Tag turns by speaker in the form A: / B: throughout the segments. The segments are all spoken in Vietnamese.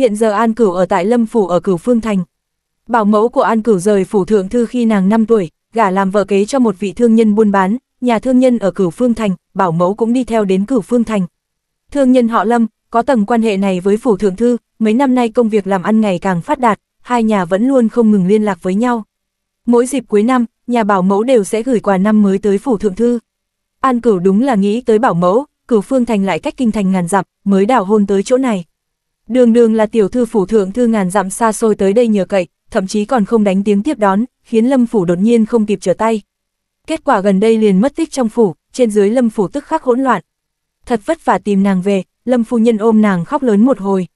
A: Hiện giờ An Cửu ở tại Lâm Phủ ở Cửu Phương Thành. Bảo mẫu của An Cửu rời Phủ Thượng Thư khi nàng 5 tuổi, gả làm vợ kế cho một vị thương nhân buôn bán, nhà thương nhân ở Cửu Phương Thành, bảo mẫu cũng đi theo đến Cửu Phương Thành. Thương nhân họ Lâm, có tầng quan hệ này với Phủ Thượng Thư, mấy năm nay công việc làm ăn ngày càng phát đạt, hai nhà vẫn luôn không ngừng liên lạc với nhau. Mỗi dịp cuối năm, nhà bảo mẫu đều sẽ gửi quà năm mới tới Phủ Thượng Thư. An Cửu đúng là nghĩ tới bảo mẫu, Cửu Phương Thành lại cách kinh thành ngàn dặm, mới đảo hôn tới chỗ này. Đường đường là tiểu thư phủ thượng thư ngàn dặm xa xôi tới đây nhờ cậy, thậm chí còn không đánh tiếng tiếp đón, khiến lâm phủ đột nhiên không kịp trở tay. Kết quả gần đây liền mất tích trong phủ, trên dưới lâm phủ tức khắc hỗn loạn. Thật vất vả tìm nàng về, lâm phu nhân ôm nàng khóc lớn một hồi.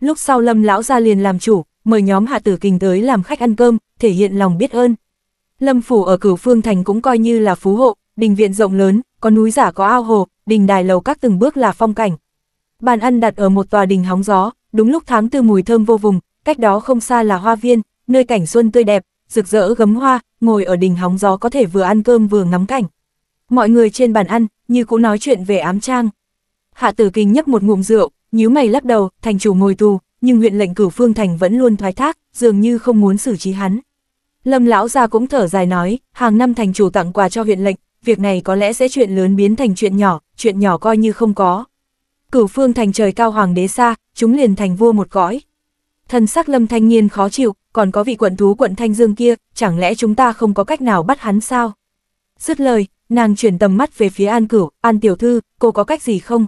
A: Lúc sau lâm lão ra liền làm chủ, mời nhóm hạ tử kình tới làm khách ăn cơm, thể hiện lòng biết ơn. Lâm phủ ở cửu phương thành cũng coi như là phú hộ, đình viện rộng lớn, có núi giả có ao hồ, đình đài lầu các từng bước là phong cảnh, Bàn ăn đặt ở một tòa đình hóng gió, đúng lúc tháng tư mùi thơm vô vùng, cách đó không xa là hoa viên, nơi cảnh xuân tươi đẹp, rực rỡ gấm hoa, ngồi ở đình hóng gió có thể vừa ăn cơm vừa ngắm cảnh. Mọi người trên bàn ăn, như cũng nói chuyện về ám trang. Hạ tử kinh nhấp một ngụm rượu, nhíu mày lắc đầu, thành chủ ngồi tù, nhưng huyện lệnh cửu phương thành vẫn luôn thoái thác, dường như không muốn xử trí hắn. Lâm lão gia cũng thở dài nói, hàng năm thành chủ tặng quà cho huyện lệnh, việc này có lẽ sẽ chuyện lớn biến thành chuyện nhỏ, chuyện nhỏ coi như không có, cửu phương thành trời cao hoàng đế xa, chúng liền thành vua một cõi. Thần sắc lâm thanh niên khó chịu, còn có vị quận thú quận Thanh Dương kia, chẳng lẽ chúng ta không có cách nào bắt hắn sao? Dứt lời, nàng chuyển tầm mắt về phía An Cửu, An Tiểu Thư, cô có cách gì không?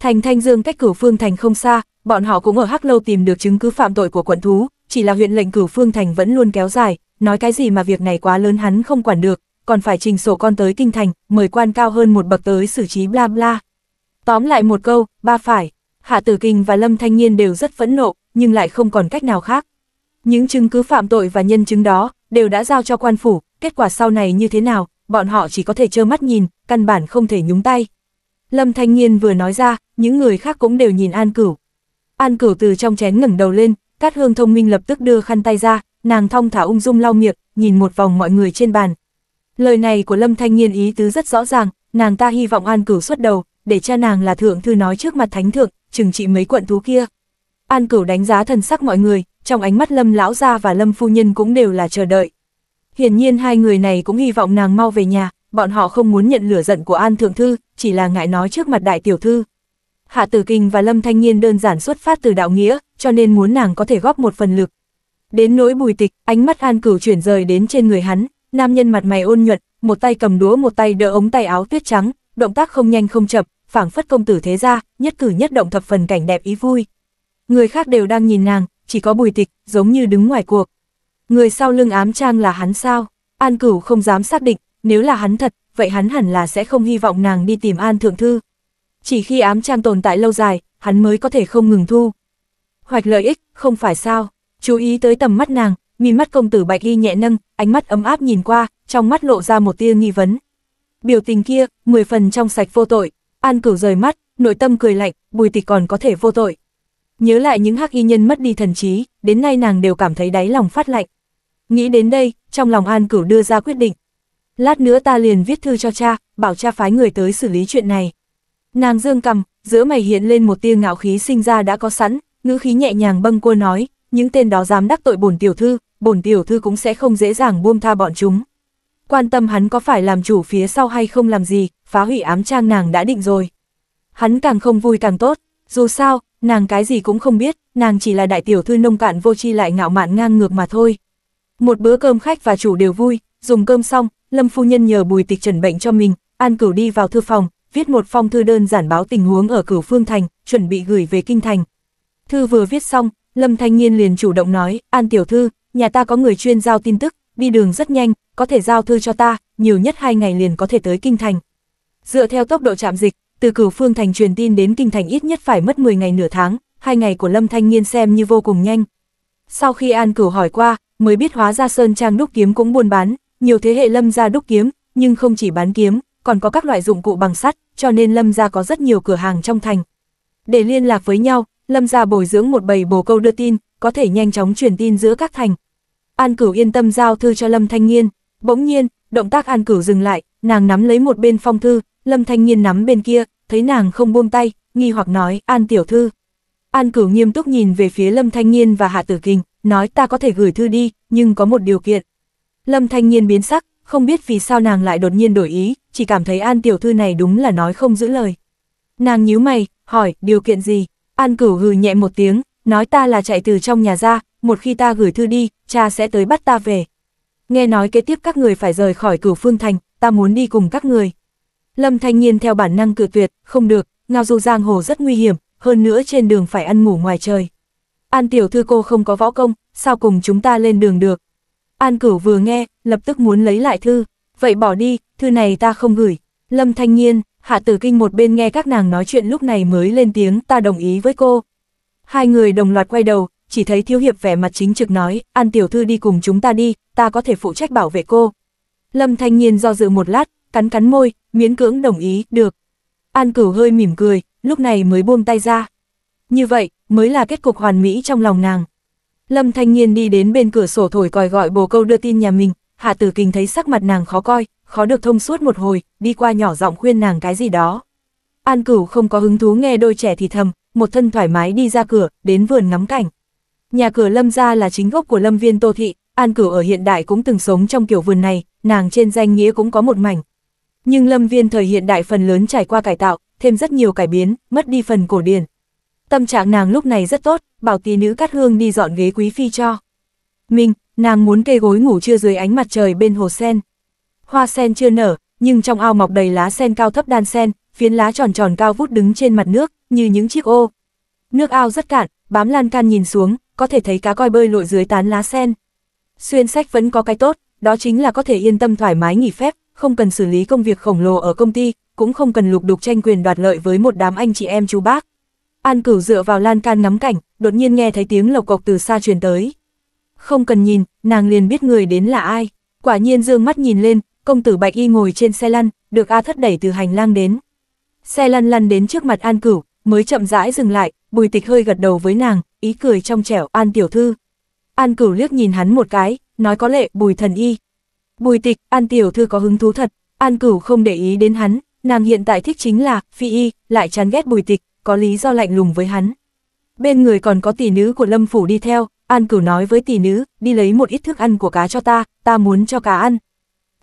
A: Thành Thanh Dương cách cửu phương thành không xa, bọn họ cũng ở Hắc Lâu tìm được chứng cứ phạm tội của quận thú, chỉ là huyện lệnh cửu phương thành vẫn luôn kéo dài, nói cái gì mà việc này quá lớn hắn không quản được, còn phải trình sổ con tới kinh thành, mời quan cao hơn một bậc tới xử trí bla bla. Tóm lại một câu, ba phải, Hạ Tử Kinh và Lâm Thanh Niên đều rất phẫn nộ, nhưng lại không còn cách nào khác. Những chứng cứ phạm tội và nhân chứng đó đều đã giao cho quan phủ, kết quả sau này như thế nào, bọn họ chỉ có thể trơ mắt nhìn, căn bản không thể nhúng tay. Lâm Thanh Niên vừa nói ra, những người khác cũng đều nhìn An Cửu. An Cửu từ trong chén ngẩng đầu lên, Cát Hương thông minh lập tức đưa khăn tay ra, nàng thong thả ung dung lau miệng, nhìn một vòng mọi người trên bàn. Lời này của Lâm Thanh Niên ý tứ rất rõ ràng, nàng ta hy vọng An Cửu xuất đầu, để cha nàng là thượng thư nói trước mặt thánh thượng, chừng trị mấy quận thú kia. An cửu đánh giá thần sắc mọi người, trong ánh mắt lâm lão gia và lâm phu nhân cũng đều là chờ đợi. Hiển nhiên hai người này cũng hy vọng nàng mau về nhà, bọn họ không muốn nhận lửa giận của An Thượng Thư, chỉ là ngại nói trước mặt đại tiểu thư. Hạ Tử Kinh và Lâm Thanh Niên đơn giản xuất phát từ đạo nghĩa, cho nên muốn nàng có thể góp một phần lực. Đến nỗi bùi tịch, ánh mắt An Cửu chuyển rời đến trên người hắn, nam nhân mặt mày ôn nhuận, một tay cầm đũa một tay đỡ ống tay áo tuyết trắng, động tác không nhanh không chậm, phảng phất công tử thế gia, nhất cử nhất động thập phần cảnh đẹp ý vui. Người khác đều đang nhìn nàng, chỉ có bùi tịch, giống như đứng ngoài cuộc. Người sau lưng ám trang là hắn sao? An cửu không dám xác định, nếu là hắn thật, vậy hắn hẳn là sẽ không hy vọng nàng đi tìm An Thượng Thư. Chỉ khi ám trang tồn tại lâu dài, hắn mới có thể không ngừng thu. Hoạch lợi ích, không phải sao, chú ý tới tầm mắt nàng, mi mắt công tử bạch y nhẹ nâng, ánh mắt ấm áp nhìn qua, trong mắt lộ ra một tia nghi vấn. Biểu tình kia, mười phần trong sạch vô tội, An cửu rời mắt, nội tâm cười lạnh, bùi tịch còn có thể vô tội. Nhớ lại những hắc y nhân mất đi thần trí, đến nay nàng đều cảm thấy đáy lòng phát lạnh. Nghĩ đến đây, trong lòng An cửu đưa ra quyết định. Lát nữa ta liền viết thư cho cha, bảo cha phái người tới xử lý chuyện này. Nàng dương cầm, giữa mày hiện lên một tia ngạo khí sinh ra đã có sẵn, ngữ khí nhẹ nhàng bâng cua nói, những tên đó dám đắc tội bổn tiểu thư, bổn tiểu thư cũng sẽ không dễ dàng buông tha bọn chúng quan tâm hắn có phải làm chủ phía sau hay không làm gì, phá hủy ám trang nàng đã định rồi. Hắn càng không vui càng tốt, dù sao, nàng cái gì cũng không biết, nàng chỉ là đại tiểu thư nông cạn vô tri lại ngạo mạn ngang ngược mà thôi. Một bữa cơm khách và chủ đều vui, dùng cơm xong, Lâm Phu Nhân nhờ bùi tịch trần bệnh cho mình, An Cửu đi vào thư phòng, viết một phong thư đơn giản báo tình huống ở Cửu Phương Thành, chuẩn bị gửi về Kinh Thành. Thư vừa viết xong, Lâm Thanh Nhiên liền chủ động nói, An Tiểu Thư, nhà ta có người chuyên giao tin tức, đi đường rất nhanh, có thể giao thư cho ta, nhiều nhất hai ngày liền có thể tới Kinh Thành. Dựa theo tốc độ chạm dịch, từ cửu phương thành truyền tin đến Kinh Thành ít nhất phải mất 10 ngày nửa tháng, hai ngày của Lâm Thanh Nghiên xem như vô cùng nhanh. Sau khi An Cửu hỏi qua, mới biết hóa ra Sơn Trang đúc kiếm cũng buôn bán, nhiều thế hệ Lâm gia đúc kiếm, nhưng không chỉ bán kiếm, còn có các loại dụng cụ bằng sắt, cho nên Lâm gia có rất nhiều cửa hàng trong thành. Để liên lạc với nhau, Lâm gia bồi dưỡng một bầy bồ câu đưa tin, có thể nhanh chóng truyền tin giữa các thành. An Cửu yên tâm giao thư cho Lâm Thanh Nghiên. Bỗng nhiên, động tác An Cửu dừng lại, nàng nắm lấy một bên phong thư, Lâm Thanh Nhiên nắm bên kia, thấy nàng không buông tay, nghi hoặc nói, An tiểu thư. An Cửu nghiêm túc nhìn về phía Lâm Thanh Nhiên và Hạ Tử Kình, nói ta có thể gửi thư đi, nhưng có một điều kiện. Lâm Thanh Nhiên biến sắc, không biết vì sao nàng lại đột nhiên đổi ý, chỉ cảm thấy An tiểu thư này đúng là nói không giữ lời. Nàng nhíu mày, hỏi, điều kiện gì? An Cửu hừ nhẹ một tiếng, nói ta là chạy từ trong nhà ra, một khi ta gửi thư đi, cha sẽ tới bắt ta về nghe nói kế tiếp các người phải rời khỏi cửu phương thành, ta muốn đi cùng các người. Lâm Thanh Nhiên theo bản năng cự tuyệt, không được, ngao du giang hồ rất nguy hiểm, hơn nữa trên đường phải ăn ngủ ngoài trời. An tiểu thư cô không có võ công, sao cùng chúng ta lên đường được. An cửu vừa nghe, lập tức muốn lấy lại thư, vậy bỏ đi, thư này ta không gửi. Lâm Thanh Nhiên, Hạ Tử Kinh một bên nghe các nàng nói chuyện lúc này mới lên tiếng ta đồng ý với cô. Hai người đồng loạt quay đầu, chỉ thấy thiếu hiệp vẻ mặt chính trực nói, An tiểu thư đi cùng chúng ta đi, ta có thể phụ trách bảo vệ cô. Lâm thanh nhiên do dự một lát, cắn cắn môi, miễn cưỡng đồng ý, được. An cửu hơi mỉm cười, lúc này mới buông tay ra. Như vậy, mới là kết cục hoàn mỹ trong lòng nàng. Lâm thanh nhiên đi đến bên cửa sổ thổi còi gọi bồ câu đưa tin nhà mình, hạ tử kinh thấy sắc mặt nàng khó coi, khó được thông suốt một hồi, đi qua nhỏ giọng khuyên nàng cái gì đó. An cửu không có hứng thú nghe đôi trẻ thì thầm, một thân thoải mái đi ra cửa, đến vườn ngắm cảnh. Nhà cửa Lâm gia là chính gốc của Lâm viên Tô Thị, An Cửu ở hiện đại cũng từng sống trong kiểu vườn này, nàng trên danh nghĩa cũng có một mảnh. Nhưng Lâm viên thời hiện đại phần lớn trải qua cải tạo, thêm rất nhiều cải biến, mất đi phần cổ điển. Tâm trạng nàng lúc này rất tốt, bảo tí nữ cắt hương đi dọn ghế quý phi cho. Mình, nàng muốn kê gối ngủ trưa dưới ánh mặt trời bên hồ sen. Hoa sen chưa nở, nhưng trong ao mọc đầy lá sen cao thấp đan sen, phiến lá tròn tròn cao vút đứng trên mặt nước, như những chiếc ô. Nước ao rất cạn, bám lan can nhìn xuống, có thể thấy cá coi bơi lội dưới tán lá sen. Xuyên sách vẫn có cái tốt, đó chính là có thể yên tâm thoải mái nghỉ phép, không cần xử lý công việc khổng lồ ở công ty, cũng không cần lục đục tranh quyền đoạt lợi với một đám anh chị em chú bác. An cửu dựa vào lan can ngắm cảnh, đột nhiên nghe thấy tiếng lộc cộc từ xa truyền tới. Không cần nhìn, nàng liền biết người đến là ai. Quả nhiên dương mắt nhìn lên, công tử bạch y ngồi trên xe lăn, được A thất đẩy từ hành lang đến. Xe lăn lăn đến trước mặt An cửu, mới chậm rãi dừng lại, bùi tịch hơi gật đầu với nàng, ý cười trong trẻo, an tiểu thư. An cửu liếc nhìn hắn một cái, nói có lệ, bùi thần y. Bùi tịch, an tiểu thư có hứng thú thật, an cửu không để ý đến hắn, nàng hiện tại thích chính là, phi y, lại chán ghét bùi tịch, có lý do lạnh lùng với hắn. Bên người còn có tỷ nữ của lâm phủ đi theo, an cửu nói với tỷ nữ, đi lấy một ít thức ăn của cá cho ta, ta muốn cho cá ăn.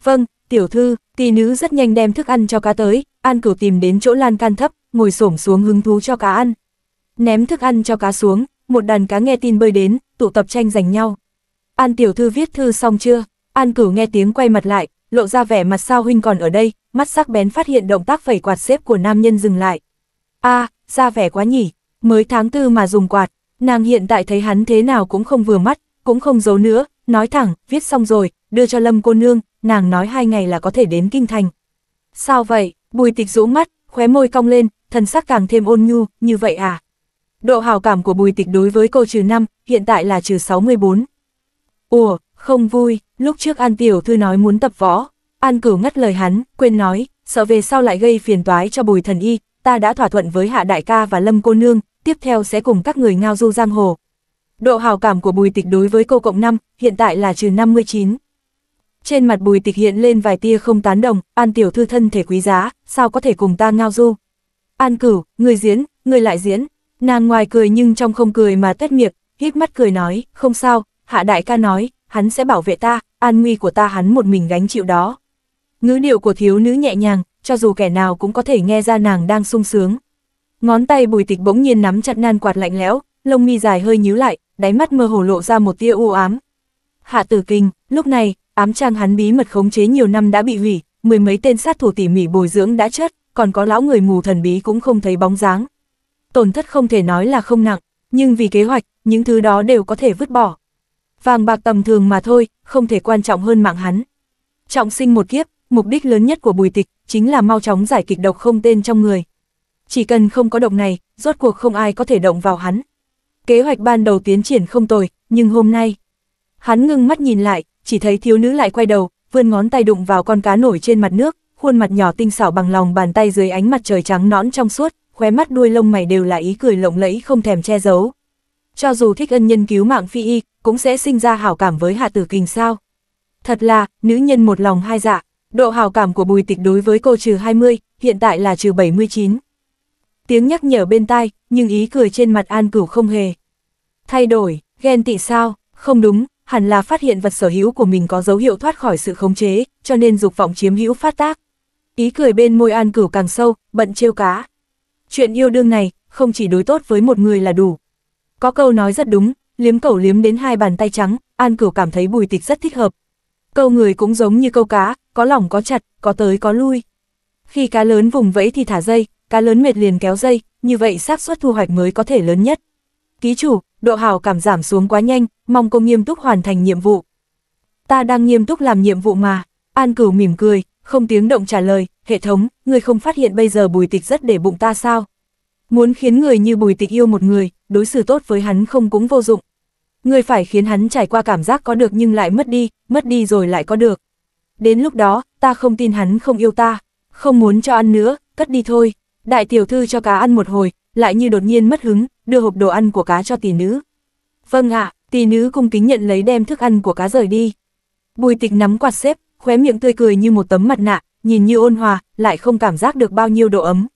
A: Vâng, tiểu thư, tỷ nữ rất nhanh đem thức ăn cho cá tới, an cửu tìm đến chỗ lan can thấp, ngồi xổm xuống hứng thú cho cá ăn. Ném thức ăn cho cá xuống, một đàn cá nghe tin bơi đến, tụ tập tranh giành nhau. An tiểu thư viết thư xong chưa? An cửu nghe tiếng quay mặt lại, lộ ra vẻ mặt sao huynh còn ở đây, mắt sắc bén phát hiện động tác phẩy quạt xếp của nam nhân dừng lại. a ra vẻ quá nhỉ, mới tháng tư mà dùng quạt, nàng hiện tại thấy hắn thế nào cũng không vừa mắt, cũng không giấu nữa, nói thẳng, viết xong rồi, đưa cho lâm cô nương, nàng nói hai ngày là có thể đến kinh thành. Sao vậy, bùi tịch rũ mắt, khóe môi cong lên, thần sắc càng thêm ôn nhu, như vậy à? Độ hào cảm của bùi tịch đối với cô trừ 5, hiện tại là trừ 64. Ủa, không vui, lúc trước An Tiểu Thư nói muốn tập võ. An Cửu ngắt lời hắn, quên nói, sợ về sau lại gây phiền toái cho bùi thần y, ta đã thỏa thuận với Hạ Đại Ca và Lâm Cô Nương, tiếp theo sẽ cùng các người ngao du giang hồ. Độ hào cảm của bùi tịch đối với cô cộng 5, hiện tại là trừ 59. Trên mặt bùi tịch hiện lên vài tia không tán đồng, An Tiểu Thư thân thể quý giá, sao có thể cùng ta ngao du? An cửu, người diễn, người lại diễn. Nàng ngoài cười nhưng trong không cười mà tét miệng, híp mắt cười nói, không sao, hạ đại ca nói, hắn sẽ bảo vệ ta, an nguy của ta hắn một mình gánh chịu đó. Ngữ điệu của thiếu nữ nhẹ nhàng, cho dù kẻ nào cũng có thể nghe ra nàng đang sung sướng. Ngón tay bùi tịch bỗng nhiên nắm chặt nan quạt lạnh lẽo, lông mi dài hơi nhíu lại, đáy mắt mơ hồ lộ ra một tia u ám. Hạ tử kinh, lúc này, ám trang hắn bí mật khống chế nhiều năm đã bị hủy, mười mấy tên sát thủ tỉ mỉ bồi dưỡng đã chết còn có lão người mù thần bí cũng không thấy bóng dáng. Tổn thất không thể nói là không nặng, nhưng vì kế hoạch, những thứ đó đều có thể vứt bỏ. Vàng bạc tầm thường mà thôi, không thể quan trọng hơn mạng hắn. Trọng sinh một kiếp, mục đích lớn nhất của bùi tịch chính là mau chóng giải kịch độc không tên trong người. Chỉ cần không có độc này, rốt cuộc không ai có thể động vào hắn. Kế hoạch ban đầu tiến triển không tồi, nhưng hôm nay... Hắn ngưng mắt nhìn lại, chỉ thấy thiếu nữ lại quay đầu, vươn ngón tay đụng vào con cá nổi trên mặt nước, khuôn mặt nhỏ tinh xảo bằng lòng bàn tay dưới ánh mặt trời trắng nõn trong suốt, khóe mắt đuôi lông mày đều là ý cười lộng lẫy không thèm che giấu. Cho dù thích ân nhân cứu mạng phi y, cũng sẽ sinh ra hảo cảm với Hạ Tử Kình sao? Thật là, nữ nhân một lòng hai dạ, độ hảo cảm của Bùi Tịch đối với cô trừ 20, hiện tại là trừ 79. Tiếng nhắc nhở bên tai, nhưng ý cười trên mặt An Cửu không hề. Thay đổi, ghen tị sao? Không đúng, hẳn là phát hiện vật sở hữu của mình có dấu hiệu thoát khỏi sự khống chế, cho nên dục vọng chiếm hữu phát tác ý cười bên môi An Cửu càng sâu, bận trêu cá. Chuyện yêu đương này, không chỉ đối tốt với một người là đủ. Có câu nói rất đúng, liếm cẩu liếm đến hai bàn tay trắng, An Cửu cảm thấy bùi tịch rất thích hợp. Câu người cũng giống như câu cá, có lỏng có chặt, có tới có lui. Khi cá lớn vùng vẫy thì thả dây, cá lớn mệt liền kéo dây, như vậy xác suất thu hoạch mới có thể lớn nhất. Ký chủ, độ hào cảm giảm xuống quá nhanh, mong công nghiêm túc hoàn thành nhiệm vụ. Ta đang nghiêm túc làm nhiệm vụ mà, An Cửu mỉm cười, không tiếng động trả lời, hệ thống, người không phát hiện bây giờ bùi tịch rất để bụng ta sao? Muốn khiến người như bùi tịch yêu một người, đối xử tốt với hắn không cũng vô dụng. Người phải khiến hắn trải qua cảm giác có được nhưng lại mất đi, mất đi rồi lại có được. Đến lúc đó, ta không tin hắn không yêu ta, không muốn cho ăn nữa, cất đi thôi. Đại tiểu thư cho cá ăn một hồi, lại như đột nhiên mất hứng, đưa hộp đồ ăn của cá cho tỷ nữ. Vâng ạ, tỷ nữ cung kính nhận lấy đem thức ăn của cá rời đi. Bùi tịch nắm quạt xếp, khóe miệng tươi cười như một tấm mặt nạ, nhìn như ôn hòa, lại không cảm giác được bao nhiêu độ ấm.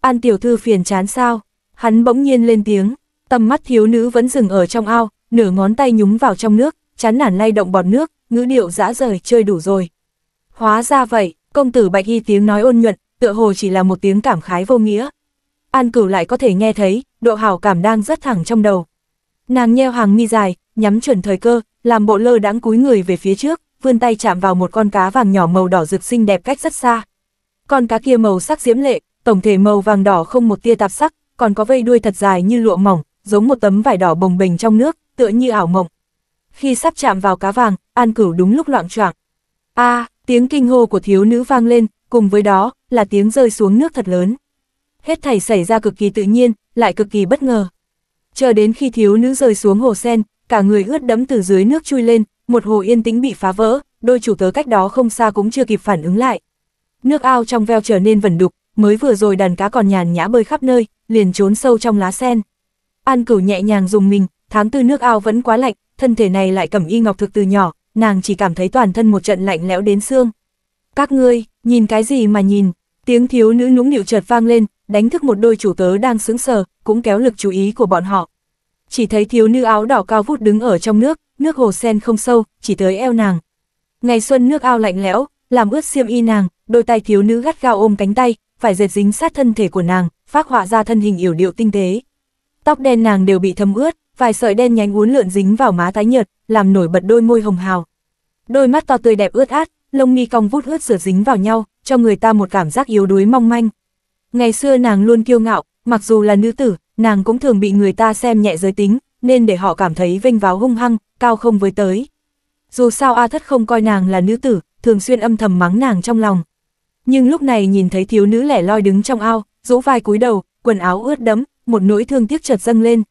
A: An tiểu thư phiền chán sao? Hắn bỗng nhiên lên tiếng, tầm mắt thiếu nữ vẫn dừng ở trong ao, nửa ngón tay nhúng vào trong nước, chán nản lay động bọt nước, ngữ điệu dã rời chơi đủ rồi. Hóa ra vậy, công tử Bạch Y tiếng nói ôn nhuận, tựa hồ chỉ là một tiếng cảm khái vô nghĩa. An cửu lại có thể nghe thấy, độ hảo cảm đang rất thẳng trong đầu. Nàng nheo hàng mi dài, nhắm chuẩn thời cơ, làm bộ lơ đãng cúi người về phía trước vươn tay chạm vào một con cá vàng nhỏ màu đỏ rực xinh đẹp cách rất xa. Con cá kia màu sắc diễm lệ, tổng thể màu vàng đỏ không một tia tạp sắc, còn có vây đuôi thật dài như lụa mỏng, giống một tấm vải đỏ bồng bềnh trong nước, tựa như ảo mộng. Khi sắp chạm vào cá vàng, An Cửu đúng lúc loạn choạng. A, tiếng kinh hô của thiếu nữ vang lên, cùng với đó là tiếng rơi xuống nước thật lớn. Hết thảy xảy ra cực kỳ tự nhiên, lại cực kỳ bất ngờ. Chờ đến khi thiếu nữ rơi xuống hồ sen, cả người ướt đẫm từ dưới nước chui lên, một hồ yên tĩnh bị phá vỡ, đôi chủ tớ cách đó không xa cũng chưa kịp phản ứng lại. Nước ao trong veo trở nên vẩn đục, mới vừa rồi đàn cá còn nhàn nhã bơi khắp nơi, liền trốn sâu trong lá sen. An cửu nhẹ nhàng dùng mình, tháng tư nước ao vẫn quá lạnh, thân thể này lại cầm y ngọc thực từ nhỏ, nàng chỉ cảm thấy toàn thân một trận lạnh lẽo đến xương. Các ngươi, nhìn cái gì mà nhìn, tiếng thiếu nữ nũng nịu chợt vang lên, đánh thức một đôi chủ tớ đang sững sờ, cũng kéo lực chú ý của bọn họ. Chỉ thấy thiếu nữ áo đỏ cao vút đứng ở trong nước, nước hồ sen không sâu, chỉ tới eo nàng. Ngày xuân nước ao lạnh lẽo, làm ướt xiêm y nàng, đôi tay thiếu nữ gắt gao ôm cánh tay, phải dệt dính sát thân thể của nàng, phác họa ra thân hình yểu điệu tinh tế. Tóc đen nàng đều bị thấm ướt, vài sợi đen nhánh uốn lượn dính vào má tái nhợt, làm nổi bật đôi môi hồng hào. Đôi mắt to tươi đẹp ướt át, lông mi cong vút ướt sửa dính vào nhau, cho người ta một cảm giác yếu đuối mong manh. Ngày xưa nàng luôn kiêu ngạo, mặc dù là nữ tử, nàng cũng thường bị người ta xem nhẹ giới tính, nên để họ cảm thấy vênh váo hung hăng, cao không với tới. Dù sao A Thất không coi nàng là nữ tử, thường xuyên âm thầm mắng nàng trong lòng. Nhưng lúc này nhìn thấy thiếu nữ lẻ loi đứng trong ao, rũ vai cúi đầu, quần áo ướt đẫm, một nỗi thương tiếc chợt dâng lên.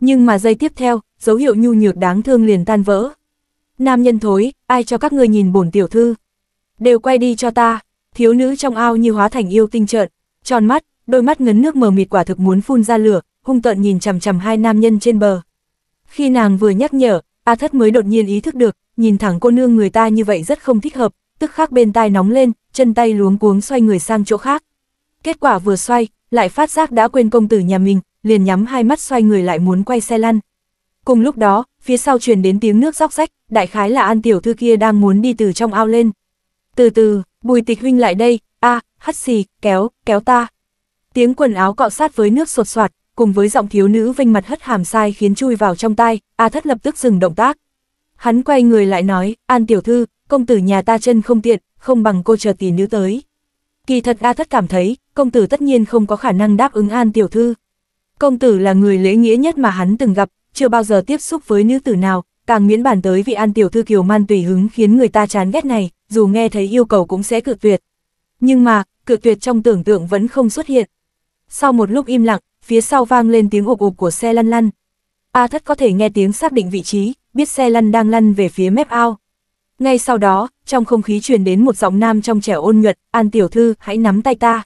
A: Nhưng mà giây tiếp theo, dấu hiệu nhu nhược đáng thương liền tan vỡ. Nam nhân thối, ai cho các ngươi nhìn bổn tiểu thư? Đều quay đi cho ta. Thiếu nữ trong ao như hóa thành yêu tinh trợn, tròn mắt, đôi mắt ngấn nước mờ mịt quả thực muốn phun ra lửa, hung tợn nhìn chằm chằm hai nam nhân trên bờ. Khi nàng vừa nhắc nhở, A Thất mới đột nhiên ý thức được, nhìn thẳng cô nương người ta như vậy rất không thích hợp, tức khắc bên tai nóng lên, chân tay luống cuống xoay người sang chỗ khác. Kết quả vừa xoay, lại phát giác đã quên công tử nhà mình, liền nhắm hai mắt xoay người lại muốn quay xe lăn. Cùng lúc đó, phía sau truyền đến tiếng nước róc rách, đại khái là An tiểu thư kia đang muốn đi từ trong ao lên. Từ từ, Bùi Tịch huynh lại đây, a, hắt xì, kéo, kéo ta. Tiếng quần áo cọ sát với nước sột soạt, cùng với giọng thiếu nữ vinh mặt hất hàm sai khiến chui vào trong tai, A Thất lập tức dừng động tác. Hắn quay người lại nói, An tiểu thư, công tử nhà ta chân không tiện, không bằng cô chờ tỷ nữ tới. Kỳ thật A Thất cảm thấy, công tử tất nhiên không có khả năng đáp ứng An tiểu thư. Công tử là người lễ nghĩa nhất mà hắn từng gặp, chưa bao giờ tiếp xúc với nữ tử nào, càng miễn bàn tới vị An tiểu thư kiều man tùy hứng khiến người ta chán ghét này, dù nghe thấy yêu cầu cũng sẽ cự tuyệt. Nhưng mà, cự tuyệt trong tưởng tượng vẫn không xuất hiện. Sau một lúc im lặng, phía sau vang lên tiếng ục ục của xe lăn lăn. A thất có thể nghe tiếng xác định vị trí, biết xe lăn đang lăn về phía mép ao. Ngay sau đó, trong không khí truyền đến một giọng nam trong trẻo ôn nhuận, An tiểu thư, hãy nắm tay ta.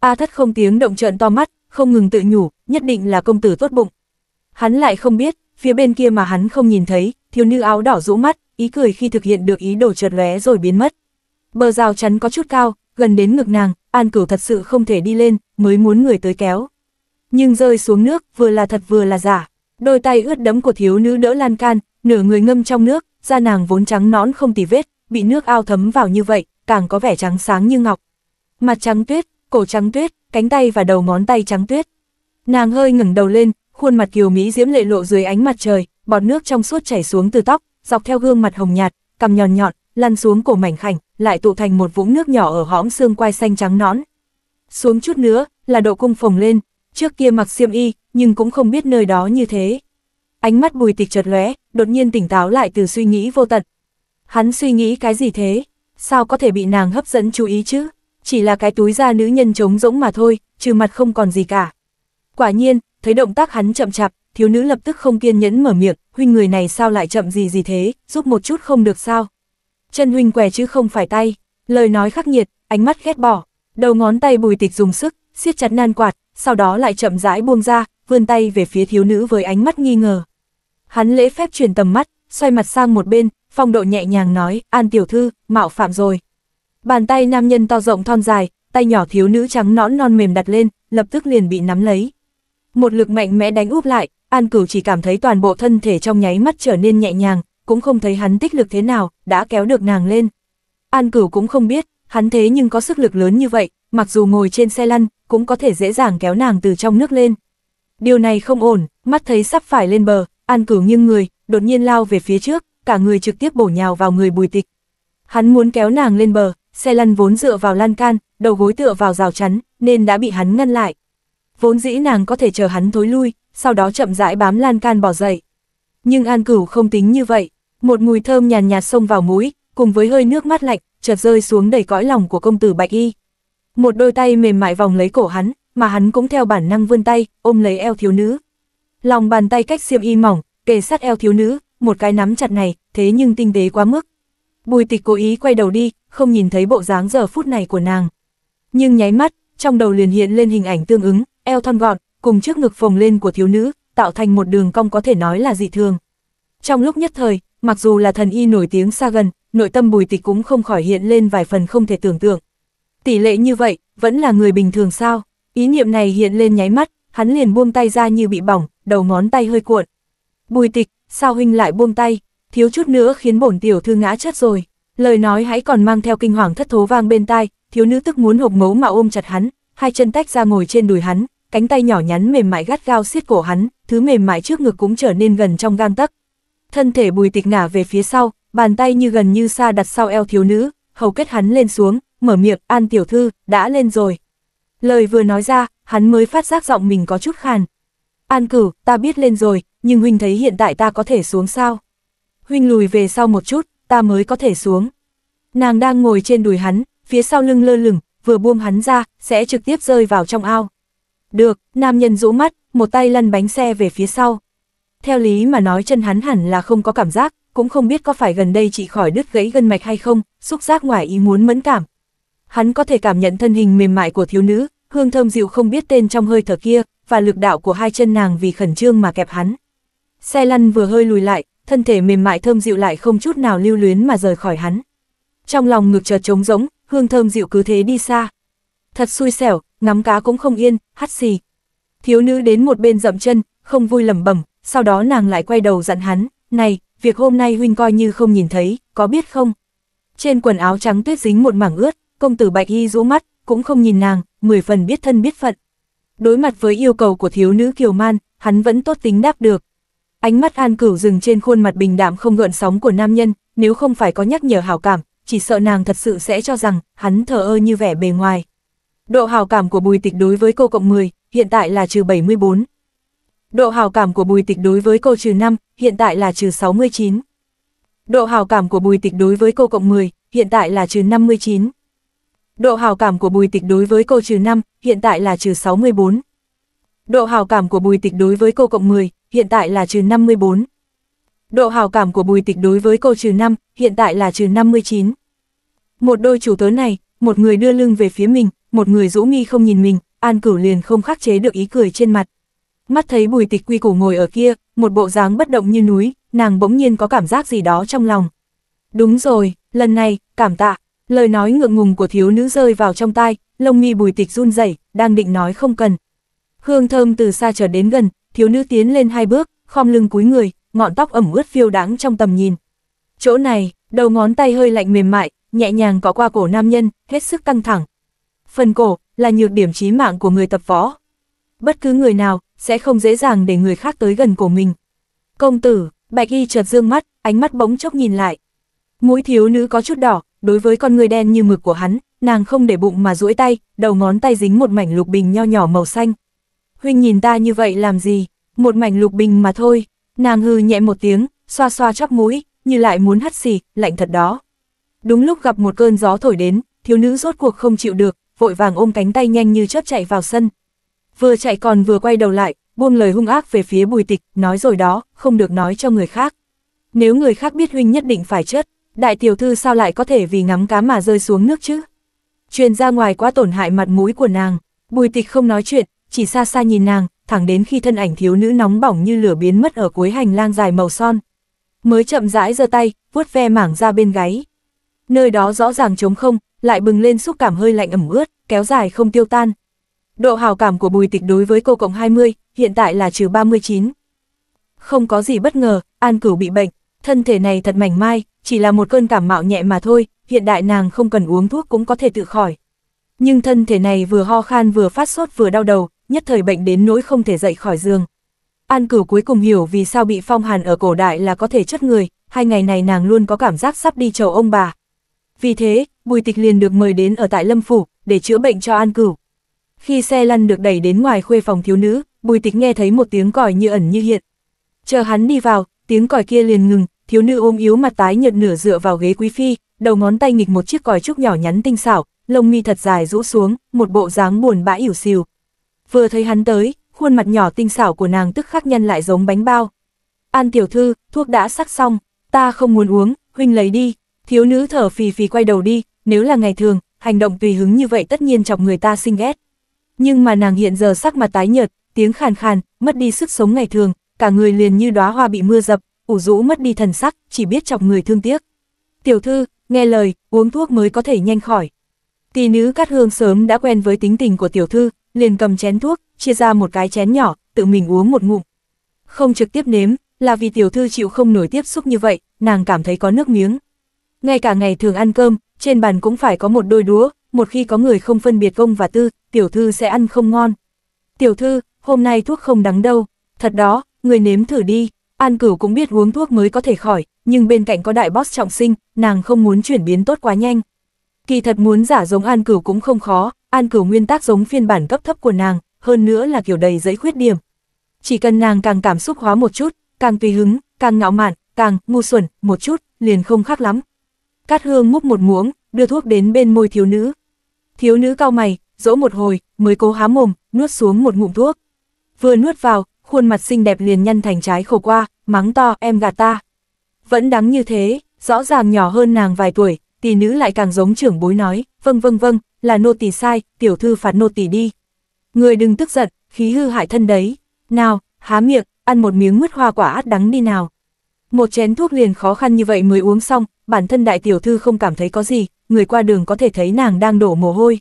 A: A thất không tiếng động trợn to mắt, không ngừng tự nhủ, nhất định là công tử tốt bụng. Hắn lại không biết, phía bên kia mà hắn không nhìn thấy, thiếu nữ áo đỏ rũ mắt, ý cười khi thực hiện được ý đồ chợt lé rồi biến mất. Bờ rào chắn có chút cao, gần đến ngực nàng, An Cửu thật sự không thể đi lên, mới muốn người tới kéo nhưng rơi xuống nước vừa là thật vừa là giả. Đôi tay ướt đẫm của thiếu nữ đỡ lan can, nửa người ngâm trong nước, da nàng vốn trắng nõn không tì vết, bị nước ao thấm vào như vậy, càng có vẻ trắng sáng như ngọc. Mặt trắng tuyết, cổ trắng tuyết, cánh tay và đầu ngón tay trắng tuyết. Nàng hơi ngẩng đầu lên, khuôn mặt kiều mỹ diễm lệ lộ dưới ánh mặt trời, bọt nước trong suốt chảy xuống từ tóc, dọc theo gương mặt hồng nhạt, cằm nhọn nhọn, lăn xuống cổ mảnh khảnh, lại tụ thành một vũng nước nhỏ ở hõm xương quai xanh trắng nõn. Xuống chút nữa, là độ cung phồng lên, trước kia mặc xiêm y, nhưng cũng không biết nơi đó như thế. Ánh mắt bùi tịch chợt lóe, đột nhiên tỉnh táo lại từ suy nghĩ vô tận. Hắn suy nghĩ cái gì thế? Sao có thể bị nàng hấp dẫn chú ý chứ? Chỉ là cái túi da nữ nhân trống rỗng mà thôi, trừ mặt không còn gì cả. Quả nhiên, thấy động tác hắn chậm chạp, thiếu nữ lập tức không kiên nhẫn mở miệng, huynh người này sao lại chậm gì gì thế, giúp một chút không được sao? Chân huynh què chứ không phải tay, lời nói khắc nghiệt, ánh mắt ghét bỏ, đầu ngón tay bùi tịch dùng sức, siết chặt nan quạt, sau đó lại chậm rãi buông ra, vươn tay về phía thiếu nữ với ánh mắt nghi ngờ. Hắn lễ phép chuyển tầm mắt, xoay mặt sang một bên, phong độ nhẹ nhàng nói, an tiểu thư, mạo phạm rồi. Bàn tay nam nhân to rộng thon dài, tay nhỏ thiếu nữ trắng nõn non mềm đặt lên, lập tức liền bị nắm lấy. Một lực mạnh mẽ đánh úp lại, an cửu chỉ cảm thấy toàn bộ thân thể trong nháy mắt trở nên nhẹ nhàng, cũng không thấy hắn tích lực thế nào, đã kéo được nàng lên. An cửu cũng không biết, hắn thế nhưng có sức lực lớn như vậy, mặc dù ngồi trên xe lăn, cũng có thể dễ dàng kéo nàng từ trong nước lên. Điều này không ổn, mắt thấy sắp phải lên bờ, An Cửu nghiêng người, đột nhiên lao về phía trước, cả người trực tiếp bổ nhào vào người Bùi Tịch. Hắn muốn kéo nàng lên bờ, xe lăn vốn dựa vào lan can, đầu gối tựa vào rào chắn, nên đã bị hắn ngăn lại. Vốn dĩ nàng có thể chờ hắn thối lui, sau đó chậm rãi bám lan can bỏ dậy. Nhưng An Cửu không tính như vậy, một mùi thơm nhàn nhạt xông vào mũi, cùng với hơi nước mát lạnh, chợt rơi xuống đầy cõi lòng của công tử Bạch Y một đôi tay mềm mại vòng lấy cổ hắn, mà hắn cũng theo bản năng vươn tay, ôm lấy eo thiếu nữ. Lòng bàn tay cách xiêm y mỏng, kề sát eo thiếu nữ, một cái nắm chặt này, thế nhưng tinh tế quá mức. Bùi tịch cố ý quay đầu đi, không nhìn thấy bộ dáng giờ phút này của nàng. Nhưng nháy mắt, trong đầu liền hiện lên hình ảnh tương ứng, eo thon gọn, cùng trước ngực phồng lên của thiếu nữ, tạo thành một đường cong có thể nói là dị thường. Trong lúc nhất thời, mặc dù là thần y nổi tiếng xa gần, nội tâm bùi tịch cũng không khỏi hiện lên vài phần không thể tưởng tượng tỷ lệ như vậy, vẫn là người bình thường sao? Ý niệm này hiện lên nháy mắt, hắn liền buông tay ra như bị bỏng, đầu ngón tay hơi cuộn. Bùi tịch, sao huynh lại buông tay, thiếu chút nữa khiến bổn tiểu thư ngã chết rồi. Lời nói hãy còn mang theo kinh hoàng thất thố vang bên tai, thiếu nữ tức muốn hộp ngấu mà ôm chặt hắn, hai chân tách ra ngồi trên đùi hắn, cánh tay nhỏ nhắn mềm mại gắt gao siết cổ hắn, thứ mềm mại trước ngực cũng trở nên gần trong gang tấc. Thân thể bùi tịch ngả về phía sau, bàn tay như gần như xa đặt sau eo thiếu nữ, hầu kết hắn lên xuống, mở miệng, An tiểu thư, đã lên rồi. Lời vừa nói ra, hắn mới phát giác giọng mình có chút khàn. An cửu, ta biết lên rồi, nhưng huynh thấy hiện tại ta có thể xuống sao? Huynh lùi về sau một chút, ta mới có thể xuống. Nàng đang ngồi trên đùi hắn, phía sau lưng lơ lửng, vừa buông hắn ra, sẽ trực tiếp rơi vào trong ao. Được, nam nhân rũ mắt, một tay lăn bánh xe về phía sau. Theo lý mà nói chân hắn hẳn là không có cảm giác, cũng không biết có phải gần đây chị khỏi đứt gãy gân mạch hay không, xúc giác ngoài ý muốn mẫn cảm, hắn có thể cảm nhận thân hình mềm mại của thiếu nữ, hương thơm dịu không biết tên trong hơi thở kia, và lực đạo của hai chân nàng vì khẩn trương mà kẹp hắn. Xe lăn vừa hơi lùi lại, thân thể mềm mại thơm dịu lại không chút nào lưu luyến mà rời khỏi hắn. Trong lòng ngực chợt trống rỗng, hương thơm dịu cứ thế đi xa. Thật xui xẻo, ngắm cá cũng không yên, hắt xì. Thiếu nữ đến một bên dậm chân, không vui lẩm bẩm, sau đó nàng lại quay đầu dặn hắn, "Này, việc hôm nay huynh coi như không nhìn thấy, có biết không?" Trên quần áo trắng tuyết dính một mảng ướt, công tử Bạch Y rũ mắt, cũng không nhìn nàng, mười phần biết thân biết phận. Đối mặt với yêu cầu của thiếu nữ Kiều Man, hắn vẫn tốt tính đáp được. Ánh mắt An Cửu dừng trên khuôn mặt bình đạm không gợn sóng của nam nhân, nếu không phải có nhắc nhở hảo cảm, chỉ sợ nàng thật sự sẽ cho rằng hắn thờ ơ như vẻ bề ngoài. Độ hảo cảm của Bùi Tịch đối với cô cộng 10, hiện tại là trừ 74. Độ hảo cảm của Bùi Tịch đối với cô trừ 5, hiện tại là trừ 69. Độ hảo cảm của Bùi Tịch đối với cô cộng 10, hiện tại là trừ 59. Độ hào cảm của bùi tịch đối với cô trừ 5, hiện tại là trừ 64. Độ hào cảm của bùi tịch đối với cô cộng 10, hiện tại là trừ 54. Độ hào cảm của bùi tịch đối với cô trừ 5, hiện tại là trừ 59. Một đôi chủ tớ này, một người đưa lưng về phía mình, một người rũ nghi không nhìn mình, An Cửu liền không khắc chế được ý cười trên mặt. Mắt thấy bùi tịch quy củ ngồi ở kia, một bộ dáng bất động như núi, nàng bỗng nhiên có cảm giác gì đó trong lòng. Đúng rồi, lần này, cảm tạ, Lời nói ngượng ngùng của thiếu nữ rơi vào trong tai, lông mi bùi tịch run rẩy, đang định nói không cần. Hương thơm từ xa trở đến gần, thiếu nữ tiến lên hai bước, khom lưng cúi người, ngọn tóc ẩm ướt phiêu đáng trong tầm nhìn. Chỗ này, đầu ngón tay hơi lạnh mềm mại, nhẹ nhàng có qua cổ nam nhân, hết sức căng thẳng. Phần cổ là nhược điểm chí mạng của người tập võ. Bất cứ người nào sẽ không dễ dàng để người khác tới gần cổ mình. Công tử, Bạch Y chợt dương mắt, ánh mắt bỗng chốc nhìn lại. Mũi thiếu nữ có chút đỏ, đối với con người đen như mực của hắn, nàng không để bụng mà duỗi tay, đầu ngón tay dính một mảnh lục bình nho nhỏ màu xanh. Huynh nhìn ta như vậy làm gì, một mảnh lục bình mà thôi, nàng hư nhẹ một tiếng, xoa xoa chóc mũi, như lại muốn hắt xì, lạnh thật đó. Đúng lúc gặp một cơn gió thổi đến, thiếu nữ rốt cuộc không chịu được, vội vàng ôm cánh tay nhanh như chớp chạy vào sân. Vừa chạy còn vừa quay đầu lại, buông lời hung ác về phía bùi tịch, nói rồi đó, không được nói cho người khác. Nếu người khác biết huynh nhất định phải chết đại tiểu thư sao lại có thể vì ngắm cá mà rơi xuống nước chứ? Truyền ra ngoài quá tổn hại mặt mũi của nàng, bùi tịch không nói chuyện, chỉ xa xa nhìn nàng, thẳng đến khi thân ảnh thiếu nữ nóng bỏng như lửa biến mất ở cuối hành lang dài màu son. Mới chậm rãi giơ tay, vuốt ve mảng ra bên gáy. Nơi đó rõ ràng trống không, lại bừng lên xúc cảm hơi lạnh ẩm ướt, kéo dài không tiêu tan. Độ hào cảm của bùi tịch đối với cô cộng 20, hiện tại là trừ 39. Không có gì bất ngờ, An Cửu bị bệnh, thân thể này thật mảnh mai, chỉ là một cơn cảm mạo nhẹ mà thôi, hiện đại nàng không cần uống thuốc cũng có thể tự khỏi. Nhưng thân thể này vừa ho khan vừa phát sốt vừa đau đầu, nhất thời bệnh đến nỗi không thể dậy khỏi giường. An cửu cuối cùng hiểu vì sao bị phong hàn ở cổ đại là có thể chất người, hai ngày này nàng luôn có cảm giác sắp đi chầu ông bà. Vì thế, Bùi Tịch liền được mời đến ở tại Lâm Phủ, để chữa bệnh cho An Cửu. Khi xe lăn được đẩy đến ngoài khuê phòng thiếu nữ, Bùi Tịch nghe thấy một tiếng còi như ẩn như hiện. Chờ hắn đi vào, tiếng còi kia liền ngừng, thiếu nữ ôm yếu mặt tái nhợt nửa dựa vào ghế quý phi, đầu ngón tay nghịch một chiếc còi trúc nhỏ nhắn tinh xảo, lông mi thật dài rũ xuống, một bộ dáng buồn bã ỉu xìu. Vừa thấy hắn tới, khuôn mặt nhỏ tinh xảo của nàng tức khắc nhân lại giống bánh bao. An tiểu thư, thuốc đã sắc xong, ta không muốn uống, huynh lấy đi. Thiếu nữ thở phì phì quay đầu đi, nếu là ngày thường, hành động tùy hứng như vậy tất nhiên chọc người ta sinh ghét. Nhưng mà nàng hiện giờ sắc mặt tái nhợt, tiếng khàn khàn, mất đi sức sống ngày thường, cả người liền như đóa hoa bị mưa dập, ủ rũ mất đi thần sắc, chỉ biết chọc người thương tiếc. Tiểu thư, nghe lời, uống thuốc mới có thể nhanh khỏi. Tỷ nữ Cát Hương sớm đã quen với tính tình của tiểu thư, liền cầm chén thuốc, chia ra một cái chén nhỏ, tự mình uống một ngụm. Không trực tiếp nếm, là vì tiểu thư chịu không nổi tiếp xúc như vậy, nàng cảm thấy có nước miếng. Ngay cả ngày thường ăn cơm, trên bàn cũng phải có một đôi đũa, một khi có người không phân biệt công và tư, tiểu thư sẽ ăn không ngon. Tiểu thư, hôm nay thuốc không đắng đâu, thật đó, người nếm thử đi. An Cửu cũng biết uống thuốc mới có thể khỏi, nhưng bên cạnh có đại boss trọng sinh, nàng không muốn chuyển biến tốt quá nhanh. Kỳ thật muốn giả giống An Cửu cũng không khó, An Cửu nguyên tác giống phiên bản cấp thấp của nàng, hơn nữa là kiểu đầy giấy khuyết điểm. Chỉ cần nàng càng cảm xúc hóa một chút, càng tùy hứng, càng ngạo mạn, càng ngu xuẩn, một chút, liền không khác lắm. Cát Hương múc một muỗng, đưa thuốc đến bên môi thiếu nữ. Thiếu nữ cau mày, dỗ một hồi, mới cố há mồm, nuốt xuống một ngụm thuốc. Vừa nuốt vào, khuôn mặt xinh đẹp liền nhân thành trái khổ qua, mắng to, em gạt ta. Vẫn đáng như thế, rõ ràng nhỏ hơn nàng vài tuổi, tỷ nữ lại càng giống trưởng bối nói, vâng vâng vâng, là nô tỷ sai, tiểu thư phạt nô tỷ đi. Người đừng tức giận, khí hư hại thân đấy. Nào, há miệng, ăn một miếng mứt hoa quả át đắng đi nào. Một chén thuốc liền khó khăn như vậy mới uống xong, bản thân đại tiểu thư không cảm thấy có gì, người qua đường có thể thấy nàng đang đổ mồ hôi.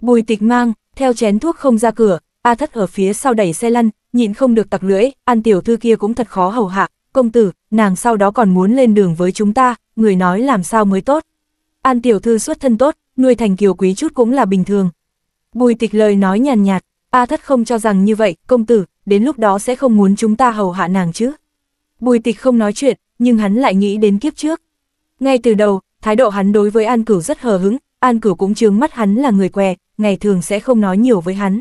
A: Bùi tịch mang, theo chén thuốc không ra cửa, A thất ở phía sau đẩy xe lăn, nhịn không được tặc lưỡi, an tiểu thư kia cũng thật khó hầu hạ, công tử, nàng sau đó còn muốn lên đường với chúng ta, người nói làm sao mới tốt. An tiểu thư xuất thân tốt, nuôi thành kiều quý chút cũng là bình thường. Bùi tịch lời nói nhàn nhạt, A thất không cho rằng như vậy, công tử, đến lúc đó sẽ không muốn chúng ta hầu hạ nàng chứ. Bùi tịch không nói chuyện, nhưng hắn lại nghĩ đến kiếp trước. Ngay từ đầu, thái độ hắn đối với An Cửu rất hờ hứng, An Cửu cũng chướng mắt hắn là người què, ngày thường sẽ không nói nhiều với hắn.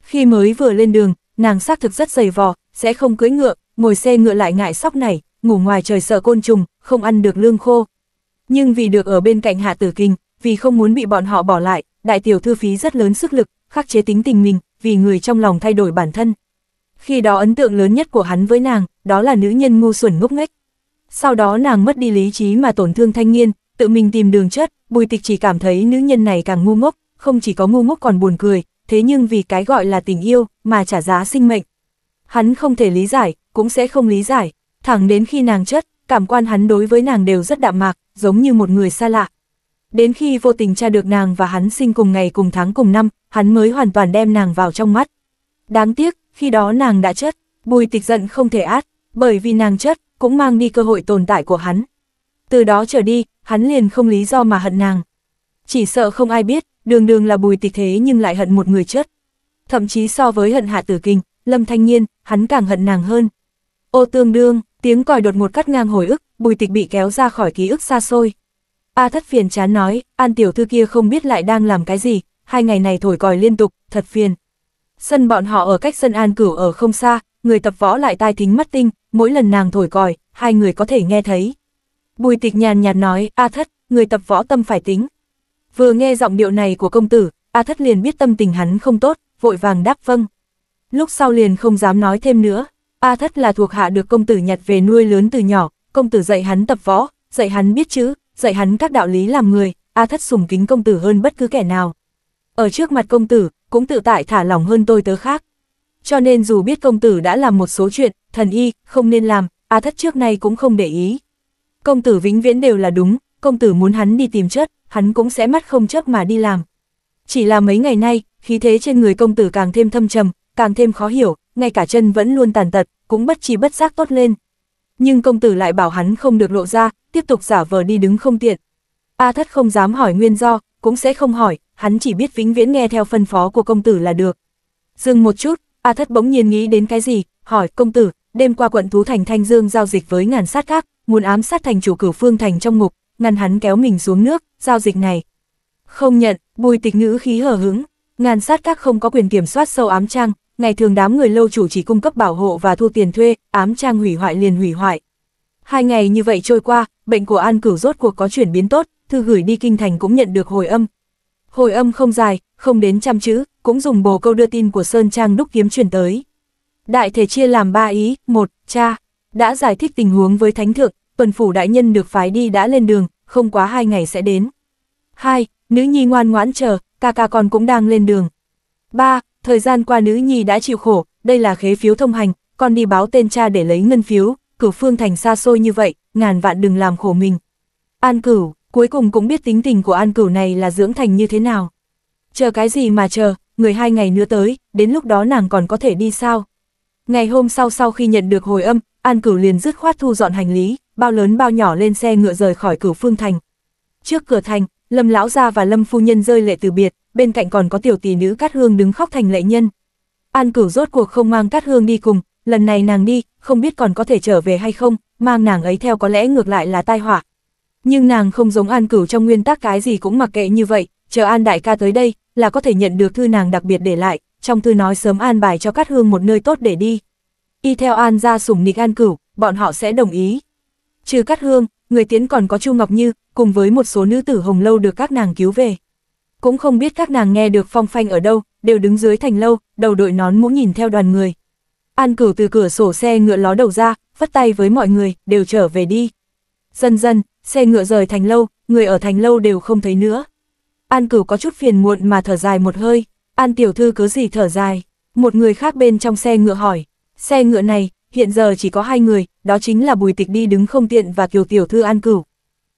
A: Khi mới vừa lên đường, nàng xác thực rất dày vò, sẽ không cưỡi ngựa, ngồi xe ngựa lại ngại sóc này, ngủ ngoài trời sợ côn trùng, không ăn được lương khô. Nhưng vì được ở bên cạnh Hạ Tử Kinh, vì không muốn bị bọn họ bỏ lại, đại tiểu thư phí rất lớn sức lực, khắc chế tính tình mình, vì người trong lòng thay đổi bản thân. Khi đó ấn tượng lớn nhất của hắn với nàng, đó là nữ nhân ngu xuẩn ngốc nghếch. Sau đó nàng mất đi lý trí mà tổn thương thanh niên, tự mình tìm đường chết, bùi tịch chỉ cảm thấy nữ nhân này càng ngu ngốc, không chỉ có ngu ngốc còn buồn cười, thế nhưng vì cái gọi là tình yêu mà trả giá sinh mệnh. Hắn không thể lý giải, cũng sẽ không lý giải, thẳng đến khi nàng chất, cảm quan hắn đối với nàng đều rất đạm mạc, giống như một người xa lạ. Đến khi vô tình tra được nàng và hắn sinh cùng ngày cùng tháng cùng năm, hắn mới hoàn toàn đem nàng vào trong mắt. Đáng tiếc, khi đó nàng đã chất, bùi tịch giận không thể át, bởi vì nàng chất, cũng mang đi cơ hội tồn tại của hắn. Từ đó trở đi, hắn liền không lý do mà hận nàng. Chỉ sợ không ai biết, đường đường là bùi tịch thế nhưng lại hận một người chất. Thậm chí so với hận hạ tử kinh, lâm thanh niên, hắn càng hận nàng hơn. Ô tương đương, tiếng còi đột ngột cắt ngang hồi ức, bùi tịch bị kéo ra khỏi ký ức xa xôi. A thất phiền chán nói, an tiểu thư kia không biết lại đang làm cái gì, hai ngày này thổi còi liên tục, thật phiền. Sân bọn họ ở cách sân an cửu ở không xa, người tập võ lại tai thính mắt tinh, mỗi lần nàng thổi còi, hai người có thể nghe thấy. Bùi tịch nhàn nhạt nói, A thất, người tập võ tâm phải tính, Vừa nghe giọng điệu này của công tử, A Thất liền biết tâm tình hắn không tốt, vội vàng đáp vâng. Lúc sau liền không dám nói thêm nữa, A Thất là thuộc hạ được công tử nhặt về nuôi lớn từ nhỏ, công tử dạy hắn tập võ, dạy hắn biết chữ, dạy hắn các đạo lý làm người, A Thất sùng kính công tử hơn bất cứ kẻ nào. Ở trước mặt công tử, cũng tự tại thả lòng hơn tôi tớ khác. Cho nên dù biết công tử đã làm một số chuyện, thần y, không nên làm, A Thất trước nay cũng không để ý. Công tử vĩnh viễn đều là đúng, công tử muốn hắn đi tìm chất, hắn cũng sẽ mắt không chớp mà đi làm. Chỉ là mấy ngày nay, khí thế trên người công tử càng thêm thâm trầm, càng thêm khó hiểu, ngay cả chân vẫn luôn tàn tật, cũng bất chi bất giác tốt lên. Nhưng công tử lại bảo hắn không được lộ ra, tiếp tục giả vờ đi đứng không tiện. A thất không dám hỏi nguyên do, cũng sẽ không hỏi, hắn chỉ biết vĩnh viễn nghe theo phân phó của công tử là được. Dừng một chút, A thất bỗng nhiên nghĩ đến cái gì, hỏi công tử, đêm qua quận thú thành Thanh Dương giao dịch với ngàn sát khác, muốn ám sát thành chủ cửu phương thành trong ngục, ngăn hắn kéo mình xuống nước, giao dịch này. Không nhận, bùi tịch ngữ khí hở hứng, ngàn sát các không có quyền kiểm soát sâu ám trang, ngày thường đám người lâu chủ chỉ cung cấp bảo hộ và thu tiền thuê, ám trang hủy hoại liền hủy hoại. Hai ngày như vậy trôi qua, bệnh của An Cửu rốt cuộc có chuyển biến tốt, thư gửi đi kinh thành cũng nhận được hồi âm. Hồi âm không dài, không đến trăm chữ, cũng dùng bồ câu đưa tin của Sơn Trang đúc kiếm truyền tới. Đại thể chia làm ba ý, một, cha, đã giải thích tình huống với thánh thượng, tuần phủ đại nhân được phái đi đã lên đường, không quá hai ngày sẽ đến. Hai, nữ nhi ngoan ngoãn chờ, ca ca con cũng đang lên đường. Ba, thời gian qua nữ nhi đã chịu khổ, đây là khế phiếu thông hành, con đi báo tên cha để lấy ngân phiếu, cửu phương thành xa xôi như vậy, ngàn vạn đừng làm khổ mình. An cửu, cuối cùng cũng biết tính tình của an cửu này là dưỡng thành như thế nào. Chờ cái gì mà chờ, người hai ngày nữa tới, đến lúc đó nàng còn có thể đi sao. Ngày hôm sau sau khi nhận được hồi âm, An Cửu liền dứt khoát thu dọn hành lý, bao lớn bao nhỏ lên xe ngựa rời khỏi Cửu Phương thành. Trước cửa thành, Lâm lão gia và Lâm phu nhân rơi lệ từ biệt, bên cạnh còn có tiểu tỷ nữ Cát Hương đứng khóc thành lệ nhân. An Cửu rốt cuộc không mang Cát Hương đi cùng, lần này nàng đi, không biết còn có thể trở về hay không, mang nàng ấy theo có lẽ ngược lại là tai họa. Nhưng nàng không giống An Cửu trong nguyên tắc cái gì cũng mặc kệ như vậy, chờ An đại ca tới đây, là có thể nhận được thư nàng đặc biệt để lại, trong thư nói sớm an bài cho Cát Hương một nơi tốt để đi y theo An gia sủng nịch An Cửu, bọn họ sẽ đồng ý. Trừ Cát Hương, người tiến còn có Chu Ngọc Như, cùng với một số nữ tử Hồng Lâu được các nàng cứu về. Cũng không biết các nàng nghe được phong phanh ở đâu, đều đứng dưới thành lâu, đầu đội nón mũ nhìn theo đoàn người. An Cửu từ cửa sổ xe ngựa ló đầu ra, phất tay với mọi người, đều trở về đi. Dần dần, xe ngựa rời thành lâu, người ở thành lâu đều không thấy nữa. An Cửu có chút phiền muộn mà thở dài một hơi, An tiểu thư cứ gì thở dài. Một người khác bên trong xe ngựa hỏi, Xe ngựa này, hiện giờ chỉ có hai người, đó chính là Bùi Tịch đi đứng không tiện và Kiều Tiểu Thư An Cửu.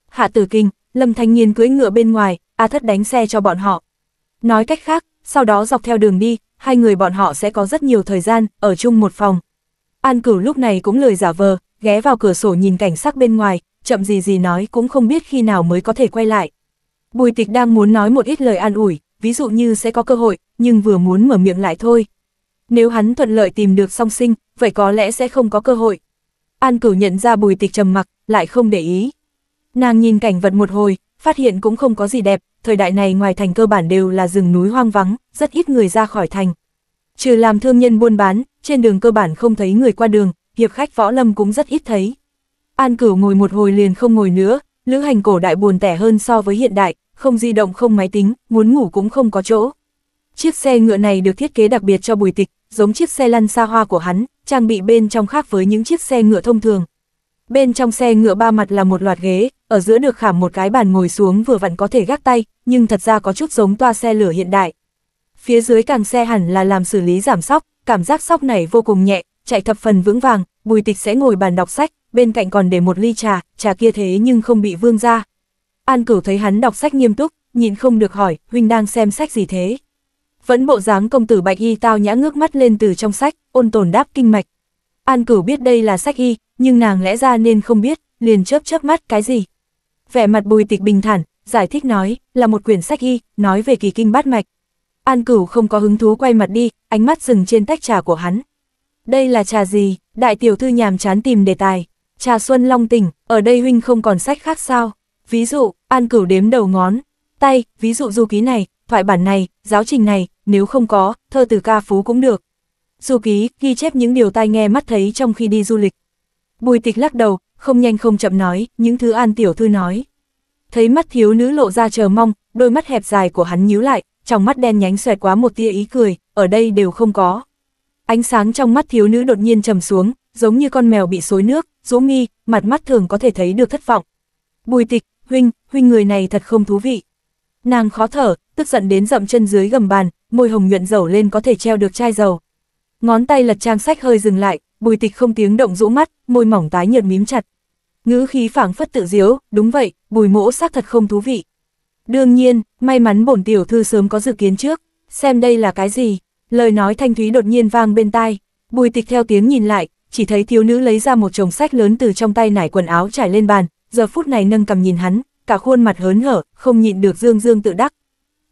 A: Hạ Tử Kinh, Lâm Thanh Niên cưỡi ngựa bên ngoài, A Thất đánh xe cho bọn họ. Nói cách khác, sau đó dọc theo đường đi, hai người bọn họ sẽ có rất nhiều thời gian, ở chung một phòng. An Cửu lúc này cũng lời giả vờ, ghé vào cửa sổ nhìn cảnh sắc bên ngoài, chậm gì gì nói cũng không biết khi nào mới có thể quay lại. Bùi Tịch đang muốn nói một ít lời an ủi, ví dụ như sẽ có cơ hội, nhưng vừa muốn mở miệng lại thôi, nếu hắn thuận lợi tìm được song sinh, vậy có lẽ sẽ không có cơ hội. An cửu nhận ra bùi tịch trầm mặc, lại không để ý. Nàng nhìn cảnh vật một hồi, phát hiện cũng không có gì đẹp, thời đại này ngoài thành cơ bản đều là rừng núi hoang vắng, rất ít người ra khỏi thành. Trừ làm thương nhân buôn bán, trên đường cơ bản không thấy người qua đường, hiệp khách võ lâm cũng rất ít thấy. An cửu ngồi một hồi liền không ngồi nữa, lữ hành cổ đại buồn tẻ hơn so với hiện đại, không di động không máy tính, muốn ngủ cũng không có chỗ. Chiếc xe ngựa này được thiết kế đặc biệt cho bùi tịch, giống chiếc xe lăn xa hoa của hắn, trang bị bên trong khác với những chiếc xe ngựa thông thường. Bên trong xe ngựa ba mặt là một loạt ghế, ở giữa được khảm một cái bàn ngồi xuống vừa vặn có thể gác tay, nhưng thật ra có chút giống toa xe lửa hiện đại. Phía dưới càng xe hẳn là làm xử lý giảm sóc, cảm giác sóc này vô cùng nhẹ, chạy thập phần vững vàng, bùi tịch sẽ ngồi bàn đọc sách, bên cạnh còn để một ly trà, trà kia thế nhưng không bị vương ra. An cửu thấy hắn đọc sách nghiêm túc, nhìn không được hỏi, huynh đang xem sách gì thế. Vẫn bộ dáng công tử bạch y tao nhã ngước mắt lên từ trong sách, ôn tồn đáp kinh mạch. An cửu biết đây là sách y, nhưng nàng lẽ ra nên không biết, liền chớp chớp mắt cái gì. Vẻ mặt bùi tịch bình thản, giải thích nói, là một quyển sách y, nói về kỳ kinh bát mạch. An cửu không có hứng thú quay mặt đi, ánh mắt dừng trên tách trà của hắn. Đây là trà gì, đại tiểu thư nhàm chán tìm đề tài. Trà Xuân Long Tỉnh, ở đây huynh không còn sách khác sao? Ví dụ, An Cửu đếm đầu ngón, tay, ví dụ du ký này, thoại bản này, giáo trình này, nếu không có, thơ từ ca phú cũng được. Du ký, ghi chép những điều tai nghe mắt thấy trong khi đi du lịch. Bùi tịch lắc đầu, không nhanh không chậm nói, những thứ an tiểu thư nói. Thấy mắt thiếu nữ lộ ra chờ mong, đôi mắt hẹp dài của hắn nhíu lại, trong mắt đen nhánh xoẹt quá một tia ý cười, ở đây đều không có. Ánh sáng trong mắt thiếu nữ đột nhiên trầm xuống, giống như con mèo bị xối nước, rũ mi, mặt mắt thường có thể thấy được thất vọng. Bùi tịch, huynh, huynh người này thật không thú vị. Nàng khó thở, tức giận đến dậm chân dưới gầm bàn, môi hồng nhuận dầu lên có thể treo được chai dầu. Ngón tay lật trang sách hơi dừng lại, bùi tịch không tiếng động rũ mắt, môi mỏng tái nhợt mím chặt. Ngữ khí phảng phất tự diếu, đúng vậy, bùi mỗ xác thật không thú vị. Đương nhiên, may mắn bổn tiểu thư sớm có dự kiến trước, xem đây là cái gì, lời nói thanh thúy đột nhiên vang bên tai, bùi tịch theo tiếng nhìn lại, chỉ thấy thiếu nữ lấy ra một chồng sách lớn từ trong tay nải quần áo trải lên bàn, giờ phút này nâng cầm nhìn hắn, cả khuôn mặt hớn hở, không nhịn được dương dương tự đắc,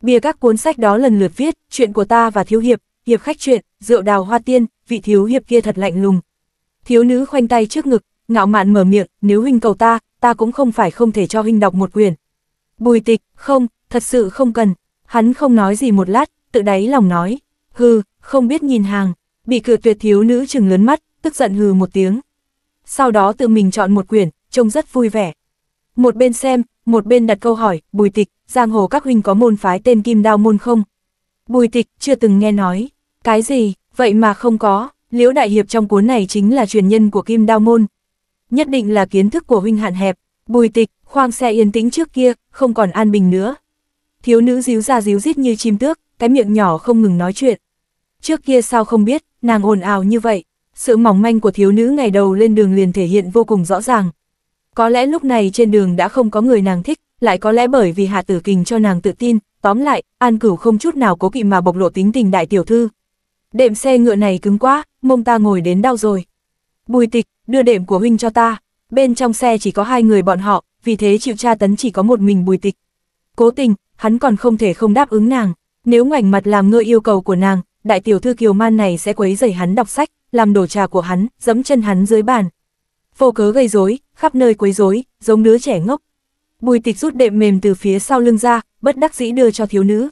A: bìa các cuốn sách đó lần lượt viết, chuyện của ta và thiếu hiệp, hiệp khách chuyện, rượu đào hoa tiên, vị thiếu hiệp kia thật lạnh lùng. Thiếu nữ khoanh tay trước ngực, ngạo mạn mở miệng, nếu huynh cầu ta, ta cũng không phải không thể cho huynh đọc một quyển. Bùi tịch, không, thật sự không cần. Hắn không nói gì một lát, tự đáy lòng nói. Hừ, không biết nhìn hàng. Bị cự tuyệt thiếu nữ chừng lớn mắt, tức giận hừ một tiếng. Sau đó tự mình chọn một quyển, trông rất vui vẻ. Một bên xem, một bên đặt câu hỏi, bùi tịch, giang hồ các huynh có môn phái tên kim đao môn không? Bùi tịch, chưa từng nghe nói. Cái gì, vậy mà không có, liễu đại hiệp trong cuốn này chính là truyền nhân của kim đao môn. Nhất định là kiến thức của huynh hạn hẹp, bùi tịch, khoang xe yên tĩnh trước kia, không còn an bình nữa. Thiếu nữ díu ra díu dít như chim tước, cái miệng nhỏ không ngừng nói chuyện. Trước kia sao không biết, nàng ồn ào như vậy. Sự mỏng manh của thiếu nữ ngày đầu lên đường liền thể hiện vô cùng rõ ràng, có lẽ lúc này trên đường đã không có người nàng thích, lại có lẽ bởi vì Hạ Tử Kình cho nàng tự tin, tóm lại, An Cửu không chút nào cố kỵ mà bộc lộ tính tình đại tiểu thư. Đệm xe ngựa này cứng quá, mông ta ngồi đến đau rồi. Bùi tịch, đưa đệm của huynh cho ta. Bên trong xe chỉ có hai người bọn họ, vì thế chịu tra tấn chỉ có một mình bùi tịch. Cố tình, hắn còn không thể không đáp ứng nàng. Nếu ngoảnh mặt làm ngơ yêu cầu của nàng, đại tiểu thư kiều man này sẽ quấy rầy hắn đọc sách, làm đổ trà của hắn, giẫm chân hắn dưới bàn, vô cớ gây rối, khắp nơi quấy rối, giống đứa trẻ ngốc. Bùi tịch rút đệm mềm từ phía sau lưng ra, bất đắc dĩ đưa cho thiếu nữ.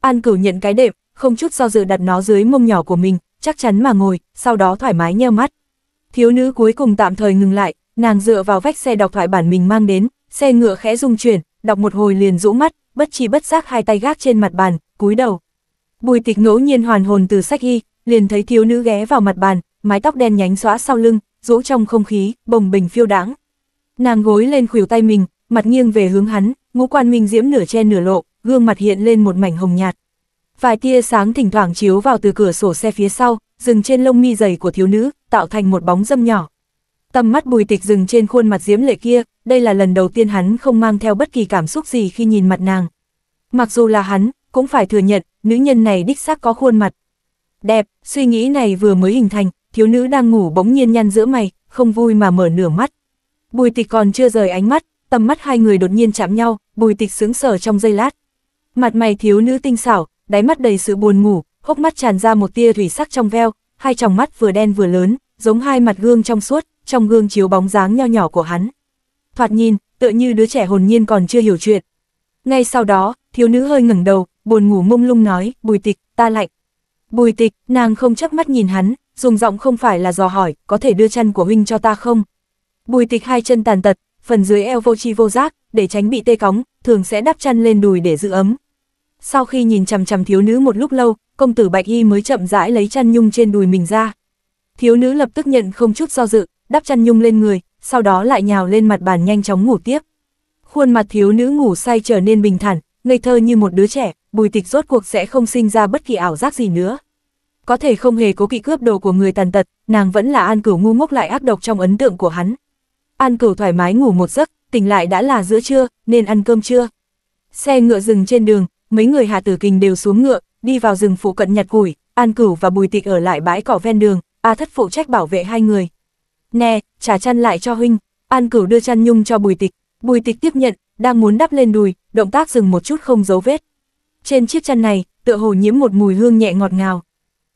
A: An cửu nhận cái đệm, không chút do dự đặt nó dưới mông nhỏ của mình, chắc chắn mà ngồi, sau đó thoải mái nheo mắt. Thiếu nữ cuối cùng tạm thời ngừng lại, nàng dựa vào vách xe đọc thoại bản mình mang đến, xe ngựa khẽ rung chuyển, đọc một hồi liền rũ mắt, bất chi bất giác hai tay gác trên mặt bàn, cúi đầu. Bùi tịch ngẫu nhiên hoàn hồn từ sách y, liền thấy thiếu nữ ghé vào mặt bàn, mái tóc đen nhánh xóa sau lưng, rũ trong không khí, bồng bình phiêu đáng. Nàng gối lên khuỷu tay mình, mặt nghiêng về hướng hắn, ngũ quan minh diễm nửa che nửa lộ, gương mặt hiện lên một mảnh hồng nhạt. Vài tia sáng thỉnh thoảng chiếu vào từ cửa sổ xe phía sau, dừng trên lông mi dày của thiếu nữ, tạo thành một bóng dâm nhỏ. Tầm mắt bùi tịch dừng trên khuôn mặt diễm lệ kia, đây là lần đầu tiên hắn không mang theo bất kỳ cảm xúc gì khi nhìn mặt nàng. Mặc dù là hắn, cũng phải thừa nhận, nữ nhân này đích xác có khuôn mặt. Đẹp, suy nghĩ này vừa mới hình thành, thiếu nữ đang ngủ bỗng nhiên nhăn giữa mày, không vui mà mở nửa mắt. Bùi tịch còn chưa rời ánh mắt, tầm mắt hai người đột nhiên chạm nhau, bùi tịch sướng sở trong giây lát. Mặt mày thiếu nữ tinh xảo, đáy mắt đầy sự buồn ngủ, hốc mắt tràn ra một tia thủy sắc trong veo, hai tròng mắt vừa đen vừa lớn, giống hai mặt gương trong suốt, trong gương chiếu bóng dáng nho nhỏ của hắn. Thoạt nhìn, tựa như đứa trẻ hồn nhiên còn chưa hiểu chuyện. Ngay sau đó, thiếu nữ hơi ngẩng đầu, buồn ngủ mông lung nói, bùi tịch, ta lạnh, Bùi tịch, nàng không chớp mắt nhìn hắn, dùng giọng không phải là dò hỏi, có thể đưa chân của huynh cho ta không? Bùi tịch hai chân tàn tật, phần dưới eo vô chi vô giác, để tránh bị tê cóng, thường sẽ đắp chân lên đùi để giữ ấm. Sau khi nhìn chằm chằm thiếu nữ một lúc lâu, công tử Bạch Y mới chậm rãi lấy chân nhung trên đùi mình ra. Thiếu nữ lập tức nhận không chút do dự, đắp chân nhung lên người, sau đó lại nhào lên mặt bàn nhanh chóng ngủ tiếp. Khuôn mặt thiếu nữ ngủ say trở nên bình thản, ngây thơ như một đứa trẻ, bùi tịch rốt cuộc sẽ không sinh ra bất kỳ ảo giác gì nữa. Có thể không hề cố kỵ cướp đồ của người tàn tật, nàng vẫn là an cửu ngu ngốc lại ác độc trong ấn tượng của hắn. An cửu thoải mái ngủ một giấc, tỉnh lại đã là giữa trưa, nên ăn cơm trưa. Xe ngựa dừng trên đường, mấy người hạ tử kình đều xuống ngựa, đi vào rừng phụ cận nhặt củi, an cửu và bùi tịch ở lại bãi cỏ ven đường, A thất phụ trách bảo vệ hai người. Nè, trả chăn lại cho huynh, an cửu đưa chăn nhung cho bùi tịch, bùi tịch tiếp nhận, đang muốn đắp lên đùi, động tác dừng một chút không giấu vết trên chiếc chăn này, tựa hồ nhiễm một mùi hương nhẹ ngọt ngào.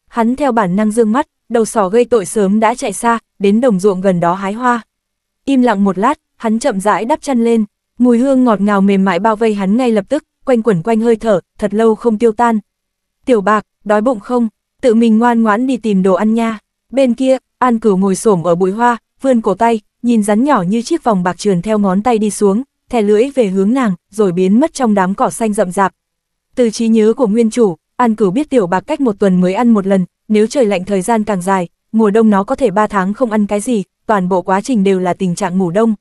A: Hắn theo bản năng dương mắt, đầu sỏ gây tội sớm đã chạy xa, đến đồng ruộng gần đó hái hoa. Im lặng một lát, hắn chậm rãi đắp chăn lên, mùi hương ngọt ngào mềm mại bao vây hắn ngay lập tức, quanh quẩn quanh hơi thở, thật lâu không tiêu tan. Tiểu bạc, đói bụng không, tự mình ngoan ngoãn đi tìm đồ ăn nha. Bên kia, An Cửu ngồi xổm ở bụi hoa, vươn cổ tay, nhìn rắn nhỏ như chiếc vòng bạc trườn theo ngón tay đi xuống, thè lưỡi về hướng nàng, rồi biến mất trong đám cỏ xanh rậm rạp, từ trí nhớ của nguyên chủ, an cửu biết tiểu bạc cách một tuần mới ăn một lần, nếu trời lạnh thời gian càng dài, mùa đông nó có thể 3 tháng không ăn cái gì, toàn bộ quá trình đều là tình trạng ngủ đông.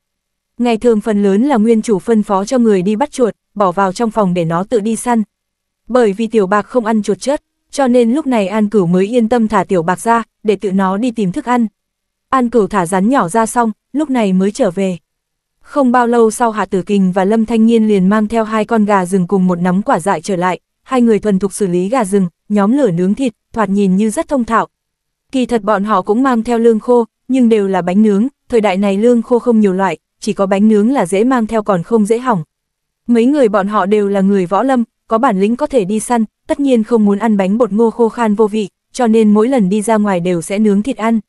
A: Ngày thường phần lớn là nguyên chủ phân phó cho người đi bắt chuột, bỏ vào trong phòng để nó tự đi săn. Bởi vì tiểu bạc không ăn chuột chất, cho nên lúc này An Cửu mới yên tâm thả tiểu bạc ra, để tự nó đi tìm thức ăn. An Cửu thả rắn nhỏ ra xong, lúc này mới trở về. Không bao lâu sau Hà Tử Kình và Lâm Thanh Nhiên liền mang theo hai con gà rừng cùng một nắm quả dại trở lại, hai người thuần thục xử lý gà rừng, nhóm lửa nướng thịt, thoạt nhìn như rất thông thạo. Kỳ thật bọn họ cũng mang theo lương khô, nhưng đều là bánh nướng, thời đại này lương khô không nhiều loại, chỉ có bánh nướng là dễ mang theo còn không dễ hỏng. Mấy người bọn họ đều là người võ lâm, có bản lĩnh có thể đi săn, tất nhiên không muốn ăn bánh bột ngô khô khan vô vị, cho nên mỗi lần đi ra ngoài đều sẽ nướng thịt ăn.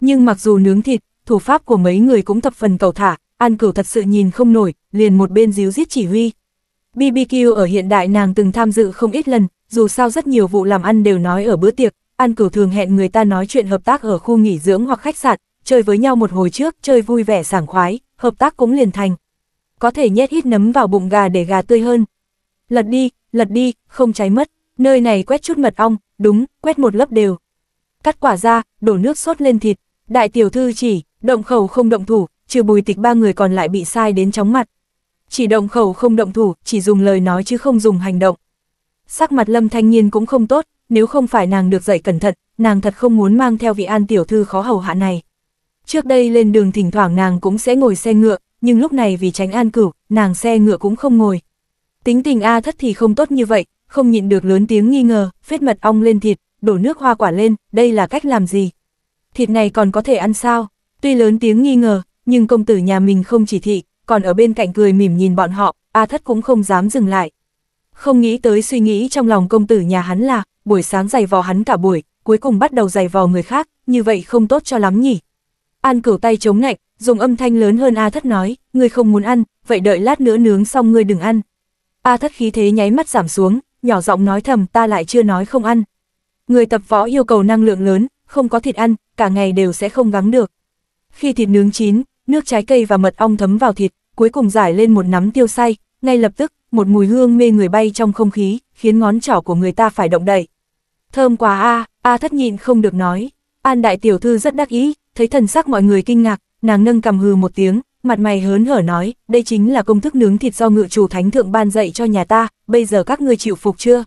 A: Nhưng mặc dù nướng thịt, thủ pháp của mấy người cũng thập phần cầu thả, An Cửu thật sự nhìn không nổi, liền một bên díu giết chỉ huy. BBQ ở hiện đại nàng từng tham dự không ít lần, dù sao rất nhiều vụ làm ăn đều nói ở bữa tiệc, An Cửu thường hẹn người ta nói chuyện hợp tác ở khu nghỉ dưỡng hoặc khách sạn, chơi với nhau một hồi trước, chơi vui vẻ sảng khoái, hợp tác cũng liền thành. Có thể nhét ít nấm vào bụng gà để gà tươi hơn. Lật đi, lật đi, không cháy mất, nơi này quét chút mật ong, đúng, quét một lớp đều. Cắt quả ra, đổ nước sốt lên thịt, đại tiểu thư chỉ, động khẩu không động thủ, trừ bùi tịch ba người còn lại bị sai đến chóng mặt. Chỉ động khẩu không động thủ, chỉ dùng lời nói chứ không dùng hành động. Sắc mặt lâm thanh niên cũng không tốt, nếu không phải nàng được dạy cẩn thận, nàng thật không muốn mang theo vị an tiểu thư khó hầu hạ này. Trước đây lên đường thỉnh thoảng nàng cũng sẽ ngồi xe ngựa, nhưng lúc này vì tránh an cửu, nàng xe ngựa cũng không ngồi. Tính tình A thất thì không tốt như vậy, không nhịn được lớn tiếng nghi ngờ, phết mật ong lên thịt, đổ nước hoa quả lên, đây là cách làm gì? Thịt này còn có thể ăn sao? Tuy lớn tiếng nghi ngờ, nhưng công tử nhà mình không chỉ thị, còn ở bên cạnh cười mỉm nhìn bọn họ, A Thất cũng không dám dừng lại. Không nghĩ tới suy nghĩ trong lòng công tử nhà hắn là, buổi sáng giày vò hắn cả buổi, cuối cùng bắt đầu giày vò người khác, như vậy không tốt cho lắm nhỉ. An cửu tay chống ngạnh, dùng âm thanh lớn hơn A Thất nói, ngươi không muốn ăn, vậy đợi lát nữa nướng xong ngươi đừng ăn. A Thất khí thế nháy mắt giảm xuống, nhỏ giọng nói thầm ta lại chưa nói không ăn. Người tập võ yêu cầu năng lượng lớn, không có thịt ăn, cả ngày đều sẽ không gắng được. Khi thịt nướng chín, nước trái cây và mật ong thấm vào thịt, cuối cùng giải lên một nắm tiêu say, ngay lập tức, một mùi hương mê người bay trong không khí, khiến ngón trỏ của người ta phải động đậy. Thơm quá a, a thất nhịn không được nói. An đại tiểu thư rất đắc ý, thấy thần sắc mọi người kinh ngạc, nàng nâng cầm hừ một tiếng, mặt mày hớn hở nói, đây chính là công thức nướng thịt do ngự chủ thánh thượng ban dạy cho nhà ta, bây giờ các ngươi chịu phục chưa?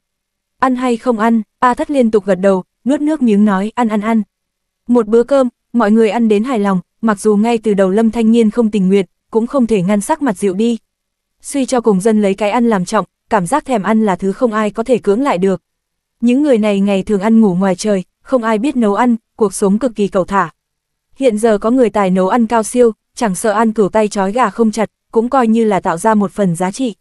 A: Ăn hay không ăn? A thất liên tục gật đầu, nuốt nước miếng nói, ăn ăn ăn. Một bữa cơm, mọi người ăn đến hài lòng, mặc dù ngay từ đầu Lâm Thanh Niên không tình nguyện, cũng không thể ngăn sắc mặt dịu đi. Suy cho cùng dân lấy cái ăn làm trọng, cảm giác thèm ăn là thứ không ai có thể cưỡng lại được. Những người này ngày thường ăn ngủ ngoài trời, không ai biết nấu ăn, cuộc sống cực kỳ cầu thả. Hiện giờ có người tài nấu ăn cao siêu, chẳng sợ ăn cửu tay trói gà không chặt, cũng coi như là tạo ra một phần giá trị.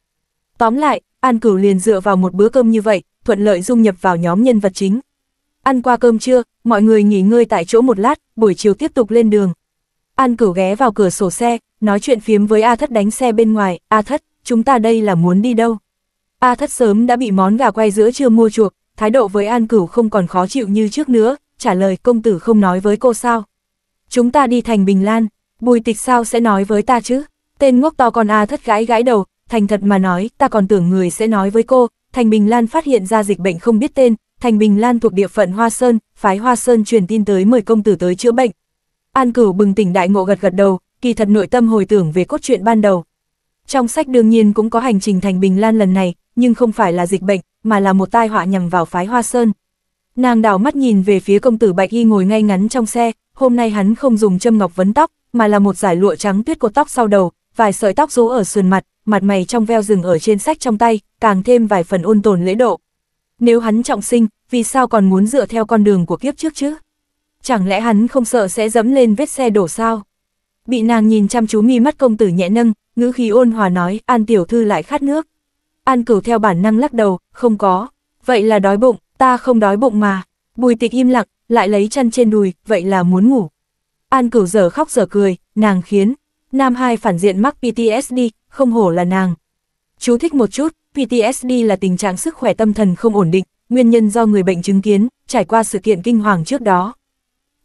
A: Tóm lại, ăn Cửu liền dựa vào một bữa cơm như vậy, thuận lợi dung nhập vào nhóm nhân vật chính. Ăn qua cơm trưa, mọi người nghỉ ngơi tại chỗ một lát, buổi chiều tiếp tục lên đường. An Cửu ghé vào cửa sổ xe, nói chuyện phiếm với A Thất đánh xe bên ngoài, A Thất, chúng ta đây là muốn đi đâu? A Thất sớm đã bị món gà quay giữa chưa mua chuộc, thái độ với An Cửu không còn khó chịu như trước nữa, trả lời công tử không nói với cô sao. Chúng ta đi thành Bình Lan, bùi tịch sao sẽ nói với ta chứ? Tên ngốc to con A Thất gãi gãi đầu, thành thật mà nói, ta còn tưởng người sẽ nói với cô, thành Bình Lan phát hiện ra dịch bệnh không biết tên, thành Bình Lan thuộc địa phận Hoa Sơn, phái Hoa Sơn truyền tin tới mời công tử tới chữa bệnh, An Cửu bừng tỉnh đại ngộ gật gật đầu, kỳ thật nội tâm hồi tưởng về cốt truyện ban đầu. Trong sách đương nhiên cũng có hành trình thành Bình Lan lần này, nhưng không phải là dịch bệnh, mà là một tai họa nhằm vào phái Hoa Sơn. Nàng đảo mắt nhìn về phía công tử Bạch Y ngồi ngay ngắn trong xe, hôm nay hắn không dùng châm ngọc vấn tóc, mà là một giải lụa trắng tuyết cột tóc sau đầu, vài sợi tóc rũ ở sườn mặt, mặt mày trong veo rừng ở trên sách trong tay, càng thêm vài phần ôn tồn lễ độ. Nếu hắn trọng sinh, vì sao còn muốn dựa theo con đường của kiếp trước chứ? chẳng lẽ hắn không sợ sẽ dẫm lên vết xe đổ sao? Bị nàng nhìn chăm chú mi mắt công tử nhẹ nâng, ngữ khí ôn hòa nói, An tiểu thư lại khát nước. An cửu theo bản năng lắc đầu, không có. Vậy là đói bụng, ta không đói bụng mà. Bùi tịch im lặng, lại lấy chân trên đùi, vậy là muốn ngủ. An cửu giờ khóc giờ cười, nàng khiến. Nam hai phản diện mắc PTSD, không hổ là nàng. Chú thích một chút, PTSD là tình trạng sức khỏe tâm thần không ổn định, nguyên nhân do người bệnh chứng kiến, trải qua sự kiện kinh hoàng trước đó.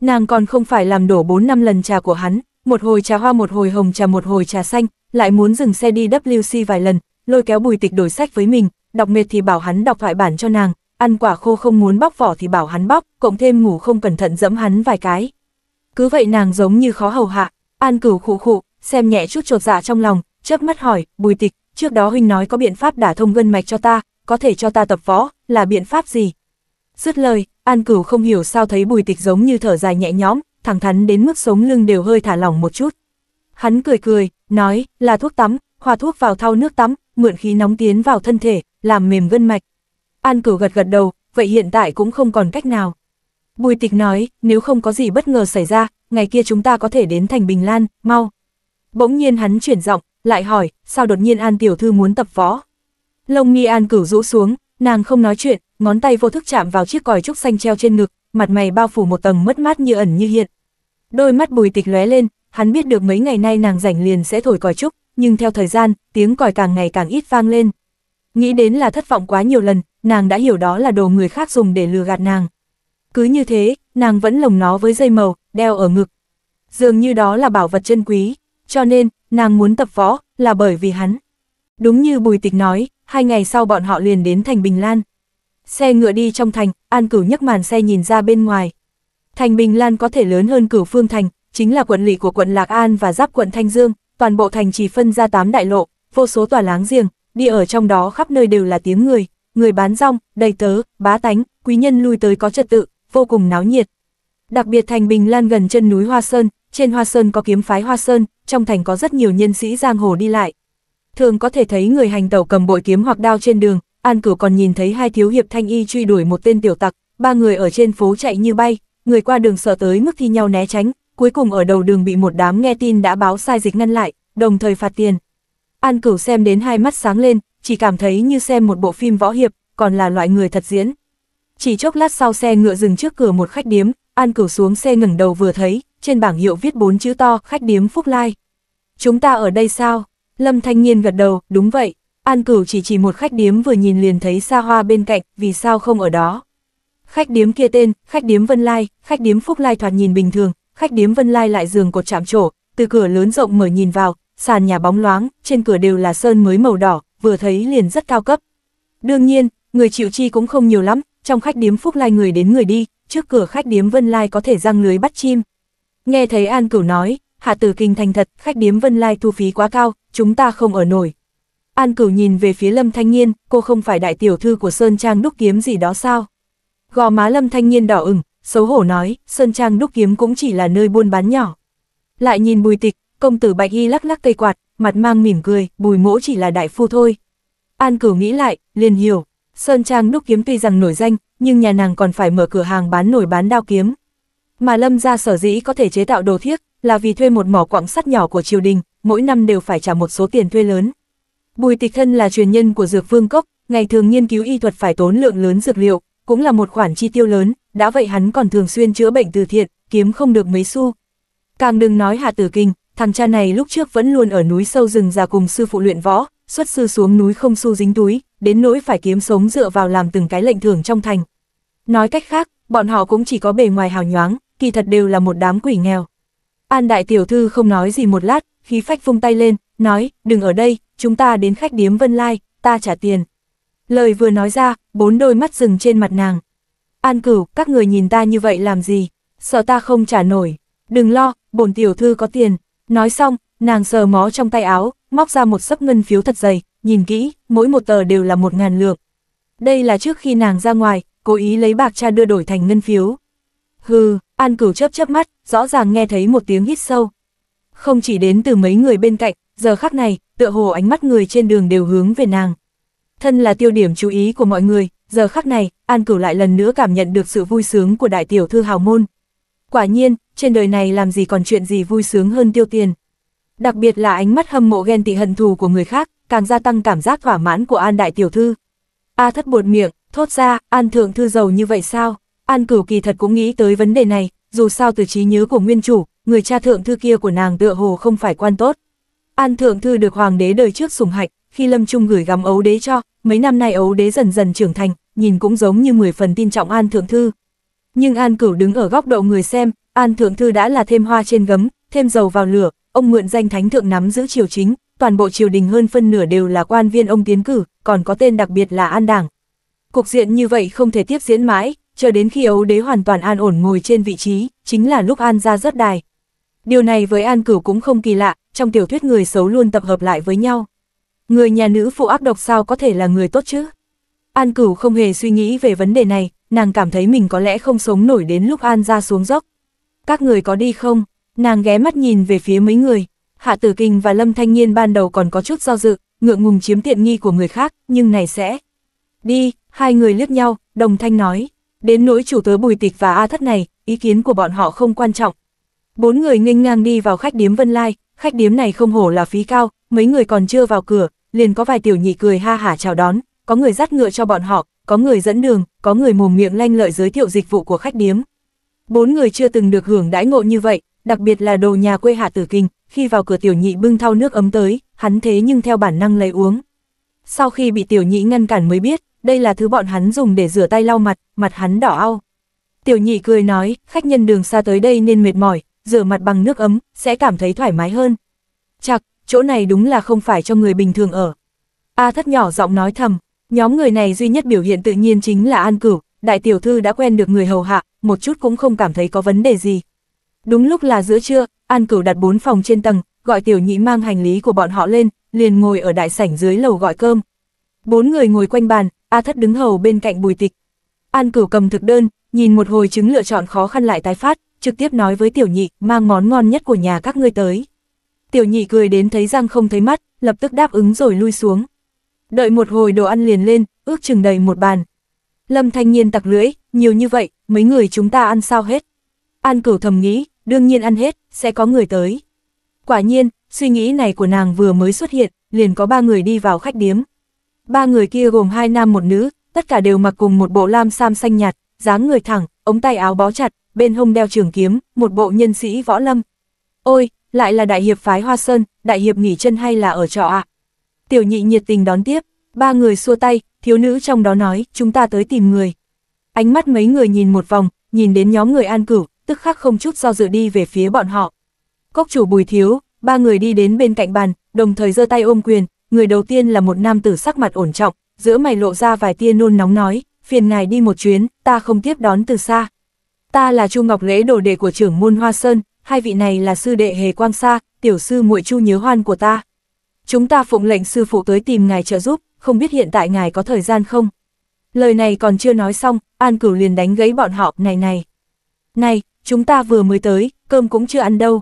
A: Nàng còn không phải làm đổ 4 năm lần trà của hắn, một hồi trà hoa một hồi hồng trà một hồi trà xanh, lại muốn dừng xe đi WC vài lần, lôi kéo bùi tịch đổi sách với mình, đọc mệt thì bảo hắn đọc thoại bản cho nàng, ăn quả khô không muốn bóc vỏ thì bảo hắn bóc, cộng thêm ngủ không cẩn thận dẫm hắn vài cái. Cứ vậy nàng giống như khó hầu hạ, an cửu khụ khụ, xem nhẹ chút trột dạ trong lòng, chớp mắt hỏi, bùi tịch, trước đó huynh nói có biện pháp đả thông gân mạch cho ta, có thể cho ta tập võ, là biện pháp gì? Dứt lời, An Cửu không hiểu sao thấy bùi tịch giống như thở dài nhẹ nhõm, thẳng thắn đến mức sống lưng đều hơi thả lỏng một chút. Hắn cười cười, nói, là thuốc tắm, hòa thuốc vào thau nước tắm, mượn khí nóng tiến vào thân thể, làm mềm gân mạch. An Cửu gật gật đầu, vậy hiện tại cũng không còn cách nào. Bùi tịch nói, nếu không có gì bất ngờ xảy ra, ngày kia chúng ta có thể đến thành Bình Lan, mau. Bỗng nhiên hắn chuyển giọng, lại hỏi, sao đột nhiên An Tiểu Thư muốn tập võ. Lông mi An Cửu rũ xuống, nàng không nói chuyện, ngón tay vô thức chạm vào chiếc còi trúc xanh treo trên ngực, mặt mày bao phủ một tầng mất mát như ẩn như hiện. Đôi mắt bùi tịch lóe lên, hắn biết được mấy ngày nay nàng rảnh liền sẽ thổi còi trúc, nhưng theo thời gian, tiếng còi càng ngày càng ít vang lên. Nghĩ đến là thất vọng quá nhiều lần, nàng đã hiểu đó là đồ người khác dùng để lừa gạt nàng. Cứ như thế, nàng vẫn lồng nó với dây màu, đeo ở ngực. Dường như đó là bảo vật chân quý, cho nên, nàng muốn tập võ, là bởi vì hắn. Đúng như Bùi Tịch nói, hai ngày sau bọn họ liền đến thành Bình Lan. Xe ngựa đi trong thành, An Cửu nhấc màn xe nhìn ra bên ngoài. Thành Bình Lan có thể lớn hơn Cửu Phương thành, chính là quận lỵ của quận Lạc An và giáp quận Thanh Dương, toàn bộ thành chỉ phân ra 8 đại lộ, vô số tòa láng giềng, đi ở trong đó khắp nơi đều là tiếng người, người bán rong, đầy tớ, bá tánh, quý nhân lui tới có trật tự, vô cùng náo nhiệt. Đặc biệt thành Bình Lan gần chân núi Hoa Sơn, trên Hoa Sơn có kiếm phái Hoa Sơn, trong thành có rất nhiều nhân sĩ giang hồ đi lại. Thường có thể thấy người hành tẩu cầm bội kiếm hoặc đao trên đường, An Cửu còn nhìn thấy hai thiếu hiệp thanh y truy đuổi một tên tiểu tặc, ba người ở trên phố chạy như bay, người qua đường sợ tới mức thi nhau né tránh, cuối cùng ở đầu đường bị một đám nghe tin đã báo sai dịch ngăn lại, đồng thời phạt tiền. An Cửu xem đến hai mắt sáng lên, chỉ cảm thấy như xem một bộ phim võ hiệp, còn là loại người thật diễn. Chỉ chốc lát sau xe ngựa dừng trước cửa một khách điếm, An Cửu xuống xe ngẩng đầu vừa thấy, trên bảng hiệu viết bốn chữ to, khách điếm Phúc Lai. Chúng ta ở đây sao? Lâm Thanh Nhiên gật đầu, đúng vậy, An Cửu chỉ chỉ một khách điếm vừa nhìn liền thấy xa hoa bên cạnh, vì sao không ở đó. Khách điếm kia tên, khách điếm Vân Lai, khách điếm Phúc Lai thoạt nhìn bình thường, khách điếm Vân Lai lại giường cột chạm trổ, từ cửa lớn rộng mở nhìn vào, sàn nhà bóng loáng, trên cửa đều là sơn mới màu đỏ, vừa thấy liền rất cao cấp. Đương nhiên, người chịu chi cũng không nhiều lắm, trong khách điếm Phúc Lai người đến người đi, trước cửa khách điếm Vân Lai có thể răng lưới bắt chim. Nghe thấy An Cửu nói, Hạ Tử Kinh thành thật, khách điếm Vân Lai thu phí quá cao, chúng ta không ở nổi. An Cửu nhìn về phía Lâm Thanh Niên, cô không phải đại tiểu thư của Sơn Trang đúc kiếm gì đó sao? Gò má Lâm Thanh Niên đỏ ửng, xấu hổ nói, Sơn Trang đúc kiếm cũng chỉ là nơi buôn bán nhỏ. Lại nhìn bùi tịch, công tử Bạch Y lắc lắc cây quạt, mặt mang mỉm cười, bùi mỗ chỉ là đại phu thôi. An Cửu nghĩ lại, liền hiểu, Sơn Trang đúc kiếm tuy rằng nổi danh, nhưng nhà nàng còn phải mở cửa hàng bán nổi bán đao kiếm. Mà Lâm gia sở dĩ có thể chế tạo đồ thiếc, là vì thuê một mỏ quặng sắt nhỏ của triều đình, mỗi năm đều phải trả một số tiền thuê lớn. Bùi Tịch Thân là truyền nhân của Dược Vương Cốc, ngày thường nghiên cứu y thuật phải tốn lượng lớn dược liệu, cũng là một khoản chi tiêu lớn, đã vậy hắn còn thường xuyên chữa bệnh từ thiện, kiếm không được mấy xu. Càng đừng nói Hạ Tử Kinh, thằng cha này lúc trước vẫn luôn ở núi sâu rừng già cùng sư phụ luyện võ, xuất sư xuống núi không xu dính túi, đến nỗi phải kiếm sống dựa vào làm từng cái lệnh thưởng trong thành. Nói cách khác, bọn họ cũng chỉ có bề ngoài hào nhoáng, kỳ thật đều là một đám quỷ nghèo. An đại tiểu thư không nói gì một lát, khí phách vung tay lên, nói, đừng ở đây, chúng ta đến khách điếm Vân Lai, ta trả tiền. Lời vừa nói ra, bốn đôi mắt dừng trên mặt nàng. An cửu, các người nhìn ta như vậy làm gì? Sợ ta không trả nổi. Đừng lo, bổn tiểu thư có tiền. Nói xong, nàng sờ mó trong tay áo, móc ra một sấp ngân phiếu thật dày, nhìn kỹ, mỗi một tờ đều là một ngàn lượng. Đây là trước khi nàng ra ngoài, cố ý lấy bạc cha đưa đổi thành ngân phiếu. Hừ, An Cửu chớp chớp mắt, rõ ràng nghe thấy một tiếng hít sâu. Không chỉ đến từ mấy người bên cạnh, giờ khắc này, tựa hồ ánh mắt người trên đường đều hướng về nàng. Thân là tiêu điểm chú ý của mọi người, giờ khắc này, An Cửu lại lần nữa cảm nhận được sự vui sướng của đại tiểu thư hào môn. Quả nhiên, trên đời này làm gì còn chuyện gì vui sướng hơn tiêu tiền. Đặc biệt là ánh mắt hâm mộ ghen tị hận thù của người khác, càng gia tăng cảm giác thỏa mãn của An đại tiểu thư. A thất buột miệng, thốt ra, An thượng thư giàu như vậy sao? An Cửu kỳ thật cũng nghĩ tới vấn đề này, dù sao từ trí nhớ của nguyên chủ, người cha thượng thư kia của nàng tựa hồ không phải quan tốt. An Thượng Thư được Hoàng đế đời trước sủng hạnh, khi Lâm Trung gửi gắm ấu đế cho, mấy năm nay ấu đế dần dần trưởng thành, nhìn cũng giống như 10 phần tin trọng An Thượng Thư. Nhưng An Cửu đứng ở góc độ người xem, An Thượng Thư đã là thêm hoa trên gấm, thêm dầu vào lửa, ông mượn danh thánh thượng nắm giữ triều chính, toàn bộ triều đình hơn phân nửa đều là quan viên ông tiến cử, còn có tên đặc biệt là An Đảng. Cục diện như vậy không thể tiếp diễn mãi, chờ đến khi ấu đế hoàn toàn an ổn ngồi trên vị trí, chính là lúc An ra rất đài. Điều này với An Cửu cũng không kỳ lạ, trong tiểu thuyết người xấu luôn tập hợp lại với nhau. Người nhà nữ phụ ác độc sao có thể là người tốt chứ? An cửu không hề suy nghĩ về vấn đề này, nàng cảm thấy mình có lẽ không sống nổi đến lúc An ra xuống dốc. Các người có đi không? Nàng ghé mắt nhìn về phía mấy người, Hạ Tử Kinh và Lâm Thanh Niên ban đầu còn có chút do dự, ngượng ngùng chiếm tiện nghi của người khác, nhưng này sẽ. Đi, hai người liếc nhau, đồng thanh nói. Đến nỗi chủ tớ Bùi Tịch và A Thất này, ý kiến của bọn họ không quan trọng. Bốn người nghênh ngang đi vào khách điếm Vân Lai, khách điếm này không hổ là phí cao, mấy người còn chưa vào cửa, liền có vài tiểu nhị cười ha hả chào đón, có người dắt ngựa cho bọn họ, có người dẫn đường, có người mồm miệng lanh lợi giới thiệu dịch vụ của khách điếm. Bốn người chưa từng được hưởng đãi ngộ như vậy, đặc biệt là đồ nhà quê Hạ Tử Kinh, khi vào cửa tiểu nhị bưng thau nước ấm tới, hắn thế nhưng theo bản năng lấy uống. Sau khi bị tiểu nhị ngăn cản mới biết, đây là thứ bọn hắn dùng để rửa tay lau mặt, mặt hắn đỏ ao. Tiểu nhị cười nói, khách nhân đường xa tới đây nên mệt mỏi, rửa mặt bằng nước ấm, sẽ cảm thấy thoải mái hơn. Chặc, chỗ này đúng là không phải cho người bình thường ở. A thất nhỏ giọng nói thầm, nhóm người này duy nhất biểu hiện tự nhiên chính là An Cửu, đại tiểu thư đã quen được người hầu hạ, một chút cũng không cảm thấy có vấn đề gì. Đúng lúc là giữa trưa, An Cửu đặt bốn phòng trên tầng, gọi tiểu nhị mang hành lý của bọn họ lên, liền ngồi ở đại sảnh dưới lầu gọi cơm. Bốn người ngồi quanh bàn, A Thất đứng hầu bên cạnh Bùi Tịch. An Cửu cầm thực đơn, nhìn một hồi chứng lựa chọn khó khăn lại tái phát, trực tiếp nói với tiểu nhị, mang món ngon nhất của nhà các ngươi tới. Tiểu nhị cười đến thấy răng không thấy mắt, lập tức đáp ứng rồi lui xuống. Đợi một hồi đồ ăn liền lên, ước chừng đầy một bàn. Lâm thanh niên tặc lưỡi, nhiều như vậy, mấy người chúng ta ăn sao hết. An cửu thầm nghĩ, đương nhiên ăn hết, sẽ có người tới. Quả nhiên, suy nghĩ này của nàng vừa mới xuất hiện, liền có ba người đi vào khách điếm. Ba người kia gồm hai nam một nữ, tất cả đều mặc cùng một bộ lam sam xanh nhạt, dáng người thẳng, ống tay áo bó chặt, bên hông đeo trường kiếm, một bộ nhân sĩ võ lâm. Ôi, lại là đại hiệp phái Hoa Sơn, đại hiệp nghỉ chân hay là ở trọ ạ? À? Tiểu nhị nhiệt tình đón tiếp, ba người xua tay, thiếu nữ trong đó nói, chúng ta tới tìm người. Ánh mắt mấy người nhìn một vòng, nhìn đến nhóm người an cửu, tức khắc không chút do dự đi về phía bọn họ. Cốc chủ bùi thiếu, ba người đi đến bên cạnh bàn, đồng thời giơ tay ôm quyền, người đầu tiên là một nam tử sắc mặt ổn trọng, giữa mày lộ ra vài tia nôn nóng nói, phiền ngài đi một chuyến, ta không tiếp đón từ xa. Ta là Chu Ngọc Lễ đồ đệ của trưởng môn Hoa Sơn, hai vị này là sư đệ Hề Quang Sa, tiểu sư muội Chu Nhớ Hoan của ta. Chúng ta phụng lệnh sư phụ tới tìm ngài trợ giúp, không biết hiện tại ngài có thời gian không? Lời này còn chưa nói xong, An Cửu liền đánh gãy bọn họ, này này. Này, chúng ta vừa mới tới, cơm cũng chưa ăn đâu.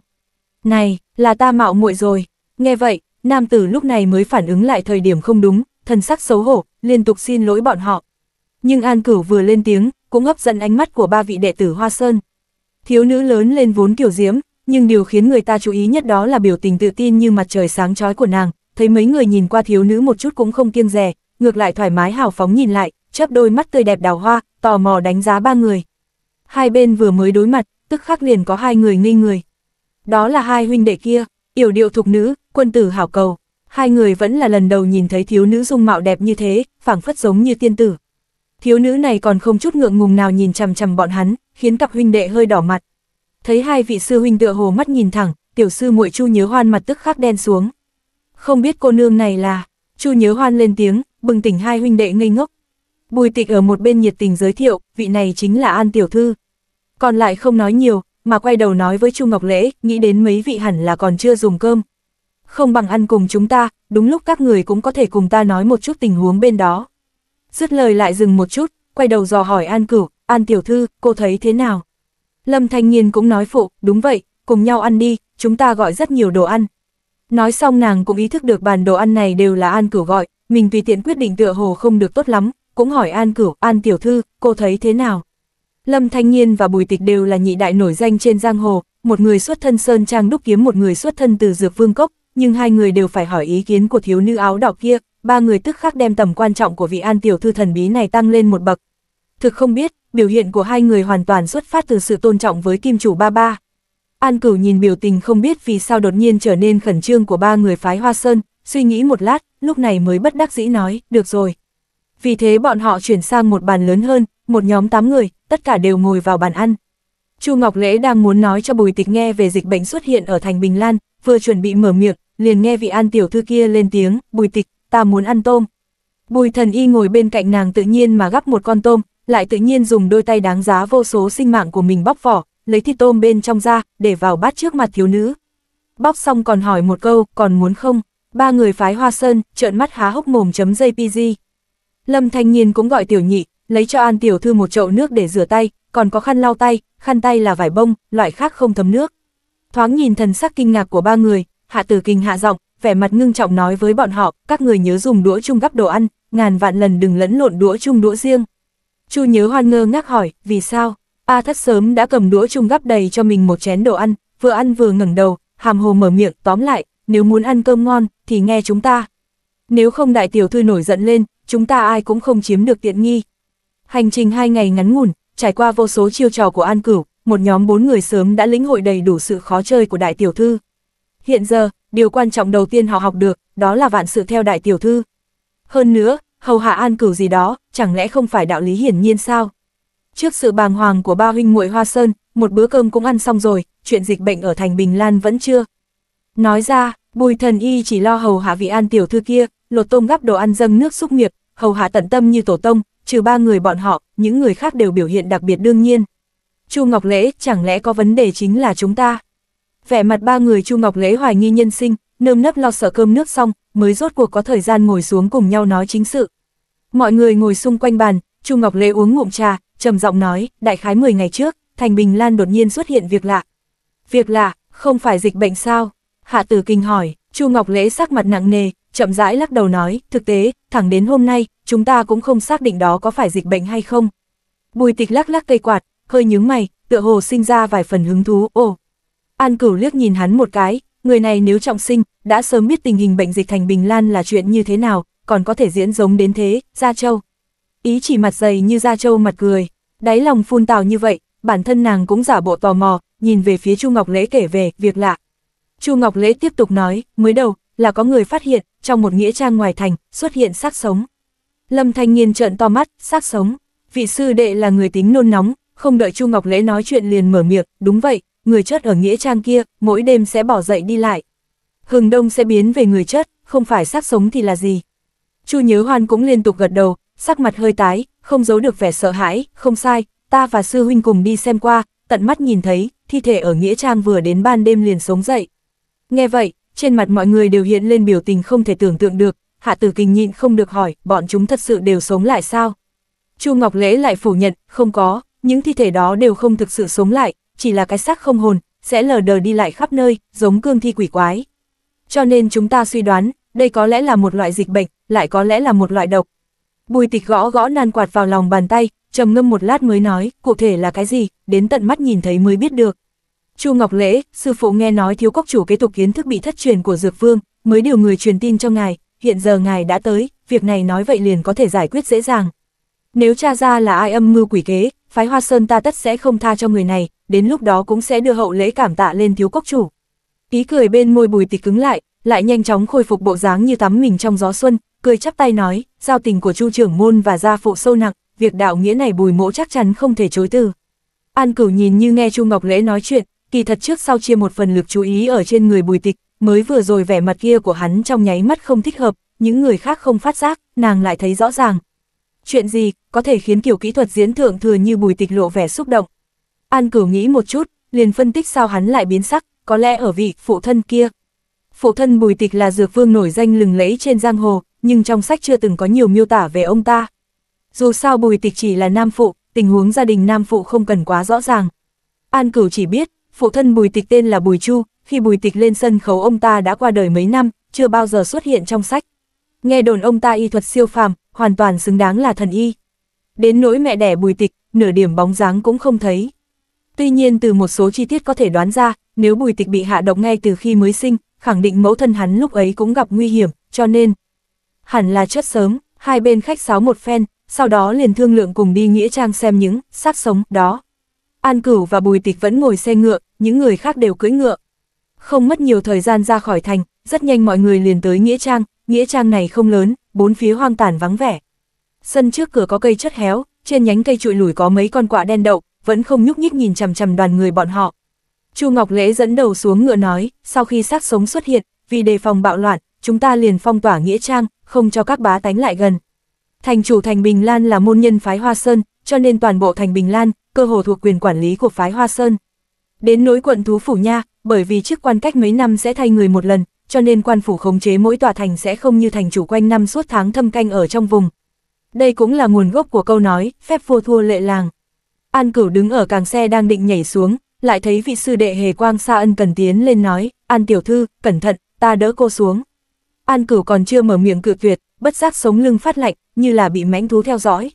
A: Này, là ta mạo muội rồi. Nghe vậy, nam tử lúc này mới phản ứng lại thời điểm không đúng, thần sắc xấu hổ, liên tục xin lỗi bọn họ. Nhưng An Cửu vừa lên tiếng, cũng hấp dẫn ánh mắt của ba vị đệ tử Hoa Sơn. Thiếu nữ lớn lên vốn kiểu diễm, nhưng điều khiến người ta chú ý nhất đó là biểu tình tự tin như mặt trời sáng chói của nàng, thấy mấy người nhìn qua thiếu nữ một chút cũng không kiêng dè, ngược lại thoải mái hào phóng nhìn lại, chớp đôi mắt tươi đẹp đào hoa, tò mò đánh giá ba người. Hai bên vừa mới đối mặt, tức khắc liền có hai người ngây người. Đó là hai huynh đệ kia, yểu điệu thục nữ, quân tử hảo cầu. Hai người vẫn là lần đầu nhìn thấy thiếu nữ dung mạo đẹp như thế, phảng phất giống như tiên tử thiếu nữ này còn không chút ngượng ngùng nào nhìn chằm chằm bọn hắn, khiến cặp huynh đệ hơi đỏ mặt. Thấy hai vị sư huynh tựa hồ mắt nhìn thẳng, tiểu sư muội Chu Nhớ Hoan mặt tức khắc đen xuống. Không biết cô nương này là, Chu Nhớ Hoan lên tiếng, bừng tỉnh hai huynh đệ ngây ngốc. Bùi Tịch ở một bên nhiệt tình giới thiệu, vị này chính là An tiểu thư. Còn lại không nói nhiều, mà quay đầu nói với Chu Ngọc Lễ, nghĩ đến mấy vị hẳn là còn chưa dùng cơm. Không bằng ăn cùng chúng ta, đúng lúc các người cũng có thể cùng ta nói một chút tình huống bên đó dứt lời lại dừng một chút, quay đầu dò hỏi An Cửu, An Tiểu Thư, cô thấy thế nào? Lâm Thanh Nhiên cũng nói phụ, đúng vậy, cùng nhau ăn đi, chúng ta gọi rất nhiều đồ ăn. Nói xong nàng cũng ý thức được bàn đồ ăn này đều là An Cửu gọi, mình tùy tiện quyết định tựa hồ không được tốt lắm, cũng hỏi An Cửu, An Tiểu Thư, cô thấy thế nào? Lâm Thanh Nhiên và Bùi Tịch đều là nhị đại nổi danh trên giang hồ, một người xuất thân Sơn Trang đúc kiếm một người xuất thân từ Dược Vương Cốc, nhưng hai người đều phải hỏi ý kiến của thiếu nữ áo đỏ kia, ba người tức khắc đem tầm quan trọng của vị an tiểu thư thần bí này tăng lên một bậc. Thực không biết, biểu hiện của hai người hoàn toàn xuất phát từ sự tôn trọng với kim chủ ba ba. An cửu nhìn biểu tình không biết vì sao đột nhiên trở nên khẩn trương của ba người phái hoa sơn, suy nghĩ một lát, lúc này mới bất đắc dĩ nói, được rồi. Vì thế bọn họ chuyển sang một bàn lớn hơn, một nhóm 8 người, tất cả đều ngồi vào bàn ăn. Chu Ngọc Lễ đang muốn nói cho Bùi Tịch nghe về dịch bệnh xuất hiện ở thành Bình Lan, vừa chuẩn bị mở miệng, liền nghe vị an tiểu thư kia lên tiếng, Bùi Tịch, ta muốn ăn tôm. Bùi thần y ngồi bên cạnh nàng tự nhiên mà gắp một con tôm, lại tự nhiên dùng đôi tay đáng giá vô số sinh mạng của mình bóc vỏ, lấy thịt tôm bên trong ra, để vào bát trước mặt thiếu nữ. Bóc xong còn hỏi một câu, còn muốn không? Ba người phái hoa sơn, trợn mắt há hốc mồm chấm JPG. Lâm thanh niên cũng gọi tiểu nhị, lấy cho an tiểu thư một chậu nước để rửa tay, còn có khăn lau tay, khăn tay là vải bông, loại khác không thấm nước. Thoáng nhìn thần sắc kinh ngạc của ba người, hạ tử kinh hạ giọng, vẻ mặt ngưng trọng nói với bọn họ, các người nhớ dùng đũa chung gắp đồ ăn, ngàn vạn lần đừng lẫn lộn đũa chung đũa riêng. Chu nhớ hoan ngơ ngác hỏi, vì sao? A thất sớm đã cầm đũa chung gắp đầy cho mình một chén đồ ăn, vừa ăn vừa ngẩng đầu, hàm hồ mở miệng, tóm lại, nếu muốn ăn cơm ngon, thì nghe chúng ta. Nếu không đại tiểu thư nổi giận lên, chúng ta ai cũng không chiếm được tiện nghi. Hành trình hai ngày ngắn ngủn, trải qua vô số chiêu trò của An Cửu, một nhóm bốn người sớm đã lĩnh hội đầy đủ sự khó chơi của đại tiểu thư. Hiện giờ, điều quan trọng đầu tiên họ học được, đó là vạn sự theo đại tiểu thư. Hơn nữa, hầu hạ an cửu gì đó, chẳng lẽ không phải đạo lý hiển nhiên sao? Trước sự bàng hoàng của ba huynh muội Hoa Sơn, một bữa cơm cũng ăn xong rồi, chuyện dịch bệnh ở thành Bình Lan vẫn chưa. Nói ra, bùi thần y chỉ lo hầu hạ vị an tiểu thư kia, lột tôm gắp đồ ăn dâng nước xúc nghiệp, hầu hạ tận tâm như tổ tông, trừ ba người bọn họ, những người khác đều biểu hiện đặc biệt đương nhiên. Chu Ngọc Lễ, chẳng lẽ có vấn đề chính là chúng ta? vẻ mặt ba người Chu Ngọc Lễ hoài nghi nhân sinh, nơm nấp lo sợ cơm nước xong, mới rốt cuộc có thời gian ngồi xuống cùng nhau nói chính sự. Mọi người ngồi xung quanh bàn, Chu Ngọc Lễ uống ngụm trà, trầm giọng nói, đại khái 10 ngày trước, Thành Bình Lan đột nhiên xuất hiện việc lạ. Việc lạ, không phải dịch bệnh sao? Hạ Tử Kinh hỏi, Chu Ngọc Lễ sắc mặt nặng nề, chậm rãi lắc đầu nói, thực tế, thẳng đến hôm nay, chúng ta cũng không xác định đó có phải dịch bệnh hay không. Bùi tịch lắc lắc cây quạt, hơi nhướng mày, tựa hồ sinh ra vài phần hứng thú, ồ, An Cửu liếc nhìn hắn một cái, người này nếu trọng sinh, đã sớm biết tình hình bệnh dịch thành Bình Lan là chuyện như thế nào, còn có thể diễn giống đến thế, Gia Châu. Ý chỉ mặt dày như Gia Châu mặt cười, đáy lòng phun tào như vậy, bản thân nàng cũng giả bộ tò mò, nhìn về phía Chu Ngọc Lễ kể về việc lạ. Chu Ngọc Lễ tiếp tục nói, mới đầu là có người phát hiện, trong một nghĩa trang ngoài thành, xuất hiện xác sống. Lâm Thanh Nghiên trợn to mắt, xác sống. Vị sư đệ là người tính nôn nóng, không đợi Chu Ngọc Lễ nói chuyện liền mở miệng, đúng vậy, người chất ở Nghĩa Trang kia, mỗi đêm sẽ bỏ dậy đi lại. Hừng đông sẽ biến về người chất, không phải xác sống thì là gì. Chu Nhớ Hoan cũng liên tục gật đầu, sắc mặt hơi tái, không giấu được vẻ sợ hãi, không sai, ta và sư huynh cùng đi xem qua, tận mắt nhìn thấy, thi thể ở Nghĩa Trang vừa đến ban đêm liền sống dậy. Nghe vậy, trên mặt mọi người đều hiện lên biểu tình không thể tưởng tượng được, Hạ Tử kinh nhịn không được hỏi, bọn chúng thật sự đều sống lại sao? Chu Ngọc Lễ lại phủ nhận, không có, những thi thể đó đều không thực sự sống lại, chỉ là cái xác không hồn, sẽ lờ đờ đi lại khắp nơi, giống cương thi quỷ quái. Cho nên chúng ta suy đoán, đây có lẽ là một loại dịch bệnh, lại có lẽ là một loại độc. Bùi tịch gõ gõ nan quạt vào lòng bàn tay, trầm ngâm một lát mới nói, cụ thể là cái gì, đến tận mắt nhìn thấy mới biết được. Chu Ngọc Lễ, sư phụ nghe nói thiếu cốc chủ kế tục kiến thức bị thất truyền của Dược Vương, mới điều người truyền tin cho ngài, hiện giờ ngài đã tới, việc này nói vậy liền có thể giải quyết dễ dàng. Nếu cha ra là ai âm mưu quỷ kế, phái Hoa Sơn ta tất sẽ không tha cho người này, đến lúc đó cũng sẽ đưa hậu lễ cảm tạ lên thiếu quốc chủ. Ý cười bên môi bùi tịch cứng lại, lại nhanh chóng khôi phục bộ dáng như tắm mình trong gió xuân, cười chắp tay nói, giao tình của chu trưởng môn và gia phụ sâu nặng, việc đạo nghĩa này bùi mỗ chắc chắn không thể chối từ. An cửu nhìn như nghe chu Ngọc Lễ nói chuyện, kỳ thật trước sau chia một phần lực chú ý ở trên người bùi tịch, mới vừa rồi vẻ mặt kia của hắn trong nháy mắt không thích hợp, những người khác không phát giác, nàng lại thấy rõ ràng. Chuyện gì, có thể khiến kiểu kỹ thuật diễn thượng thừa như bùi tịch lộ vẻ xúc động, An cửu nghĩ một chút, liền phân tích sao hắn lại biến sắc, có lẽ ở vị phụ thân kia. Phụ thân bùi tịch là dược vương nổi danh lừng lẫy trên giang hồ, nhưng trong sách chưa từng có nhiều miêu tả về ông ta. Dù sao bùi tịch chỉ là nam phụ, tình huống gia đình nam phụ không cần quá rõ ràng. An cửu chỉ biết, phụ thân bùi tịch tên là bùi chu, khi bùi tịch lên sân khấu ông ta đã qua đời mấy năm, chưa bao giờ xuất hiện trong sách. Nghe đồn ông ta y thuật siêu phàm, hoàn toàn xứng đáng là thần y. Đến nỗi mẹ đẻ bùi tịch, nửa điểm bóng dáng cũng không thấy. Tuy nhiên từ một số chi tiết có thể đoán ra, nếu bùi tịch bị hạ độc ngay từ khi mới sinh, khẳng định mẫu thân hắn lúc ấy cũng gặp nguy hiểm, cho nên hẳn là chất sớm, hai bên khách sáo một phen, sau đó liền thương lượng cùng đi Nghĩa Trang xem những xác sống đó. An Cửu và Bùi Tịch vẫn ngồi xe ngựa, những người khác đều cưỡi ngựa. Không mất nhiều thời gian ra khỏi thành, rất nhanh mọi người liền tới Nghĩa Trang, Nghĩa Trang này không lớn, bốn phía hoang tàn vắng vẻ. Sân trước cửa có cây chất héo, trên nhánh cây trụi lủi có mấy con quạ đen đậu, vẫn không nhúc nhích nhìn chằm chằm đoàn người bọn họ. Chu Ngọc Lễ dẫn đầu xuống ngựa nói, sau khi xác sống xuất hiện, vì đề phòng bạo loạn, chúng ta liền phong tỏa nghĩa trang, không cho các bá tánh lại gần. Thành chủ Thành Bình Lan là môn nhân phái Hoa Sơn, cho nên toàn bộ Thành Bình Lan, cơ hồ thuộc quyền quản lý của phái Hoa Sơn. Đến nối quận thú phủ nha, bởi vì chức quan cách mấy năm sẽ thay người một lần, cho nên quan phủ khống chế mỗi tòa thành sẽ không như thành chủ quanh năm suốt tháng thâm canh ở trong vùng. Đây cũng là nguồn gốc của câu nói, phép vua thua lệ làng. An Cửu đứng ở càng xe đang định nhảy xuống, lại thấy vị sư đệ hề quang xa ân cần tiến lên nói, An tiểu thư, cẩn thận, ta đỡ cô xuống. An Cửu còn chưa mở miệng cự tuyệt, bất giác sống lưng phát lạnh, như là bị mãnh thú theo dõi.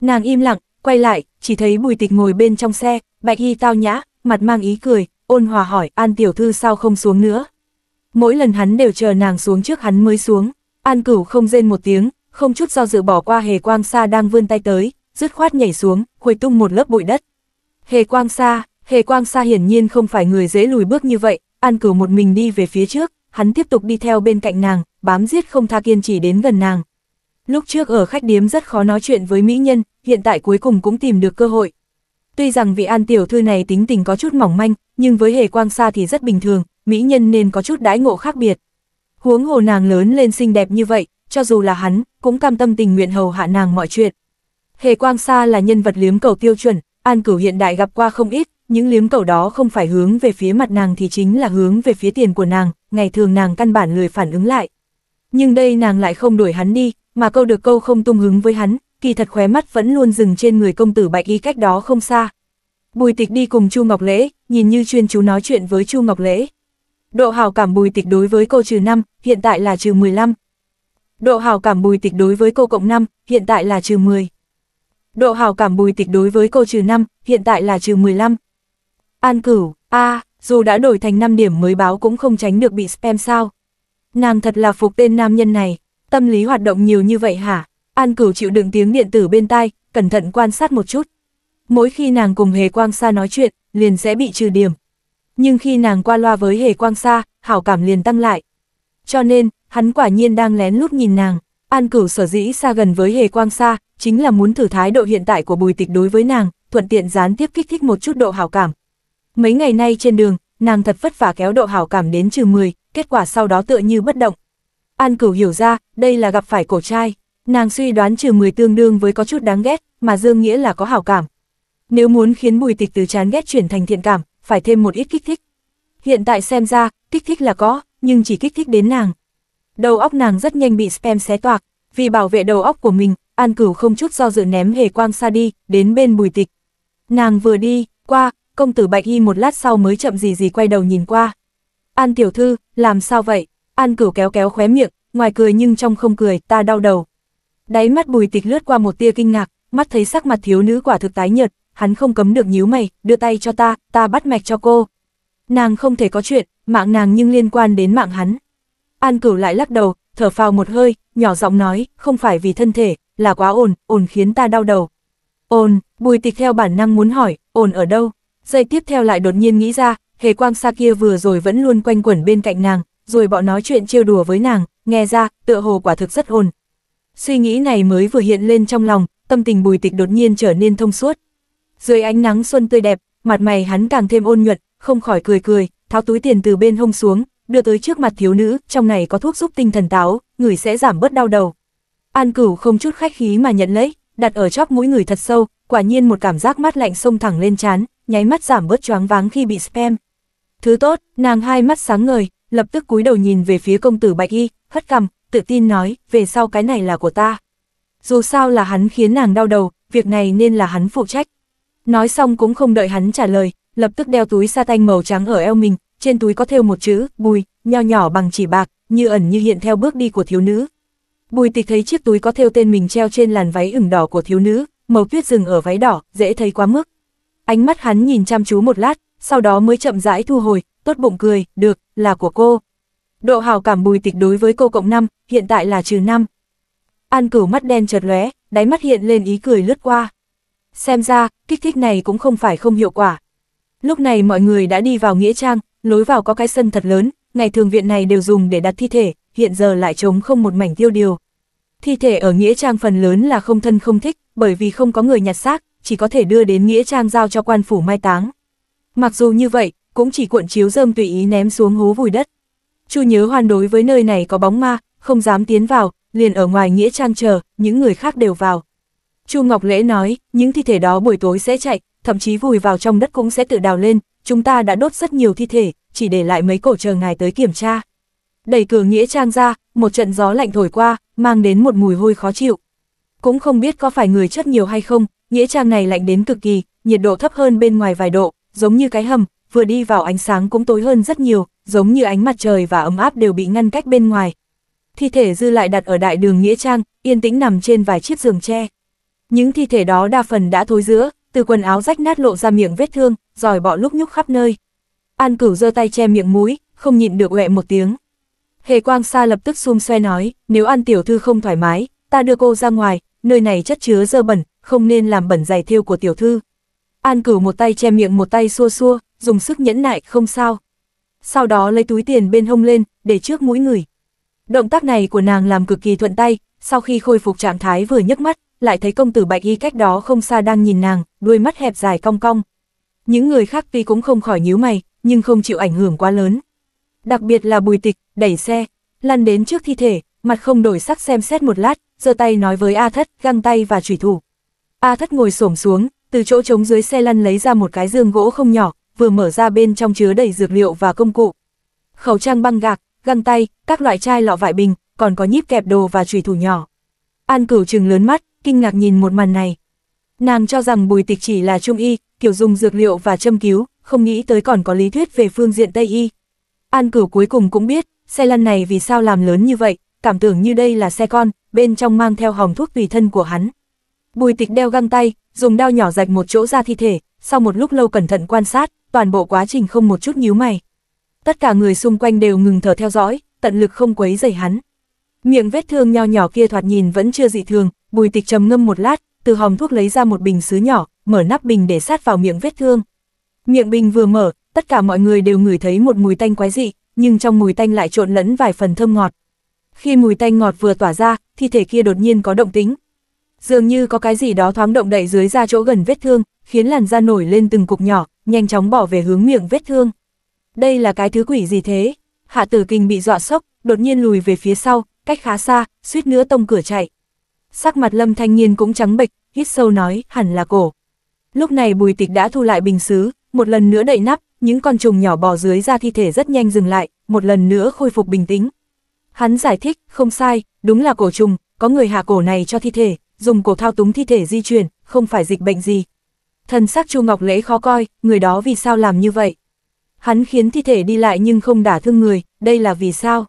A: Nàng im lặng, quay lại, chỉ thấy bùi tịch ngồi bên trong xe, bạch y tao nhã, mặt mang ý cười, ôn hòa hỏi An tiểu thư sao không xuống nữa. Mỗi lần hắn đều chờ nàng xuống trước hắn mới xuống, An Cửu không rên một tiếng, không chút do dự bỏ qua hề quang xa đang vươn tay tới, dứt khoát nhảy xuống, khuấy tung một lớp bụi đất. Hề Quang Sa, Hề Quang Sa hiển nhiên không phải người dễ lùi bước như vậy, An Cửu một mình đi về phía trước, hắn tiếp tục đi theo bên cạnh nàng, bám giết không tha kiên trì đến gần nàng. Lúc trước ở khách điếm rất khó nói chuyện với mỹ nhân, hiện tại cuối cùng cũng tìm được cơ hội. Tuy rằng vị An tiểu thư này tính tình có chút mỏng manh, nhưng với Hề Quang Sa thì rất bình thường, mỹ nhân nên có chút đãi ngộ khác biệt. Huống hồ nàng lớn lên xinh đẹp như vậy, cho dù là hắn, cũng cam tâm tình nguyện hầu hạ nàng mọi chuyện. Hề Quang Sa là nhân vật liếm cầu tiêu chuẩn, An Cửu hiện đại gặp qua không ít, những liếm cầu đó không phải hướng về phía mặt nàng thì chính là hướng về phía tiền của nàng, ngày thường nàng căn bản lười phản ứng lại. Nhưng đây nàng lại không đuổi hắn đi, mà câu được câu không tung hứng với hắn, kỳ thật khóe mắt vẫn luôn dừng trên người công tử bạch y cách đó không xa. Bùi tịch đi cùng Chu Ngọc Lễ, nhìn như chuyên chú nói chuyện với Chu Ngọc Lễ. Độ hào cảm bùi tịch đối với cô trừ 5, hiện tại là trừ 15. Độ hào cảm bùi tịch đối với cô cộng 5, hiện tại là trừ 10. Độ hào cảm bùi tịch đối với cô trừ 5, hiện tại là trừ 15. An cửu, a dù đã đổi thành 5 điểm mới báo cũng không tránh được bị spam sao. Nàng thật là phục tên nam nhân này, tâm lý hoạt động nhiều như vậy hả? An cửu chịu đựng tiếng điện tử bên tai, cẩn thận quan sát một chút. Mỗi khi nàng cùng Hề Quang Sa nói chuyện, liền sẽ bị trừ điểm. Nhưng khi nàng qua loa với Hề Quang Sa, hảo cảm liền tăng lại. Cho nên, hắn quả nhiên đang lén lút nhìn nàng. An cửu sở dĩ xa gần với Hề Quang Sa, chính là muốn thử thái độ hiện tại của bùi tịch đối với nàng, thuận tiện gián tiếp kích thích một chút độ hào cảm. Mấy ngày nay trên đường, nàng thật vất vả kéo độ hào cảm đến trừ 10, kết quả sau đó tựa như bất động. An cửu hiểu ra, đây là gặp phải cổ trai, nàng suy đoán trừ 10 tương đương với có chút đáng ghét, mà dương nghĩa là có hào cảm. Nếu muốn khiến bùi tịch từ chán ghét chuyển thành thiện cảm, phải thêm một ít kích thích. Hiện tại xem ra, kích thích là có, nhưng chỉ kích thích đến nàng. Đầu óc nàng rất nhanh bị spam xé toạc, vì bảo vệ đầu óc của mình, An Cửu không chút do dự ném hề quang xa đi, đến bên bùi tịch. Nàng vừa đi, qua, công tử Bạch Y một lát sau mới chậm gì gì quay đầu nhìn qua. An tiểu thư, làm sao vậy? An Cửu kéo kéo khóe miệng, ngoài cười nhưng trong không cười, ta đau đầu. Đáy mắt bùi tịch lướt qua một tia kinh ngạc, mắt thấy sắc mặt thiếu nữ quả thực tái nhợt, hắn không cấm được nhíu mày, đưa tay cho ta, ta bắt mạch cho cô. Nàng không thể có chuyện, mạng nàng nhưng liên quan đến mạng hắn. An Cửu lại lắc đầu, thở phào một hơi, nhỏ giọng nói, không phải vì thân thể, là quá ồn, ồn khiến ta đau đầu. Ồn, bùi tịch theo bản năng muốn hỏi, ồn ở đâu? Giây tiếp theo lại đột nhiên nghĩ ra, hề quang xa kia vừa rồi vẫn luôn quanh quẩn bên cạnh nàng, rồi bọn nói chuyện trêu đùa với nàng, nghe ra, tựa hồ quả thực rất ồn. Suy nghĩ này mới vừa hiện lên trong lòng, tâm tình bùi tịch đột nhiên trở nên thông suốt. Dưới ánh nắng xuân tươi đẹp, mặt mày hắn càng thêm ôn nhuận, không khỏi cười cười, tháo túi tiền từ bên hông xuống, đưa tới trước mặt thiếu nữ, trong này có thuốc giúp tinh thần táo, người sẽ giảm bớt đau đầu. An Cửu không chút khách khí mà nhận lấy, đặt ở chóp mũi người thật sâu, quả nhiên một cảm giác mát lạnh xông thẳng lên trán, nháy mắt giảm bớt choáng váng khi bị spam. Thứ tốt, nàng hai mắt sáng ngời, lập tức cúi đầu nhìn về phía công tử Bạch Y, hất cằm, tự tin nói, về sau cái này là của ta. Dù sao là hắn khiến nàng đau đầu, việc này nên là hắn phụ trách. Nói xong cũng không đợi hắn trả lời, lập tức đeo túi sa tanh màu trắng ở eo mình, trên túi có thêu một chữ, bùi, nho nhỏ bằng chỉ bạc, như ẩn như hiện theo bước đi của thiếu nữ, Bùi tịch thấy chiếc túi có theo tên mình treo trên làn váy ửng đỏ của thiếu nữ, màu tuyết rừng ở váy đỏ, dễ thấy quá mức. Ánh mắt hắn nhìn chăm chú một lát, sau đó mới chậm rãi thu hồi, tốt bụng cười, được, là của cô. Độ hào cảm bùi tịch đối với cô cộng 5, hiện tại là trừ 5. An cửu mắt đen chợt lóe, đáy mắt hiện lên ý cười lướt qua. Xem ra, kích thích này cũng không phải không hiệu quả. Lúc này mọi người đã đi vào Nghĩa Trang, lối vào có cái sân thật lớn, ngày thường viện này đều dùng để đặt thi thể, hiện giờ lại trống không một mảnh tiêu điều. Thi thể ở Nghĩa Trang phần lớn là không thân không thích, bởi vì không có người nhặt xác, chỉ có thể đưa đến Nghĩa Trang giao cho quan phủ mai táng. Mặc dù như vậy, cũng chỉ cuộn chiếu dơm tùy ý ném xuống hố vùi đất. Chu nhớ hoàn đối với nơi này có bóng ma, không dám tiến vào, liền ở ngoài Nghĩa Trang chờ, những người khác đều vào. Chu Ngọc Lễ nói, những thi thể đó buổi tối sẽ chạy, thậm chí vùi vào trong đất cũng sẽ tự đào lên, chúng ta đã đốt rất nhiều thi thể, chỉ để lại mấy cổ chờ ngài tới kiểm tra đẩy cửa nghĩa trang ra, một trận gió lạnh thổi qua, mang đến một mùi hôi khó chịu. Cũng không biết có phải người chất nhiều hay không, nghĩa trang này lạnh đến cực kỳ, nhiệt độ thấp hơn bên ngoài vài độ, giống như cái hầm, vừa đi vào ánh sáng cũng tối hơn rất nhiều, giống như ánh mặt trời và ấm áp đều bị ngăn cách bên ngoài. Thi thể dư lại đặt ở đại đường nghĩa trang, yên tĩnh nằm trên vài chiếc giường tre. Những thi thể đó đa phần đã thối rữa, từ quần áo rách nát lộ ra miệng vết thương, rồi bọ lúc nhúc khắp nơi. An Cửu giơ tay che miệng mũi, không nhịn được quẹ một tiếng. Hề quang Sa lập tức xung xoe nói, nếu an tiểu thư không thoải mái, ta đưa cô ra ngoài, nơi này chất chứa dơ bẩn, không nên làm bẩn giày thiêu của tiểu thư. An cử một tay che miệng một tay xua xua, dùng sức nhẫn nại, không sao. Sau đó lấy túi tiền bên hông lên, để trước mũi người. Động tác này của nàng làm cực kỳ thuận tay, sau khi khôi phục trạng thái vừa nhấc mắt, lại thấy công tử bạch y cách đó không xa đang nhìn nàng, đuôi mắt hẹp dài cong cong. Những người khác tuy cũng không khỏi nhíu mày, nhưng không chịu ảnh hưởng quá lớn đặc biệt là bùi tịch, đẩy xe, lăn đến trước thi thể, mặt không đổi sắc xem xét một lát, giơ tay nói với A Thất, găng tay và chủy thủ. A Thất ngồi xổm xuống, từ chỗ trống dưới xe lăn lấy ra một cái dương gỗ không nhỏ, vừa mở ra bên trong chứa đầy dược liệu và công cụ. Khẩu trang băng gạc, găng tay, các loại chai lọ vải bình, còn có nhíp kẹp đồ và chủy thủ nhỏ. An Cửu trừng lớn mắt, kinh ngạc nhìn một màn này. Nàng cho rằng Bùi Tịch chỉ là trung y, kiểu dùng dược liệu và châm cứu, không nghĩ tới còn có lý thuyết về phương diện Tây y, An cửu cuối cùng cũng biết, xe lăn này vì sao làm lớn như vậy, cảm tưởng như đây là xe con, bên trong mang theo hòm thuốc tùy thân của hắn. Bùi tịch đeo găng tay, dùng đao nhỏ rạch một chỗ ra thi thể, sau một lúc lâu cẩn thận quan sát, toàn bộ quá trình không một chút nhíu mày. Tất cả người xung quanh đều ngừng thở theo dõi, tận lực không quấy rầy hắn. Miệng vết thương nho nhỏ kia thoạt nhìn vẫn chưa dị thường, bùi tịch trầm ngâm một lát, từ hòm thuốc lấy ra một bình xứ nhỏ, mở nắp bình để sát vào miệng vết thương. Miệng bình vừa mở, tất cả mọi người đều ngửi thấy một mùi tanh quái dị, nhưng trong mùi tanh lại trộn lẫn vài phần thơm ngọt. Khi mùi tanh ngọt vừa tỏa ra, thi thể kia đột nhiên có động tính. Dường như có cái gì đó thoáng động đậy dưới da chỗ gần vết thương, khiến làn da nổi lên từng cục nhỏ, nhanh chóng bỏ về hướng miệng vết thương. Đây là cái thứ quỷ gì thế? Hạ tử kinh bị dọa sốc, đột nhiên lùi về phía sau, cách khá xa, suýt nữa tông cửa chạy. Sắc mặt lâm thanh nhiên cũng trắng bệch, hít sâu nói, hẳn là cổ. Lúc này bùi tịch đã thu lại bình sứ, một lần nữa đậy nắp, những con trùng nhỏ bò dưới ra thi thể rất nhanh dừng lại, một lần nữa khôi phục bình tĩnh. Hắn giải thích, không sai, đúng là cổ trùng, có người hạ cổ này cho thi thể, dùng cổ thao túng thi thể di chuyển, không phải dịch bệnh gì. Thần sắc Chu Ngọc Lễ khó coi, người đó vì sao làm như vậy? Hắn khiến thi thể đi lại nhưng không đả thương người, đây là vì sao?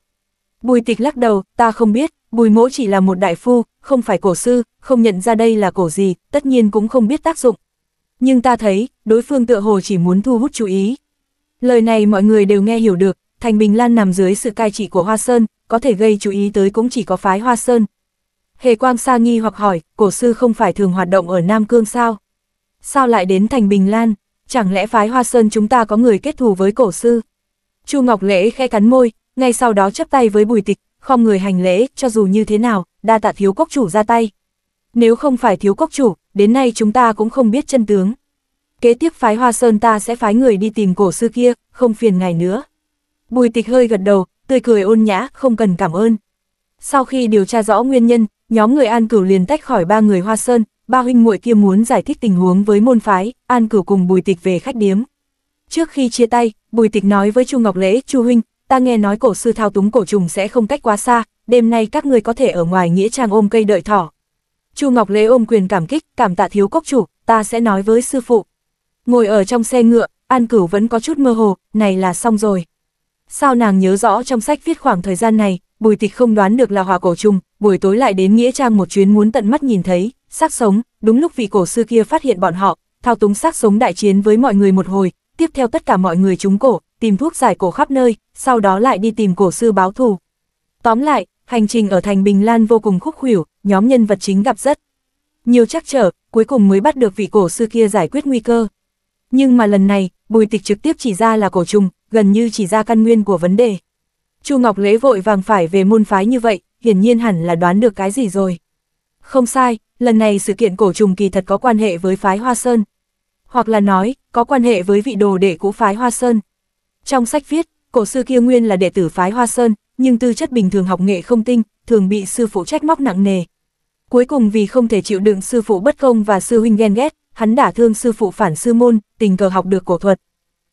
A: Bùi tịch lắc đầu, ta không biết, bùi mỗ chỉ là một đại phu, không phải cổ sư, không nhận ra đây là cổ gì, tất nhiên cũng không biết tác dụng, nhưng ta thấy, đối phương tựa hồ chỉ muốn thu hút chú ý. Lời này mọi người đều nghe hiểu được, Thành Bình Lan nằm dưới sự cai trị của Hoa Sơn, có thể gây chú ý tới cũng chỉ có phái Hoa Sơn. Hề Quang Sa nghi hoặc hỏi, cổ sư không phải thường hoạt động ở Nam Cương sao? Sao lại đến Thành Bình Lan? Chẳng lẽ phái Hoa Sơn chúng ta có người kết thù với cổ sư? Chu Ngọc Lễ khẽ cắn môi, ngay sau đó chấp tay với bùi tịch, không người hành lễ, cho dù như thế nào, đa tạ thiếu quốc chủ ra tay. Nếu không phải thiếu cốc chủ, đến nay chúng ta cũng không biết chân tướng. Kế tiếp phái Hoa Sơn ta sẽ phái người đi tìm cổ sư kia, không phiền ngài nữa. Bùi tịch hơi gật đầu, tươi cười ôn nhã, không cần cảm ơn. Sau khi điều tra rõ nguyên nhân, nhóm người An Cửu liền tách khỏi ba người Hoa Sơn, ba huynh muội kia muốn giải thích tình huống với môn phái, An Cửu cùng Bùi Tịch về khách điếm. Trước khi chia tay, Bùi Tịch nói với Chu Ngọc Lễ, "Chu huynh, ta nghe nói cổ sư thao túng cổ trùng sẽ không cách quá xa, đêm nay các ngươi có thể ở ngoài nghĩa trang ôm cây đợi thỏ, Chu Ngọc Lễ ôm quyền cảm kích, cảm tạ thiếu cốc chủ, ta sẽ nói với sư phụ. Ngồi ở trong xe ngựa, An Cửu vẫn có chút mơ hồ, này là xong rồi. Sao nàng nhớ rõ trong sách viết khoảng thời gian này, bùi tịch không đoán được là hòa cổ trùng, buổi tối lại đến Nghĩa Trang một chuyến muốn tận mắt nhìn thấy, xác sống, đúng lúc vị cổ sư kia phát hiện bọn họ, thao túng xác sống đại chiến với mọi người một hồi, tiếp theo tất cả mọi người chúng cổ, tìm thuốc giải cổ khắp nơi, sau đó lại đi tìm cổ sư báo thù. Tóm lại, hành trình ở thành Bình Lan vô cùng khúc khuỷu, nhóm nhân vật chính gặp rất nhiều trắc trở, cuối cùng mới bắt được vị cổ sư kia giải quyết nguy cơ. Nhưng mà lần này, bùi tịch trực tiếp chỉ ra là cổ trùng, gần như chỉ ra căn nguyên của vấn đề. Chu Ngọc Lễ vội vàng phải về môn phái như vậy, hiển nhiên hẳn là đoán được cái gì rồi. Không sai, lần này sự kiện cổ trùng kỳ thật có quan hệ với phái Hoa Sơn. Hoặc là nói, có quan hệ với vị đồ đệ cũ phái Hoa Sơn. Trong sách viết, cổ sư kia nguyên là đệ tử phái Hoa Sơn, nhưng tư chất bình thường học nghệ không tinh, thường bị sư phụ trách móc nặng nề, Cuối cùng vì không thể chịu đựng sư phụ bất công và sư huynh ghen ghét, hắn đả thương sư phụ phản sư môn, tình cờ học được cổ thuật.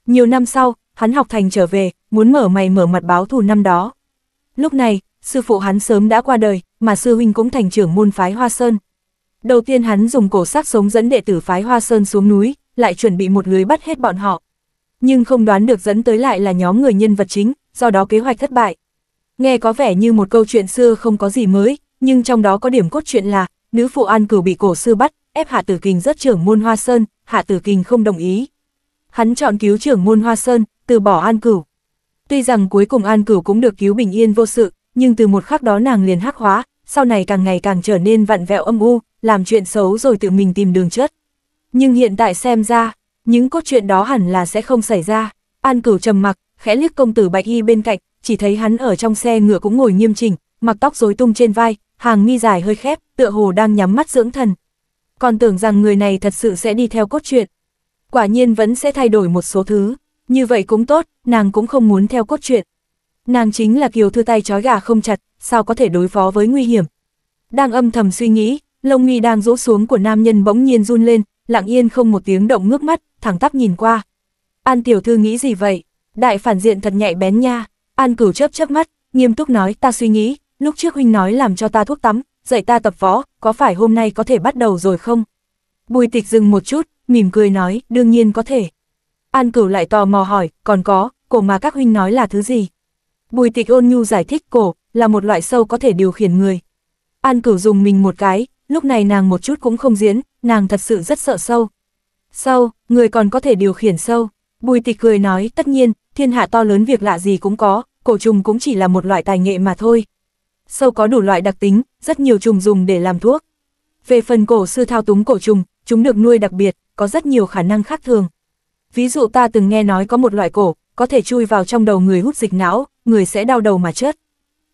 A: Nhiều năm sau, hắn học thành trở về, muốn mở mày mở mặt báo thù năm đó. Lúc này, sư phụ hắn sớm đã qua đời, mà sư huynh cũng thành trưởng môn phái Hoa Sơn. Đầu tiên hắn dùng cổ xác sống dẫn đệ tử phái Hoa Sơn xuống núi, lại chuẩn bị một lưới bắt hết bọn họ. Nhưng không đoán được dẫn tới lại là nhóm người nhân vật chính, do đó kế hoạch thất bại. Nghe có vẻ như một câu chuyện xưa không có gì mới, nhưng trong đó có điểm cốt truyện là, nữ phụ An Cửu bị cổ sư bắt, ép Hạ Tử Kình rất trưởng môn Hoa Sơn, Hạ Tử Kình không đồng ý. Hắn chọn cứu trưởng môn Hoa Sơn, từ bỏ An Cửu. Tuy rằng cuối cùng An Cửu cũng được cứu bình yên vô sự, nhưng từ một khắc đó nàng liền hắc hóa, sau này càng ngày càng trở nên vặn vẹo âm u, làm chuyện xấu rồi tự mình tìm đường chết. Nhưng hiện tại xem ra, những cốt truyện đó hẳn là sẽ không xảy ra. An Cửu trầm mặc, khẽ liếc công tử Bạch Y bên cạnh, chỉ thấy hắn ở trong xe ngựa cũng ngồi nghiêm chỉnh, mặc tóc rối tung trên vai, hàng mi dài hơi khép, tựa hồ đang nhắm mắt dưỡng thần. Còn tưởng rằng người này thật sự sẽ đi theo cốt truyện. Quả nhiên vẫn sẽ thay đổi một số thứ, như vậy cũng tốt, nàng cũng không muốn theo cốt truyện. Nàng chính là kiều thư tay trói gà không chặt, sao có thể đối phó với nguy hiểm. Đang âm thầm suy nghĩ, lông mi đang rũ xuống của nam nhân bỗng nhiên run lên, lặng yên không một tiếng động ngước mắt, thẳng tắp nhìn qua. An tiểu thư nghĩ gì vậy? Đại phản diện thật nhạy bén nha. An cửu chớp chớp mắt, nghiêm túc nói ta suy nghĩ, lúc trước huynh nói làm cho ta thuốc tắm, dạy ta tập võ, có phải hôm nay có thể bắt đầu rồi không? Bùi tịch dừng một chút, mỉm cười nói, đương nhiên có thể. An cửu lại tò mò hỏi, còn có, cổ mà các huynh nói là thứ gì? Bùi tịch ôn nhu giải thích cổ, là một loại sâu có thể điều khiển người. An cửu dùng mình một cái, lúc này nàng một chút cũng không diễn, nàng thật sự rất sợ sâu. Sâu, người còn có thể điều khiển sâu. Bùi tịch cười nói, tất nhiên, thiên hạ to lớn việc lạ gì cũng có, cổ trùng cũng chỉ là một loại tài nghệ mà thôi sâu có đủ loại đặc tính, rất nhiều trùng dùng để làm thuốc. Về phần cổ sư thao túng cổ trùng, chúng được nuôi đặc biệt, có rất nhiều khả năng khác thường. Ví dụ ta từng nghe nói có một loại cổ, có thể chui vào trong đầu người hút dịch não, người sẽ đau đầu mà chết.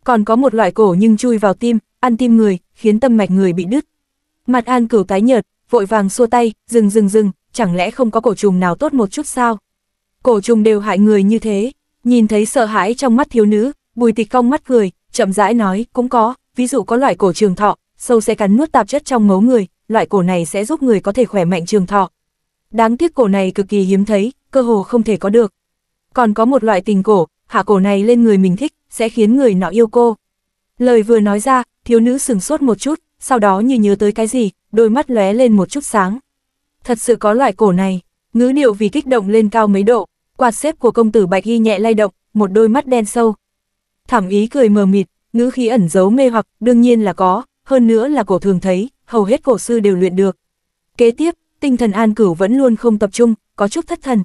A: Còn có một loại cổ nhưng chui vào tim, ăn tim người, khiến tâm mạch người bị đứt. Mặt An Cửu tái nhợt, vội vàng xua tay, dừng dừng dừng, chẳng lẽ không có cổ trùng nào tốt một chút sao? Cổ trùng đều hại người như thế, nhìn thấy sợ hãi trong mắt thiếu nữ, Bùi Tịch cong mắt cười, chậm rãi nói, cũng có, ví dụ có loại cổ trường thọ, sâu sẽ cắn nuốt tạp chất trong ngấu người, loại cổ này sẽ giúp người có thể khỏe mạnh trường thọ. Đáng tiếc cổ này cực kỳ hiếm thấy, cơ hồ không thể có được. Còn có một loại tình cổ, hạ cổ này lên người mình thích, sẽ khiến người nọ yêu cô. Lời vừa nói ra, thiếu nữ sừng sốt một chút, sau đó như nhớ tới cái gì, đôi mắt lóe lên một chút sáng. Thật sự có loại cổ này, ngữ điệu vì kích động lên cao mấy độ, quạt xếp của công tử Bạch Y nhẹ lay động, một đôi mắt đen sâu, thẩm ý cười mờ mịt, ngữ khí ẩn giấu mê hoặc, đương nhiên là có, hơn nữa là cổ thường thấy, hầu hết cổ sư đều luyện được. Kế tiếp, tinh thần an cửu vẫn luôn không tập trung, có chút thất thần.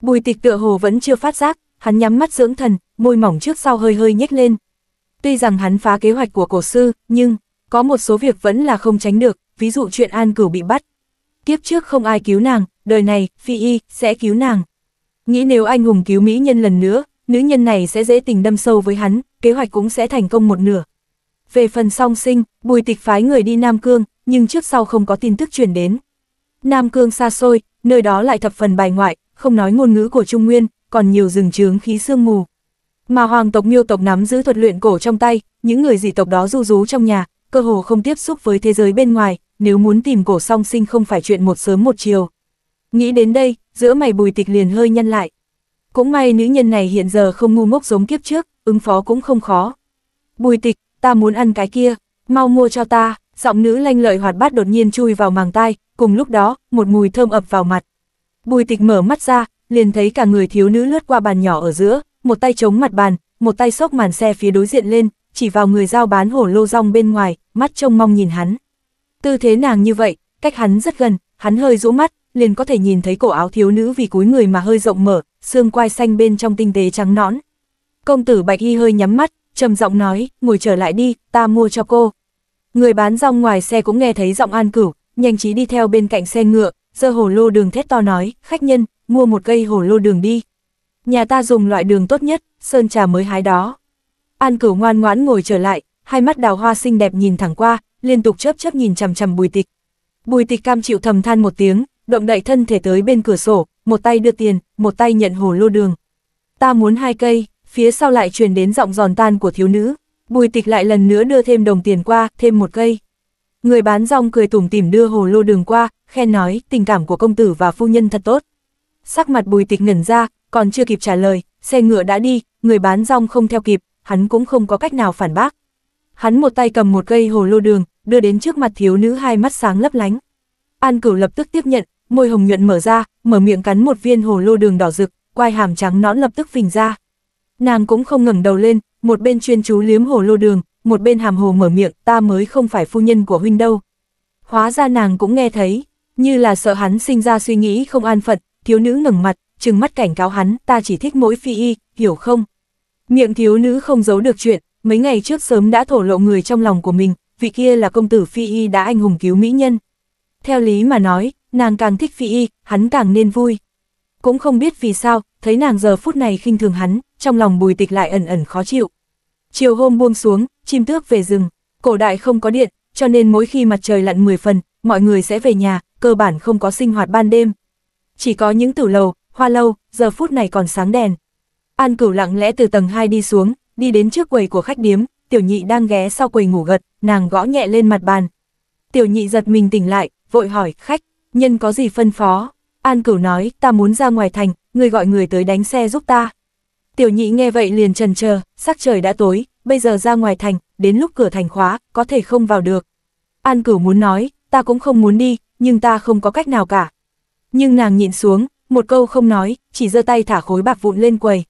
A: Bùi tịch tựa hồ vẫn chưa phát giác, hắn nhắm mắt dưỡng thần, môi mỏng trước sau hơi hơi nhếch lên. Tuy rằng hắn phá kế hoạch của cổ sư, nhưng, có một số việc vẫn là không tránh được, ví dụ chuyện an cửu bị bắt. Kiếp trước không ai cứu nàng, đời này, phi y, sẽ cứu nàng. Nghĩ nếu anh hùng cứu mỹ nhân lần nữa, nữ nhân này sẽ dễ tình đâm sâu với hắn, kế hoạch cũng sẽ thành công một nửa. Về phần song sinh, bùi tịch phái người đi Nam Cương, nhưng trước sau không có tin tức truyền đến. Nam Cương xa xôi, nơi đó lại thập phần bài ngoại, không nói ngôn ngữ của Trung Nguyên, còn nhiều rừng trướng khí sương mù. Mà hoàng tộc miêu tộc nắm giữ thuật luyện cổ trong tay, những người dị tộc đó du rú trong nhà, cơ hồ không tiếp xúc với thế giới bên ngoài, nếu muốn tìm cổ song sinh không phải chuyện một sớm một chiều. Nghĩ đến đây, giữa mày bùi tịch liền hơi nhăn lại. Cũng may nữ nhân này hiện giờ không ngu ngốc giống kiếp trước, ứng phó cũng không khó. Bùi tịch, ta muốn ăn cái kia, mau mua cho ta, giọng nữ lanh lợi hoạt bát đột nhiên chui vào màng tai, cùng lúc đó, một mùi thơm ập vào mặt. Bùi tịch mở mắt ra, liền thấy cả người thiếu nữ lướt qua bàn nhỏ ở giữa, một tay chống mặt bàn, một tay xốc màn xe phía đối diện lên, chỉ vào người giao bán hổ lô rong bên ngoài, mắt trông mong nhìn hắn. Tư thế nàng như vậy, cách hắn rất gần, hắn hơi rũ mắt, liền có thể nhìn thấy cổ áo thiếu nữ vì cúi người mà hơi rộng mở, xương quai xanh bên trong tinh tế trắng nõn. Công tử Bạch Y hơi nhắm mắt, trầm giọng nói, ngồi trở lại đi, ta mua cho cô. Người bán rong ngoài xe cũng nghe thấy giọng an cửu, nhanh trí đi theo bên cạnh xe ngựa, giơ hồ lô đường thét to nói, khách nhân, mua một cây hồ lô đường đi. Nhà ta dùng loại đường tốt nhất, sơn trà mới hái đó. An cửu ngoan ngoãn ngồi trở lại, hai mắt đào hoa xinh đẹp nhìn thẳng qua, liên tục chớp chớp nhìn chằm chằm bùi tịch. Bùi tịch cam chịu thầm than một tiếng, động đậy thân thể tới bên cửa sổ, một tay đưa tiền, một tay nhận hồ lô đường. Ta muốn hai cây, phía sau lại truyền đến giọng giòn tan của thiếu nữ, bùi tịch lại lần nữa đưa thêm đồng tiền qua, thêm một cây. Người bán rong cười tủm tỉm đưa hồ lô đường qua, khen nói tình cảm của công tử và phu nhân thật tốt. Sắc mặt bùi tịch ngẩn ra, còn chưa kịp trả lời, xe ngựa đã đi, người bán rong không theo kịp, hắn cũng không có cách nào phản bác. Hắn một tay cầm một cây hồ lô đường, đưa đến trước mặt thiếu nữ hai mắt sáng lấp lánh. An cửu lập tức tiếp nhận, môi hồng nhuận mở ra, mở miệng cắn một viên hồ lô đường đỏ rực, quai hàm trắng nõn lập tức phình ra. Nàng cũng không ngẩng đầu lên, một bên chuyên chú liếm hồ lô đường, một bên hàm hồ mở miệng, ta mới không phải phu nhân của huynh đâu. Hóa ra nàng cũng nghe thấy, như là sợ hắn sinh ra suy nghĩ không an phận, thiếu nữ ngẩng mặt, trừng mắt cảnh cáo hắn, ta chỉ thích mỗi phi y, hiểu không? Miệng thiếu nữ không giấu được chuyện, mấy ngày trước sớm đã thổ lộ người trong lòng của mình, vị kia là công tử phi y đã anh hùng cứu mỹ nhân. Theo lý mà nói, nàng càng thích phi y, hắn càng nên vui. Cũng không biết vì sao, thấy nàng giờ phút này khinh thường hắn, trong lòng bùi tịch lại ẩn ẩn khó chịu. Chiều hôm buông xuống, chim tước về rừng, cổ đại không có điện, cho nên mỗi khi mặt trời lặn 10 phần, mọi người sẽ về nhà, cơ bản không có sinh hoạt ban đêm. Chỉ có những tử lầu, hoa lâu, giờ phút này còn sáng đèn. An cửu lặng lẽ từ tầng 2 đi xuống, đi đến trước quầy của khách điếm, tiểu nhị đang ghé sau quầy ngủ gật, nàng gõ nhẹ lên mặt bàn. Tiểu nhị giật mình tỉnh lại, vội hỏi, khách, nhân có gì phân phó. An cửu nói, ta muốn ra ngoài thành, người gọi người tới đánh xe giúp ta. Tiểu nhị nghe vậy liền trần chờ, sắc trời đã tối, bây giờ ra ngoài thành, đến lúc cửa thành khóa, có thể không vào được. An cửu muốn nói, ta cũng không muốn đi, nhưng ta không có cách nào cả. Nhưng nàng nhịn xuống, một câu không nói, chỉ giơ tay thả khối bạc vụn lên quầy.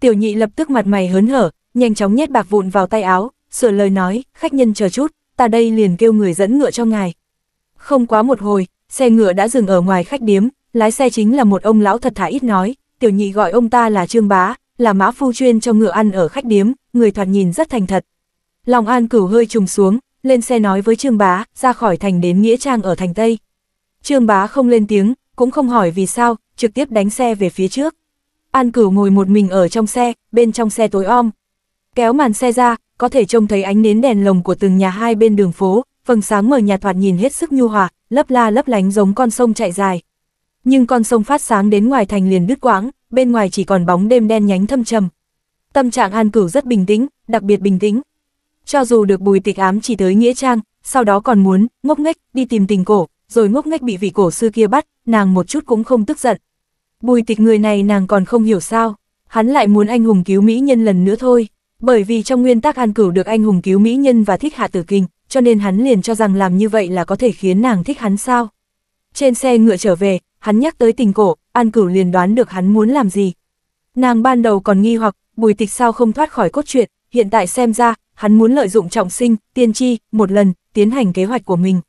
A: Tiểu nhị lập tức mặt mày hớn hở, nhanh chóng nhét bạc vụn vào tay áo, sửa lời nói, khách nhân chờ chút, ta đây liền kêu người dẫn ngựa cho ngài. Không quá một hồi, xe ngựa đã dừng ở ngoài khách điếm, lái xe chính là một ông lão thật thà ít nói, tiểu nhị gọi ông ta là Trương Bá, là mã phu chuyên cho ngựa ăn ở khách điếm, người thoạt nhìn rất thành thật. Lòng An cửu hơi trùng xuống, lên xe nói với Trương Bá, ra khỏi thành đến Nghĩa Trang ở thành Tây. Trương Bá không lên tiếng, cũng không hỏi vì sao, trực tiếp đánh xe về phía trước. An cửu ngồi một mình ở trong xe, bên trong xe tối om. Kéo màn xe ra, có thể trông thấy ánh nến đèn lồng của từng nhà hai bên đường phố, vầng sáng mờ nhà thoạt nhìn hết sức nhu hòa, lấp la lấp lánh giống con sông chạy dài. Nhưng con sông phát sáng đến ngoài thành liền đứt quãng, bên ngoài chỉ còn bóng đêm đen nhánh thâm trầm. Tâm trạng An Cửu rất bình tĩnh, đặc biệt bình tĩnh. Cho dù được bùi tịch ám chỉ tới Nghĩa Trang, sau đó còn muốn, ngốc nghếch, đi tìm tình cổ, rồi ngốc nghếch bị vị cổ sư kia bắt, nàng một chút cũng không tức giận. Bùi tịch người này nàng còn không hiểu sao, hắn lại muốn anh hùng cứu mỹ nhân lần nữa thôi, bởi vì trong nguyên tắc An Cửu được anh hùng cứu mỹ nhân và thích hạ tử kinh, cho nên hắn liền cho rằng làm như vậy là có thể khiến nàng thích hắn sao. Trên xe ngựa trở về, hắn nhắc tới tình cổ, An Cửu liền đoán được hắn muốn làm gì. Nàng ban đầu còn nghi hoặc, bùi tịch sao không thoát khỏi cốt truyện, hiện tại xem ra, hắn muốn lợi dụng trọng sinh, tiên tri, một lần, tiến hành kế hoạch của mình.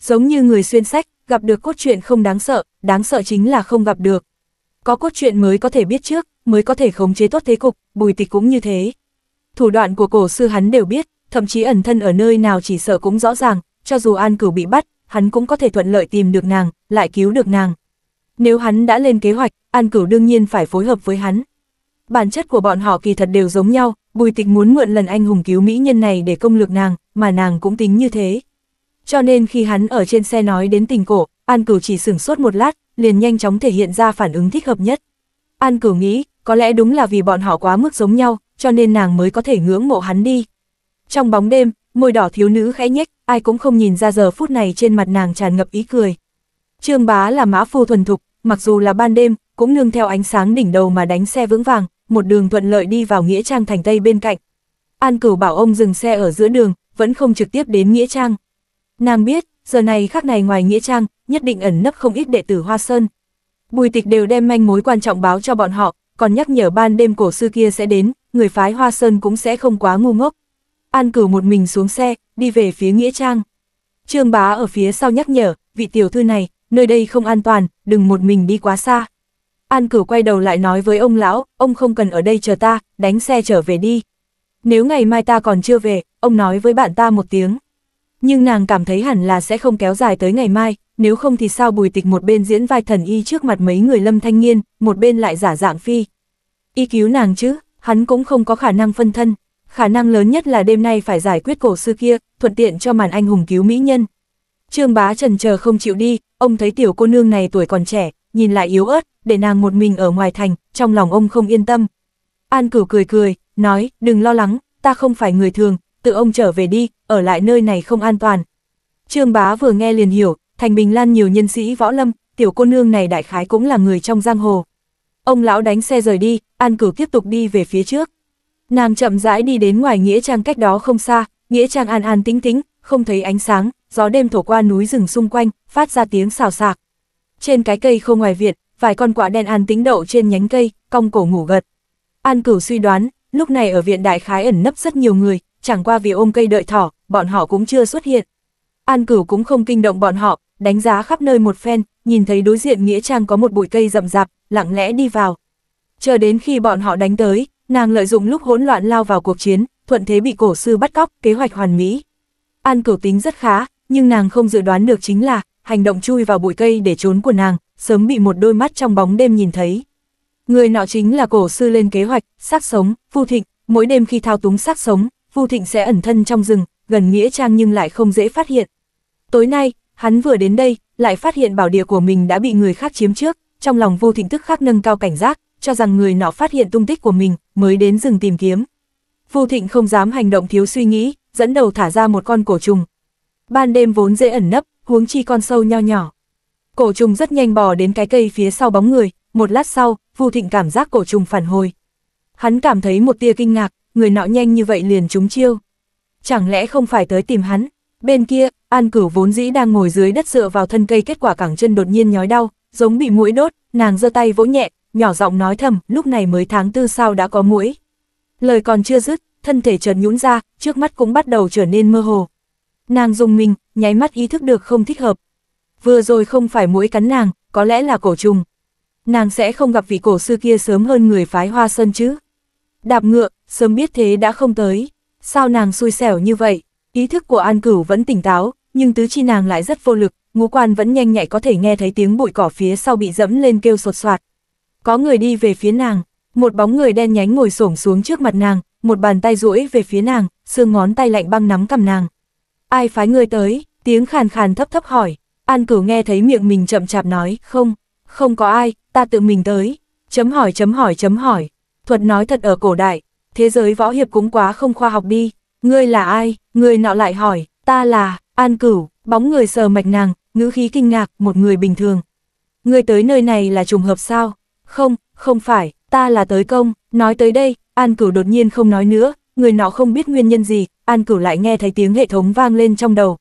A: Giống như người xuyên sách, gặp được cốt truyện không đáng sợ, đáng sợ chính là không gặp được. Có cốt truyện mới có thể biết trước, mới có thể khống chế tốt thế cục, bùi tịch cũng như thế. Thủ đoạn của cổ sư hắn đều biết, thậm chí ẩn thân ở nơi nào chỉ sợ cũng rõ ràng, cho dù An Cửu bị bắt, hắn cũng có thể thuận lợi tìm được nàng, lại cứu được nàng. Nếu hắn đã lên kế hoạch, An Cửu đương nhiên phải phối hợp với hắn. Bản chất của bọn họ kỳ thật đều giống nhau, Bùi Tịch muốn mượn lần anh hùng cứu mỹ nhân này để công lược nàng, mà nàng cũng tính như thế. Cho nên khi hắn ở trên xe nói đến tình cổ, An Cửu chỉ sửng sốt một lát, liền nhanh chóng thể hiện ra phản ứng thích hợp nhất. An Cửu nghĩ, có lẽ đúng là vì bọn họ quá mức giống nhau, cho nên nàng mới có thể ngưỡng mộ hắn đi. Trong bóng đêm, môi đỏ thiếu nữ khẽ nhếch, ai cũng không nhìn ra giờ phút này trên mặt nàng tràn ngập ý cười. Trương Bá là mã phu thuần thục, mặc dù là ban đêm, cũng nương theo ánh sáng đỉnh đầu mà đánh xe vững vàng, một đường thuận lợi đi vào nghĩa trang thành tây bên cạnh. An Cửu bảo ông dừng xe ở giữa đường, vẫn không trực tiếp đến nghĩa trang. Nàng biết, giờ này khác này ngoài nghĩa trang, nhất định ẩn nấp không ít đệ tử Hoa Sơn. Bùi Tịch đều đem manh mối quan trọng báo cho bọn họ, còn nhắc nhở ban đêm cổ sư kia sẽ đến, người phái Hoa Sơn cũng sẽ không quá ngu ngốc. An cửu một mình xuống xe, đi về phía Nghĩa Trang. Trương bá ở phía sau nhắc nhở, vị tiểu thư này, nơi đây không an toàn, đừng một mình đi quá xa. An cửu quay đầu lại nói với ông lão, ông không cần ở đây chờ ta, đánh xe trở về đi. Nếu ngày mai ta còn chưa về, ông nói với bạn ta một tiếng. Nhưng nàng cảm thấy hẳn là sẽ không kéo dài tới ngày mai, nếu không thì sao bùi tịch một bên diễn vai thần y trước mặt mấy người lâm thanh niên, một bên lại giả dạng phi. Y cứu nàng chứ, hắn cũng không có khả năng phân thân khả năng lớn nhất là đêm nay phải giải quyết cổ sư kia, thuận tiện cho màn anh hùng cứu mỹ nhân. Trương bá trần chờ không chịu đi, ông thấy tiểu cô nương này tuổi còn trẻ, nhìn lại yếu ớt, để nàng một mình ở ngoài thành, trong lòng ông không yên tâm. An cửu cười cười, nói, đừng lo lắng, ta không phải người thường, tự ông trở về đi, ở lại nơi này không an toàn. Trương bá vừa nghe liền hiểu, thành bình lan nhiều nhân sĩ võ lâm, tiểu cô nương này đại khái cũng là người trong giang hồ. Ông lão đánh xe rời đi, An Cửu tiếp tục đi về phía trước. Nàng chậm rãi đi đến ngoài Nghĩa Trang cách đó không xa, Nghĩa Trang an an tĩnh tĩnh không thấy ánh sáng, gió đêm thổi qua núi rừng xung quanh, phát ra tiếng xào xạc. Trên cái cây khô ngoài viện, vài con quạ đen an tĩnh đậu trên nhánh cây, cong cổ ngủ gật. An cửu suy đoán, lúc này ở viện đại khái ẩn nấp rất nhiều người, chẳng qua vì ôm cây đợi thỏ, bọn họ cũng chưa xuất hiện. An cửu cũng không kinh động bọn họ, đánh giá khắp nơi một phen, nhìn thấy đối diện Nghĩa Trang có một bụi cây rậm rạp, lặng lẽ đi vào. Chờ đến khi bọn họ đánh tới, Nàng lợi dụng lúc hỗn loạn lao vào cuộc chiến, thuận thế bị cổ sư bắt cóc, kế hoạch hoàn mỹ. An cửu tính rất khá, nhưng nàng không dự đoán được chính là, hành động chui vào bụi cây để trốn của nàng, sớm bị một đôi mắt trong bóng đêm nhìn thấy. Người nọ chính là cổ sư lên kế hoạch, xác sống, phu thịnh, mỗi đêm khi thao túng xác sống, phu thịnh sẽ ẩn thân trong rừng, gần nghĩa trang nhưng lại không dễ phát hiện. Tối nay, hắn vừa đến đây, lại phát hiện bảo địa của mình đã bị người khác chiếm trước, trong lòng vô thịnh tức khắc nâng cao cảnh giác, cho rằng người nọ phát hiện tung tích của mình, mới đến rừng tìm kiếm. Vu Thịnh không dám hành động thiếu suy nghĩ, dẫn đầu thả ra một con cổ trùng. Ban đêm vốn dễ ẩn nấp, huống chi con sâu nho nhỏ. Cổ trùng rất nhanh bò đến cái cây phía sau bóng người, một lát sau, Vu Thịnh cảm giác cổ trùng phản hồi. Hắn cảm thấy một tia kinh ngạc, người nọ nhanh như vậy liền trúng chiêu. Chẳng lẽ không phải tới tìm hắn? Bên kia, An Cửu vốn dĩ đang ngồi dưới đất dựa vào thân cây kết quả cẳng chân đột nhiên nhói đau, giống bị mũi đốt, nàng giơ tay vỗ nhẹ, nhỏ giọng nói thầm, lúc này mới tháng tư sao đã có mũi. Lời còn chưa dứt, thân thể chợt nhũn ra, trước mắt cũng bắt đầu trở nên mơ hồ. Nàng dùng mình, nháy mắt ý thức được không thích hợp. Vừa rồi không phải mũi cắn nàng, có lẽ là cổ trùng. Nàng sẽ không gặp vị cổ sư kia sớm hơn người phái hoa sơn chứ. Đạp ngựa, sớm biết thế đã không tới. Sao nàng xui xẻo như vậy? Ý thức của An Cửu vẫn tỉnh táo, nhưng tứ chi nàng lại rất vô lực, ngũ quan vẫn nhanh nhạy có thể nghe thấy tiếng bụi cỏ phía sau bị dẫm lên kêu sột soạt, có người đi về phía nàng, một bóng người đen nhánh ngồi xổm xuống trước mặt nàng, một bàn tay duỗi về phía nàng, xương ngón tay lạnh băng nắm cầm nàng. Ai phái ngươi tới? Tiếng khàn khàn thấp thấp hỏi. An Cửu nghe thấy miệng mình chậm chạp nói, "Không, không có ai, ta tự mình tới." Chấm hỏi chấm hỏi chấm hỏi. Thuật nói thật ở cổ đại, thế giới võ hiệp cũng quá không khoa học đi. Ngươi là ai? Người nọ lại hỏi, "Ta là An Cửu." Bóng người sờ mạch nàng, ngữ khí kinh ngạc, một người bình thường. Ngươi tới nơi này là trùng hợp sao? Không, không phải, ta là tới công, nói tới đây, An Cửu đột nhiên không nói nữa, người nọ không biết nguyên nhân gì, An Cửu lại nghe thấy tiếng hệ thống vang lên trong đầu.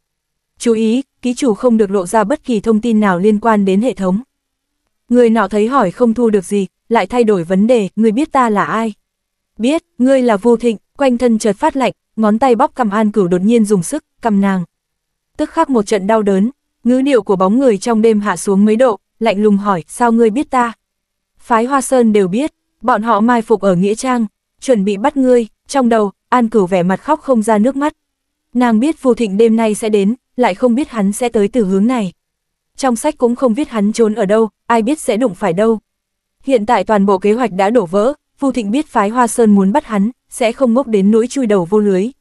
A: Chú ý, ký chủ không được lộ ra bất kỳ thông tin nào liên quan đến hệ thống. Người nọ thấy hỏi không thu được gì, lại thay đổi vấn đề, người biết ta là ai? Biết, ngươi là vô thịnh, quanh thân chợt phát lạnh, ngón tay bóp cầm An Cửu đột nhiên dùng sức, cầm nàng. Tức khắc một trận đau đớn, ngữ điệu của bóng người trong đêm hạ xuống mấy độ, lạnh lùng hỏi, sao ngươi biết ta? phái Hoa Sơn đều biết, bọn họ mai phục ở Nghĩa Trang, chuẩn bị bắt ngươi, trong đầu, An Cửu vẻ mặt khóc không ra nước mắt. Nàng biết Phù Thịnh đêm nay sẽ đến, lại không biết hắn sẽ tới từ hướng này. Trong sách cũng không biết hắn trốn ở đâu, ai biết sẽ đụng phải đâu. Hiện tại toàn bộ kế hoạch đã đổ vỡ, Phù Thịnh biết phái Hoa Sơn muốn bắt hắn, sẽ không ngốc đến nỗi chui đầu vô lưới.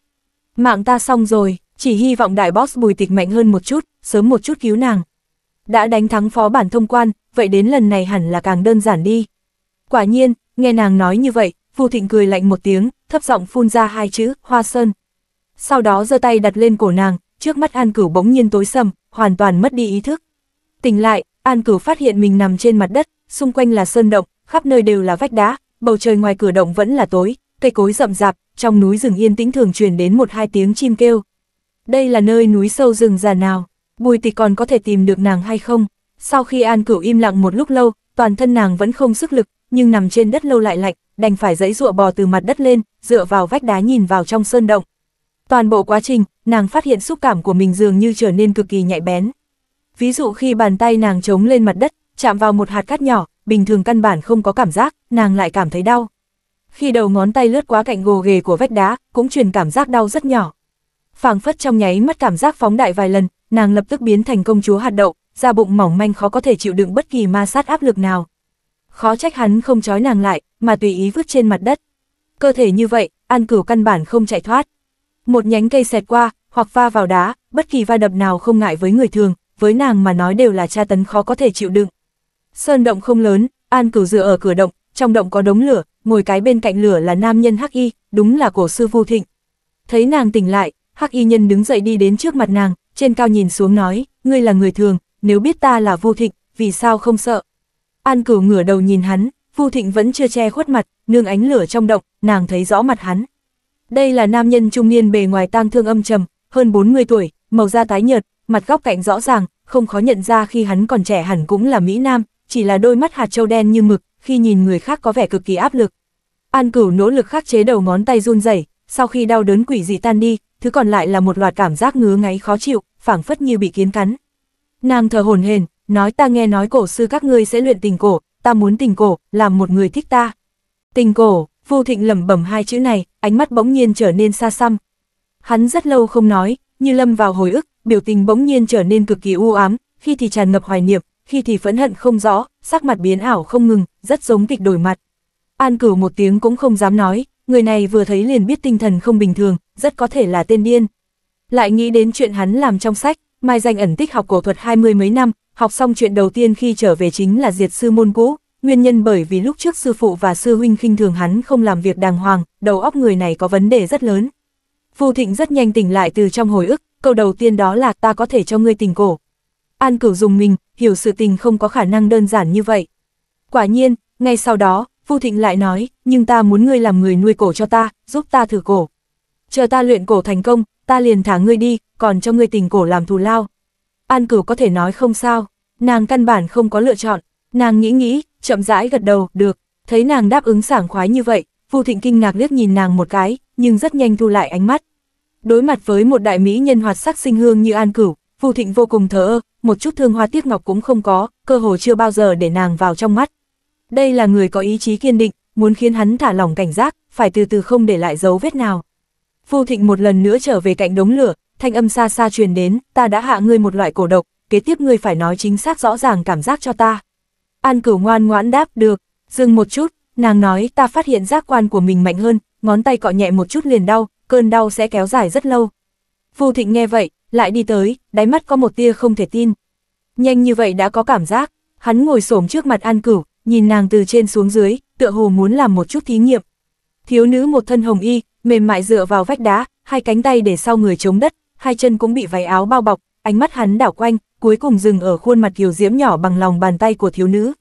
A: Mạng ta xong rồi, chỉ hy vọng đại boss bùi tịch mạnh hơn một chút, sớm một chút cứu nàng. Đã đánh thắng phó bản thông quan, vậy đến lần này hẳn là càng đơn giản đi. Quả nhiên, nghe nàng nói như vậy, phù Thịnh cười lạnh một tiếng, thấp giọng phun ra hai chữ, hoa sơn. Sau đó giơ tay đặt lên cổ nàng, trước mắt An Cửu bỗng nhiên tối sầm, hoàn toàn mất đi ý thức. Tỉnh lại, An Cửu phát hiện mình nằm trên mặt đất, xung quanh là sơn động, khắp nơi đều là vách đá, bầu trời ngoài cửa động vẫn là tối, cây cối rậm rạp, trong núi rừng yên tĩnh thường truyền đến một hai tiếng chim kêu. Đây là nơi núi sâu rừng già nào? Bùi tịch còn có thể tìm được nàng hay không? Sau khi An Cửu im lặng một lúc lâu, toàn thân nàng vẫn không sức lực, nhưng nằm trên đất lâu lại lạnh, đành phải dãy dụa bò từ mặt đất lên, dựa vào vách đá nhìn vào trong sơn động. Toàn bộ quá trình, nàng phát hiện xúc cảm của mình dường như trở nên cực kỳ nhạy bén. Ví dụ khi bàn tay nàng chống lên mặt đất, chạm vào một hạt cát nhỏ, bình thường căn bản không có cảm giác, nàng lại cảm thấy đau. Khi đầu ngón tay lướt qua cạnh gồ ghề của vách đá, cũng truyền cảm giác đau rất nhỏ. Phảng phất trong nháy mắt cảm giác phóng đại vài lần, nàng lập tức biến thành công chúa hạt đậu, da bụng mỏng manh khó có thể chịu đựng bất kỳ ma sát áp lực nào. Khó trách hắn không trói nàng lại, mà tùy ý vứt trên mặt đất. Cơ thể như vậy, An Cửu căn bản không chạy thoát. Một nhánh cây xẹt qua, hoặc va vào đá, bất kỳ va đập nào không ngại với người thường, với nàng mà nói đều là tra tấn khó có thể chịu đựng. Sơn động không lớn, An Cửu dựa ở cửa động, trong động có đống lửa, ngồi cái bên cạnh lửa là nam nhân Hắc Y, đúng là cổ sư Vu Thịnh. Thấy nàng tỉnh lại, Hắc Y nhân đứng dậy đi đến trước mặt nàng, trên cao nhìn xuống nói, ngươi là người thường, nếu biết ta là Vu thịnh, vì sao không sợ? An cửu ngửa đầu nhìn hắn, Vu thịnh vẫn chưa che khuất mặt, nương ánh lửa trong động, nàng thấy rõ mặt hắn. Đây là nam nhân trung niên bề ngoài tang thương âm trầm, hơn 40 tuổi, màu da tái nhợt, mặt góc cạnh rõ ràng, không khó nhận ra khi hắn còn trẻ hẳn cũng là Mỹ Nam, chỉ là đôi mắt hạt trâu đen như mực, khi nhìn người khác có vẻ cực kỳ áp lực. An cửu nỗ lực khắc chế đầu ngón tay run rẩy sau khi đau đớn quỷ dị tan đi, thứ còn lại là một loạt cảm giác ngứa ngáy khó chịu, phảng phất như bị kiến cắn. Nàng thở hồn hền, nói ta nghe nói cổ sư các ngươi sẽ luyện tình cổ, ta muốn tình cổ, làm một người thích ta. Tình cổ, Vu Thịnh lẩm bẩm hai chữ này, ánh mắt bỗng nhiên trở nên xa xăm. Hắn rất lâu không nói, như lâm vào hồi ức, biểu tình bỗng nhiên trở nên cực kỳ u ám, khi thì tràn ngập hoài niệm, khi thì phẫn hận không rõ, sắc mặt biến ảo không ngừng, rất giống kịch đổi mặt. An cửu một tiếng cũng không dám nói, người này vừa thấy liền biết tinh thần không bình thường, rất có thể là tên điên. Lại nghĩ đến chuyện hắn làm trong sách, mai danh ẩn tích học cổ thuật hai mươi mấy năm, học xong chuyện đầu tiên khi trở về chính là diệt sư môn cũ, nguyên nhân bởi vì lúc trước sư phụ và sư huynh khinh thường hắn không làm việc đàng hoàng, đầu óc người này có vấn đề rất lớn. Phù Thịnh rất nhanh tỉnh lại từ trong hồi ức, câu đầu tiên đó là ta có thể cho ngươi tình cổ. An Cửu dùng mình, hiểu sự tình không có khả năng đơn giản như vậy. Quả nhiên, ngay sau đó, Vu Thịnh lại nói, nhưng ta muốn ngươi làm người nuôi cổ cho ta, giúp ta thử cổ. Chờ ta luyện cổ thành công, ta liền thả ngươi đi, còn cho ngươi tình cổ làm thù lao. An cửu có thể nói không sao, nàng căn bản không có lựa chọn, nàng nghĩ nghĩ, chậm rãi gật đầu, được, thấy nàng đáp ứng sảng khoái như vậy, Vu Thịnh kinh ngạc liếc nhìn nàng một cái, nhưng rất nhanh thu lại ánh mắt. Đối mặt với một đại mỹ nhân hoạt sắc sinh hương như An Cửu, Vu Thịnh vô cùng thờ ơ, một chút thương hoa tiếc ngọc cũng không có, cơ hồ chưa bao giờ để nàng vào trong mắt. Đây là người có ý chí kiên định, muốn khiến hắn thả lỏng cảnh giác, phải từ từ không để lại dấu vết nào. Vu Thịnh một lần nữa trở về cạnh đống lửa, thanh âm xa xa truyền đến, ta đã hạ ngươi một loại cổ độc, kế tiếp ngươi phải nói chính xác rõ ràng cảm giác cho ta. An cửu ngoan ngoãn đáp được, dừng một chút, nàng nói ta phát hiện giác quan của mình mạnh hơn, ngón tay cọ nhẹ một chút liền đau, cơn đau sẽ kéo dài rất lâu. Vu Thịnh nghe vậy, lại đi tới, đáy mắt có một tia không thể tin. Nhanh như vậy đã có cảm giác, hắn ngồi xổm trước mặt An Cửu, nhìn nàng từ trên xuống dưới, tựa hồ muốn làm một chút thí nghiệm. Thiếu nữ một thân hồng y, mềm mại dựa vào vách đá, hai cánh tay để sau người chống đất, hai chân cũng bị váy áo bao bọc, ánh mắt hắn đảo quanh, cuối cùng dừng ở khuôn mặt kiều diễm nhỏ bằng lòng bàn tay của thiếu nữ.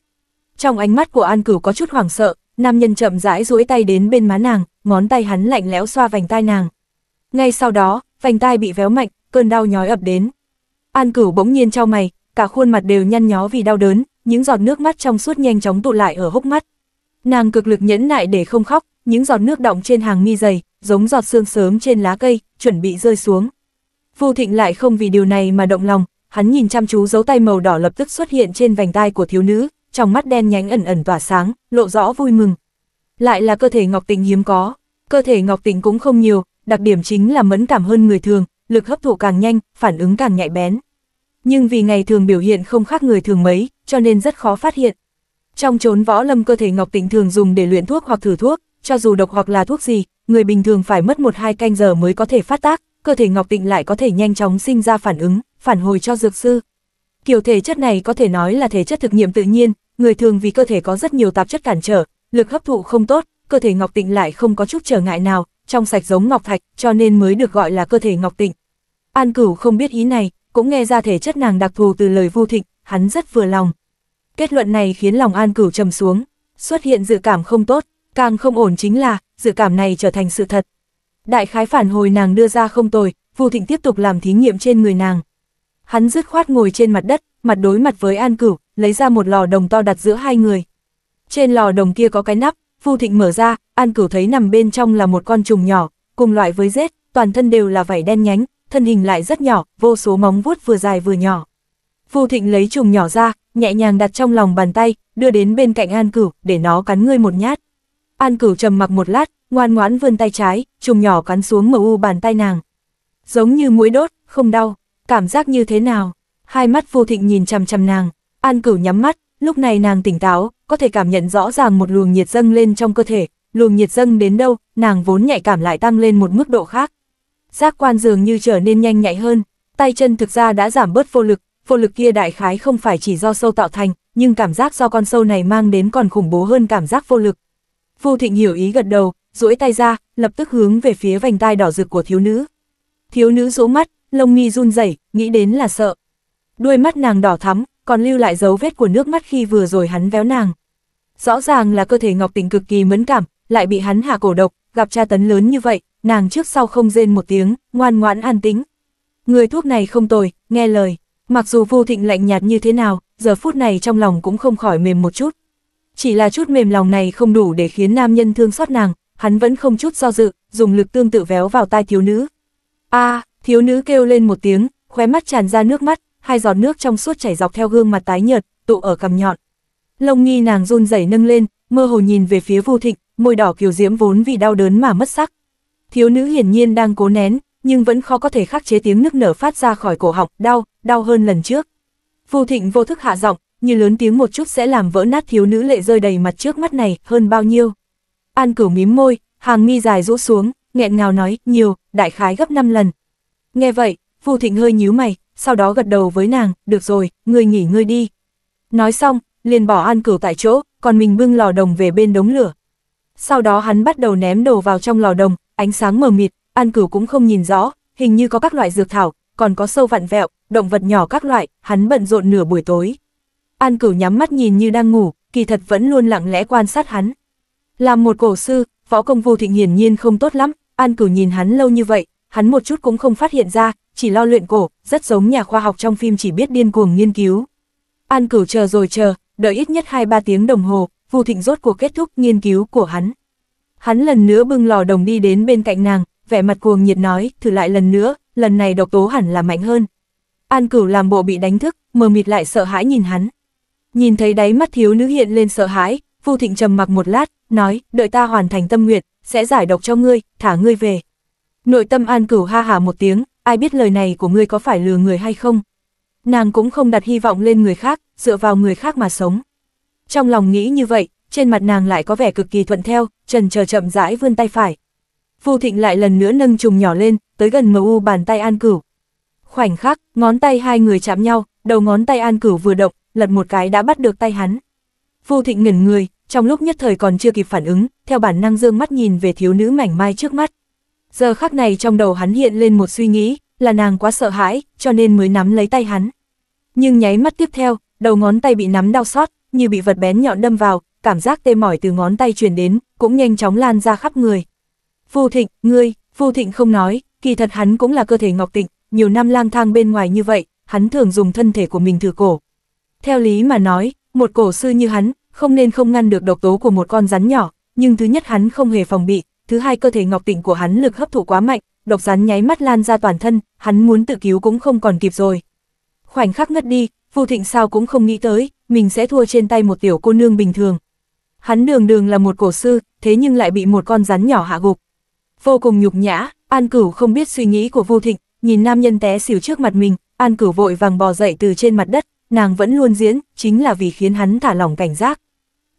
A: Trong ánh mắt của An Cửu có chút hoảng sợ, nam nhân chậm rãi duỗi tay đến bên má nàng, ngón tay hắn lạnh lẽo xoa vành tai nàng. Ngay sau đó, vành tai bị véo mạnh, cơn đau nhói ập đến. An Cửu bỗng nhiên trao mày, cả khuôn mặt đều nhăn nhó vì đau đớn, những giọt nước mắt trong suốt nhanh chóng tụ lại ở hốc mắt. Nàng cực lực nhẫn nại để không khóc, những giọt nước đọng trên hàng mi dày, giống giọt sương sớm trên lá cây, chuẩn bị rơi xuống. Vu Thịnh lại không vì điều này mà động lòng, hắn nhìn chăm chú dấu tay màu đỏ lập tức xuất hiện trên vành tai của thiếu nữ, trong mắt đen nhánh ẩn ẩn tỏa sáng, lộ rõ vui mừng. Lại là cơ thể Ngọc Tịnh hiếm có, cơ thể Ngọc Tịnh cũng không nhiều, đặc điểm chính là mẫn cảm hơn người thường, lực hấp thụ càng nhanh, phản ứng càng nhạy bén. Nhưng vì ngày thường biểu hiện không khác người thường mấy, cho nên rất khó phát hiện. Trong chốn võ lâm cơ thể Ngọc Tịnh thường dùng để luyện thuốc hoặc thử thuốc, cho dù độc hoặc là thuốc gì, người bình thường phải mất một hai canh giờ mới có thể phát tác, cơ thể Ngọc Tịnh lại có thể nhanh chóng sinh ra phản ứng, phản hồi cho dược sư. Kiểu thể chất này có thể nói là thể chất thực nghiệm tự nhiên, người thường vì cơ thể có rất nhiều tạp chất cản trở, lực hấp thụ không tốt, cơ thể Ngọc Tịnh lại không có chút trở ngại nào, trong sạch giống ngọc thạch, cho nên mới được gọi là cơ thể Ngọc Tịnh. An Cửu không biết ý này, cũng nghe ra thể chất nàng đặc thù từ lời Vu Thịnh, hắn rất vừa lòng. Kết luận này khiến lòng An Cửu trầm xuống, xuất hiện dự cảm không tốt, càng không ổn chính là, dự cảm này trở thành sự thật. Đại khái phản hồi nàng đưa ra không tồi, Vu Thịnh tiếp tục làm thí nghiệm trên người nàng. Hắn dứt khoát ngồi trên mặt đất, mặt đối mặt với An Cửu, lấy ra một lò đồng to đặt giữa hai người. Trên lò đồng kia có cái nắp, Vu Thịnh mở ra, An Cửu thấy nằm bên trong là một con trùng nhỏ, cùng loại với rết, toàn thân đều là vảy đen nhánh, thân hình lại rất nhỏ, vô số móng vuốt vừa dài vừa nhỏ. Vu Thịnh lấy trùng nhỏ ra, nhẹ nhàng đặt trong lòng bàn tay, đưa đến bên cạnh An Cửu, để nó cắn ngươi một nhát. An Cửu trầm mặc một lát, ngoan ngoãn vươn tay trái, trùng nhỏ cắn xuống mờ u bàn tay nàng. Giống như mũi đốt, không đau, cảm giác như thế nào? Hai mắt Vu Thịnh nhìn chằm chằm nàng, An Cửu nhắm mắt, lúc này nàng tỉnh táo, có thể cảm nhận rõ ràng một luồng nhiệt dâng lên trong cơ thể, luồng nhiệt dâng đến đâu, nàng vốn nhạy cảm lại tăng lên một mức độ khác. Giác quan dường như trở nên nhanh nhạy hơn, tay chân thực ra đã giảm bớt vô lực, vô lực kia đại khái không phải chỉ do sâu tạo thành, nhưng cảm giác do con sâu này mang đến còn khủng bố hơn cảm giác vô lực. Vu Thịnh hiểu ý gật đầu, duỗi tay ra, lập tức hướng về phía vành tai đỏ rực của thiếu nữ. Thiếu nữ rũ mắt, lông mi run rẩy, nghĩ đến là sợ. Đuôi mắt nàng đỏ thắm, còn lưu lại dấu vết của nước mắt khi vừa rồi hắn véo nàng. Rõ ràng là cơ thể Ngọc Tình cực kỳ mẫn cảm, lại bị hắn hạ cổ độc, gặp tra tấn lớn như vậy, nàng trước sau không rên một tiếng, ngoan ngoãn an tĩnh. Người thuốc này không tồi, nghe lời. Mặc dù vô thịnh lạnh nhạt như thế nào, giờ phút này trong lòng cũng không khỏi mềm một chút. Chỉ là chút mềm lòng này không đủ để khiến nam nhân thương xót nàng, hắn vẫn không chút do dự, dùng lực tương tự véo vào tai thiếu nữ. a thiếu nữ kêu lên một tiếng, khóe mắt tràn ra nước mắt, hai giọt nước trong suốt chảy dọc theo gương mặt tái nhợt, tụ ở cằm nhọn. Lông nghi nàng run rẩy nâng lên, mơ hồ nhìn về phía vô thịnh, môi đỏ kiều diễm vốn vì đau đớn mà mất sắc. Thiếu nữ hiển nhiên đang cố nén, nhưng vẫn khó có thể khắc chế tiếng nước nở phát ra khỏi cổ họng, đau, đau hơn lần trước. Vô thịnh vô thức hạ giọng, như lớn tiếng một chút sẽ làm vỡ nát thiếu nữ lệ rơi đầy mặt trước mắt này, hơn bao nhiêu. An cửu mím môi, hàng mi dài rũ xuống, nghẹn ngào nói, nhiều, đại khái gấp 5 lần. Nghe vậy, vô thịnh hơi nhíu mày, sau đó gật đầu với nàng, được rồi, ngươi nghỉ ngươi đi. Nói xong, liền bỏ an cửu tại chỗ, còn mình bưng lò đồng về bên đống lửa. Sau đó hắn bắt đầu ném đồ vào trong lò đồng, ánh sáng mờ mịt, an cửu cũng không nhìn rõ, hình như có các loại dược thảo, còn có sâu vặn vẹo, động vật nhỏ các loại, hắn bận rộn nửa buổi tối. An cửu nhắm mắt nhìn như đang ngủ, kỳ thật vẫn luôn lặng lẽ quan sát hắn. Làm một cổ sư, võ công vô thịnh hiển nhiên không tốt lắm, an cửu nhìn hắn lâu như vậy, hắn một chút cũng không phát hiện ra, chỉ lo luyện cổ, rất giống nhà khoa học trong phim chỉ biết điên cuồng nghiên cứu. An cửu chờ rồi chờ, đợi ít nhất 2-3 tiếng đồng hồ, vô thịnh rốt cuộc kết thúc nghiên cứu của hắn. Hắn lần nữa bưng lò đồng đi đến bên cạnh nàng, vẻ mặt cuồng nhiệt nói, thử lại lần nữa, lần này độc tố hẳn là mạnh hơn, An cửu làm bộ bị đánh thức, mờ mịt lại sợ hãi nhìn hắn. Nhìn thấy đáy mắt thiếu nữ hiện lên sợ hãi, Vu Thịnh trầm mặc một lát, nói, đợi ta hoàn thành tâm nguyện, sẽ giải độc cho ngươi, thả ngươi về. Nội tâm An Cửu ha hả một tiếng, ai biết lời này của ngươi có phải lừa người hay không. Nàng cũng không đặt hy vọng lên người khác, dựa vào người khác mà sống. Trong lòng nghĩ như vậy, trên mặt nàng lại có vẻ cực kỳ thuận theo, trần chờ chậm rãi vươn tay phải. Vu Thịnh lại lần nữa nâng trùng nhỏ lên, tới gần mờ u bàn tay An Cửu. Khoảnh khắc, ngón tay hai người chạm nhau, đầu ngón tay An Cửu vừa động, lật một cái đã bắt được tay hắn. Vu Thịnh ngẩn người, trong lúc nhất thời còn chưa kịp phản ứng, theo bản năng dương mắt nhìn về thiếu nữ mảnh mai trước mắt. Giờ khắc này trong đầu hắn hiện lên một suy nghĩ, là nàng quá sợ hãi, cho nên mới nắm lấy tay hắn. Nhưng nháy mắt tiếp theo, đầu ngón tay bị nắm đau xót, như bị vật bén nhọn đâm vào, cảm giác tê mỏi từ ngón tay truyền đến, cũng nhanh chóng lan ra khắp người. Vu Thịnh, ngươi, Vu Thịnh không nói, kỳ thật hắn cũng là cơ thể Ngọc Tịnh, nhiều năm lang thang bên ngoài như vậy, hắn thường dùng thân thể của mình thử cổ. Theo lý mà nói, một cổ sư như hắn, không nên không ngăn được độc tố của một con rắn nhỏ, nhưng thứ nhất hắn không hề phòng bị, thứ hai cơ thể ngọc tịnh của hắn lực hấp thụ quá mạnh, độc rắn nháy mắt lan ra toàn thân, hắn muốn tự cứu cũng không còn kịp rồi. Khoảnh khắc ngất đi, Vu Thịnh sao cũng không nghĩ tới, mình sẽ thua trên tay một tiểu cô nương bình thường. Hắn đường đường là một cổ sư, thế nhưng lại bị một con rắn nhỏ hạ gục. Vô cùng nhục nhã, An Cửu không biết suy nghĩ của Vu Thịnh, nhìn nam nhân té xỉu trước mặt mình, An Cửu vội vàng bò dậy từ trên mặt đất, nàng vẫn luôn diễn, chính là vì khiến hắn thả lỏng cảnh giác.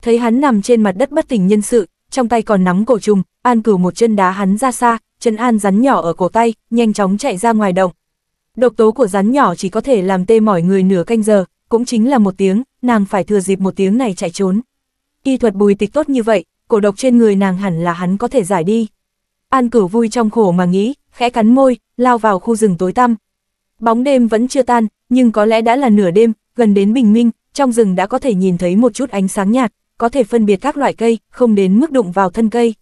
A: Thấy hắn nằm trên mặt đất bất tỉnh nhân sự, trong tay còn nắm cổ trùng, An Cửu một chân đá hắn ra xa, chân An rắn nhỏ ở cổ tay, nhanh chóng chạy ra ngoài động. Độc tố của rắn nhỏ chỉ có thể làm tê mỏi người nửa canh giờ, cũng chính là một tiếng, nàng phải thừa dịp một tiếng này chạy trốn. Y thuật bùi tịch tốt như vậy, cổ độc trên người nàng hẳn là hắn có thể giải đi. An cửu vui trong khổ mà nghĩ, khẽ cắn môi, lao vào khu rừng tối tăm. Bóng đêm vẫn chưa tan, nhưng có lẽ đã là nửa đêm, gần đến bình minh, trong rừng đã có thể nhìn thấy một chút ánh sáng nhạt, có thể phân biệt các loại cây, không đến mức đụng vào thân cây.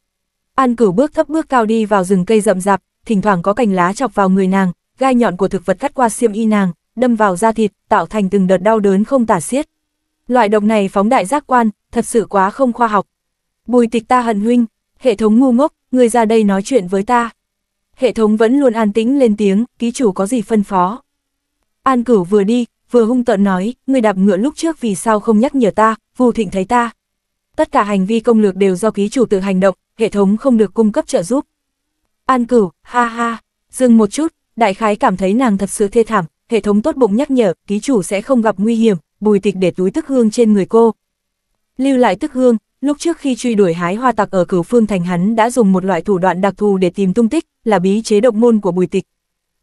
A: An cửu bước thấp bước cao đi vào rừng cây rậm rạp, thỉnh thoảng có cành lá chọc vào người nàng, gai nhọn của thực vật cắt qua xiêm y nàng, đâm vào da thịt, tạo thành từng đợt đau đớn không tả xiết. Loại độc này phóng đại giác quan, thật sự quá không khoa học. Bùi tịch ta hận huynh, hệ thống ngu ngốc, người ra đây nói chuyện với ta hệ thống vẫn luôn an tĩnh lên tiếng, ký chủ có gì phân phó. An cửu vừa đi, vừa hung tợn nói, người đạp ngựa lúc trước vì sao không nhắc nhở ta, vù thịnh thấy ta. Tất cả hành vi công lược đều do ký chủ tự hành động, hệ thống không được cung cấp trợ giúp. An cửu, ha ha, dừng một chút, đại khái cảm thấy nàng thật sự thê thảm, hệ thống tốt bụng nhắc nhở, ký chủ sẽ không gặp nguy hiểm, bùi tịch để túi tức hương trên người cô. Lưu lại tức hương, Lúc trước khi truy đuổi hái hoa tặc ở cửu phương thành hắn đã dùng một loại thủ đoạn đặc thù để tìm tung tích, là bí chế độc môn của bùi tịch.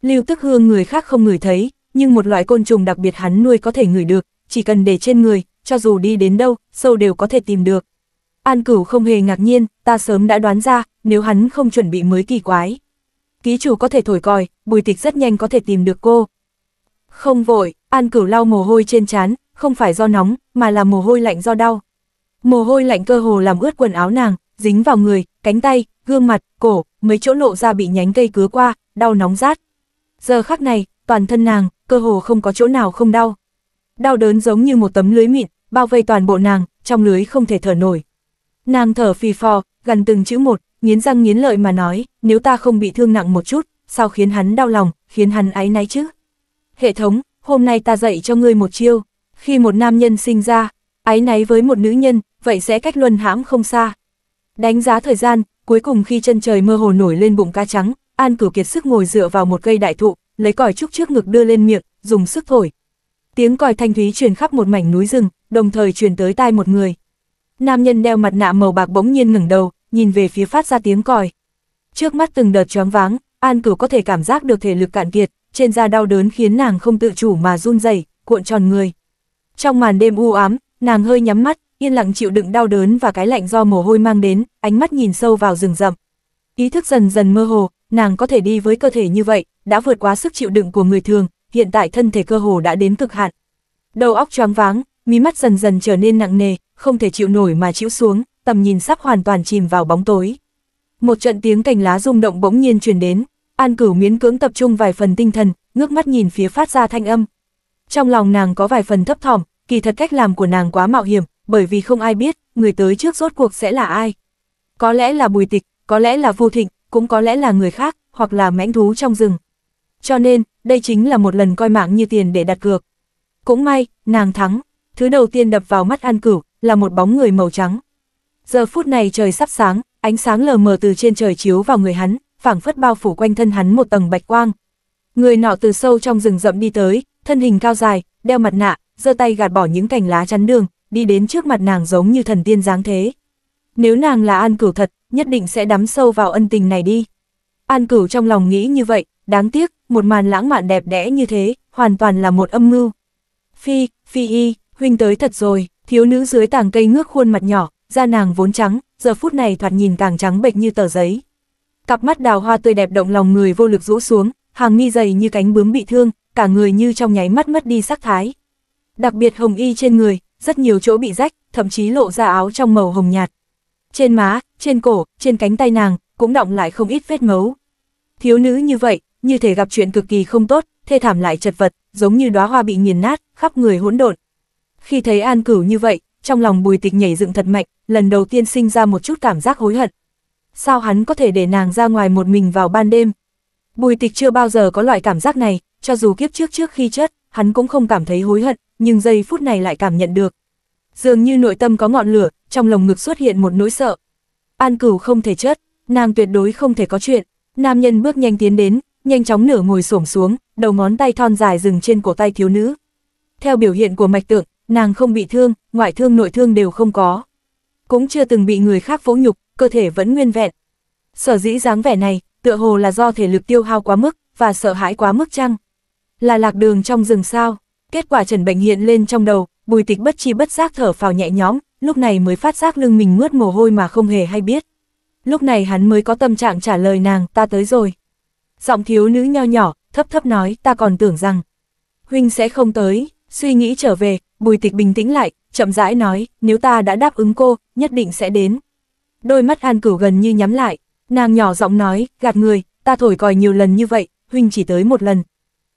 A: Lưu tức hương người khác không ngửi thấy, nhưng một loại côn trùng đặc biệt hắn nuôi có thể ngửi được, chỉ cần để trên người, cho dù đi đến đâu, sâu đều có thể tìm được. An cửu không hề ngạc nhiên, ta sớm đã đoán ra, nếu hắn không chuẩn bị mới kỳ quái. Ký chủ có thể thổi còi, bùi tịch rất nhanh có thể tìm được cô. Không vội, An cửu lau mồ hôi trên trán, không phải do nóng, mà là mồ hôi lạnh do đau. Mồ hôi lạnh cơ hồ làm ướt quần áo nàng, dính vào người, cánh tay, gương mặt, cổ, mấy chỗ lộ ra bị nhánh cây cứa qua, đau nóng rát. Giờ khắc này, toàn thân nàng, cơ hồ không có chỗ nào không đau. Đau đớn giống như một tấm lưới mịn, bao vây toàn bộ nàng, trong lưới không thể thở nổi. Nàng thở phì phò, gần từng chữ một, nghiến răng nghiến lợi mà nói, nếu ta không bị thương nặng một chút, sao khiến hắn đau lòng, khiến hắn áy náy chứ? Hệ thống, hôm nay ta dạy cho ngươi một chiêu. Khi một nam nhân sinh ra, Ái náy với một nữ nhân, vậy sẽ cách luân hãm không xa. Đánh giá thời gian, cuối cùng khi chân trời mơ hồ nổi lên bụng ca trắng, An Cửu Kiệt sức ngồi dựa vào một cây đại thụ, lấy còi trúc trước ngực đưa lên miệng, dùng sức thổi. Tiếng còi thanh thúy truyền khắp một mảnh núi rừng, đồng thời truyền tới tai một người. Nam nhân đeo mặt nạ màu bạc bỗng nhiên ngẩng đầu, nhìn về phía phát ra tiếng còi. Trước mắt từng đợt choáng váng, An Cửu có thể cảm giác được thể lực cạn kiệt, trên da đau đớn khiến nàng không tự chủ mà run rẩy, cuộn tròn người. Trong màn đêm u ám, Nàng hơi nhắm mắt, yên lặng chịu đựng đau đớn và cái lạnh do mồ hôi mang đến, ánh mắt nhìn sâu vào rừng rậm. Ý thức dần dần mơ hồ, nàng có thể đi với cơ thể như vậy, đã vượt quá sức chịu đựng của người thường, hiện tại thân thể cơ hồ đã đến cực hạn. Đầu óc choáng váng, mí mắt dần dần trở nên nặng nề, không thể chịu nổi mà chịu xuống, tầm nhìn sắp hoàn toàn chìm vào bóng tối. Một trận tiếng cành lá rung động bỗng nhiên truyền đến, An Cửu miễn cưỡng tập trung vài phần tinh thần, ngước mắt nhìn phía phát ra thanh âm. Trong lòng nàng có vài phần thấp thỏm, kỳ thật cách làm của nàng quá mạo hiểm, bởi vì không ai biết, người tới trước rốt cuộc sẽ là ai. Có lẽ là bùi tịch, có lẽ là vô thịnh, cũng có lẽ là người khác, hoặc là mãnh thú trong rừng. Cho nên, đây chính là một lần coi mạng như tiền để đặt cược. Cũng may, nàng thắng, thứ đầu tiên đập vào mắt An Cửu, là một bóng người màu trắng. Giờ phút này trời sắp sáng, ánh sáng lờ mờ từ trên trời chiếu vào người hắn, phảng phất bao phủ quanh thân hắn một tầng bạch quang. Người nọ từ sâu trong rừng rậm đi tới, thân hình cao dài, đeo mặt nạ, giơ tay gạt bỏ những cành lá chắn đường, đi đến trước mặt nàng giống như thần tiên dáng thế. Nếu nàng là An Cửu thật, nhất định sẽ đắm sâu vào ân tình này đi. An Cửu trong lòng nghĩ như vậy, đáng tiếc, một màn lãng mạn đẹp đẽ như thế, hoàn toàn là một âm mưu. Phi, Phi y, huynh tới thật rồi, thiếu nữ dưới tàng cây ngước khuôn mặt nhỏ, da nàng vốn trắng, giờ phút này thoạt nhìn càng trắng bệch như tờ giấy. Cặp mắt đào hoa tươi đẹp động lòng người vô lực rũ xuống, hàng mi dày như cánh bướm bị thương, cả người như trong nháy mắt mất đi sắc thái đặc biệt hồng y trên người, rất nhiều chỗ bị rách, thậm chí lộ ra áo trong màu hồng nhạt. Trên má, trên cổ, trên cánh tay nàng, cũng động lại không ít vết ngấu. Thiếu nữ như vậy, như thể gặp chuyện cực kỳ không tốt, thê thảm lại chật vật, giống như đóa hoa bị nghiền nát, khắp người hỗn độn. Khi thấy An Cửu như vậy, trong lòng Bùi Tịch nhảy dựng thật mạnh, lần đầu tiên sinh ra một chút cảm giác hối hận. Sao hắn có thể để nàng ra ngoài một mình vào ban đêm? Bùi Tịch chưa bao giờ có loại cảm giác này, cho dù kiếp trước trước khi chết, hắn cũng không cảm thấy hối hận, nhưng giây phút này lại cảm nhận được. Dường như nội tâm có ngọn lửa, trong lồng ngực xuất hiện một nỗi sợ. An cửu không thể chết, nàng tuyệt đối không thể có chuyện. Nam nhân bước nhanh tiến đến, nhanh chóng nửa ngồi xổm xuống, đầu ngón tay thon dài dừng trên cổ tay thiếu nữ. Theo biểu hiện của mạch tượng, nàng không bị thương, ngoại thương nội thương đều không có. Cũng chưa từng bị người khác vỗ nhục, cơ thể vẫn nguyên vẹn. Sở dĩ dáng vẻ này, tựa hồ là do thể lực tiêu hao quá mức, và sợ hãi quá mức chăng? Là lạc đường trong rừng sao? Kết quả trần bệnh hiện lên trong đầu, bùi tịch bất chi bất giác thở phào nhẹ nhõm, lúc này mới phát giác lưng mình mướt mồ hôi mà không hề hay biết. Lúc này hắn mới có tâm trạng trả lời nàng, ta tới rồi. Giọng thiếu nữ nho nhỏ, thấp thấp nói, ta còn tưởng rằng, huynh sẽ không tới, suy nghĩ trở về, bùi tịch bình tĩnh lại, chậm rãi nói, nếu ta đã đáp ứng cô, nhất định sẽ đến. Đôi mắt an cửu gần như nhắm lại, nàng nhỏ giọng nói, gạt người, ta thổi còi nhiều lần như vậy, huynh chỉ tới một lần.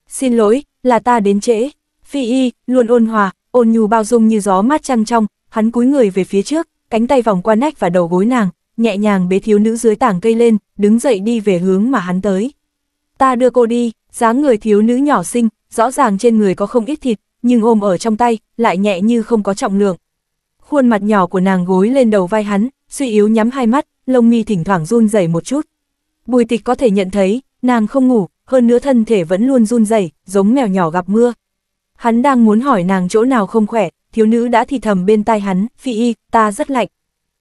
A: Xin lỗi, là ta đến trễ, Phi y, luôn ôn hòa, ôn nhu bao dung như gió mát trăng trong, hắn cúi người về phía trước, cánh tay vòng qua nách và đầu gối nàng, nhẹ nhàng bế thiếu nữ dưới tảng cây lên, đứng dậy đi về hướng mà hắn tới. Ta đưa cô đi, dáng người thiếu nữ nhỏ xinh, rõ ràng trên người có không ít thịt, nhưng ôm ở trong tay, lại nhẹ như không có trọng lượng. Khuôn mặt nhỏ của nàng gối lên đầu vai hắn, suy yếu nhắm hai mắt, lông mi thỉnh thoảng run rẩy một chút. Bùi tịch có thể nhận thấy, nàng không ngủ, hơn nữa thân thể vẫn luôn run rẩy giống mèo nhỏ gặp mưa, Hắn đang muốn hỏi nàng chỗ nào không khỏe, thiếu nữ đã thì thầm bên tai hắn, phi y, ta rất lạnh.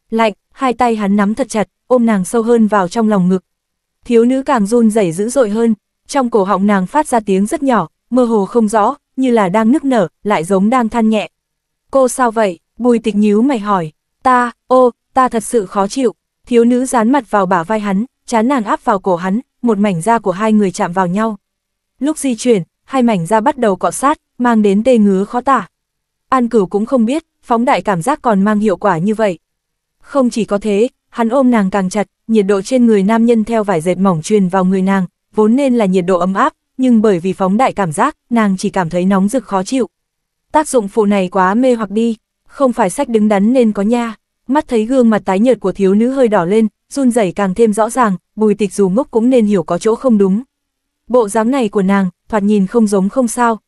A: Lạnh, hai tay hắn nắm thật chặt, ôm nàng sâu hơn vào trong lòng ngực. Thiếu nữ càng run rẩy dữ dội hơn, trong cổ họng nàng phát ra tiếng rất nhỏ, mơ hồ không rõ, như là đang nức nở, lại giống đang than nhẹ. Cô sao vậy? Bùi tịch nhíu mày hỏi. Ta, ô, ta thật sự khó chịu. Thiếu nữ dán mặt vào bả vai hắn, chán nàng áp vào cổ hắn, một mảnh da của hai người chạm vào nhau. Lúc di chuyển, hai mảnh da bắt đầu cọ sát, mang đến tê ngứa khó tả. An cửu cũng không biết, phóng đại cảm giác còn mang hiệu quả như vậy. Không chỉ có thế, hắn ôm nàng càng chặt, nhiệt độ trên người nam nhân theo vải dệt mỏng truyền vào người nàng, vốn nên là nhiệt độ ấm áp, nhưng bởi vì phóng đại cảm giác, nàng chỉ cảm thấy nóng rực khó chịu. Tác dụng phụ này quá mê hoặc đi, không phải sách đứng đắn nên có nha. Mắt thấy gương mặt tái nhợt của thiếu nữ hơi đỏ lên, run rẩy càng thêm rõ ràng, bùi tịch dù ngốc cũng nên hiểu có chỗ không đúng. Bộ dáng này của nàng, thoạt nhìn không giống không sao.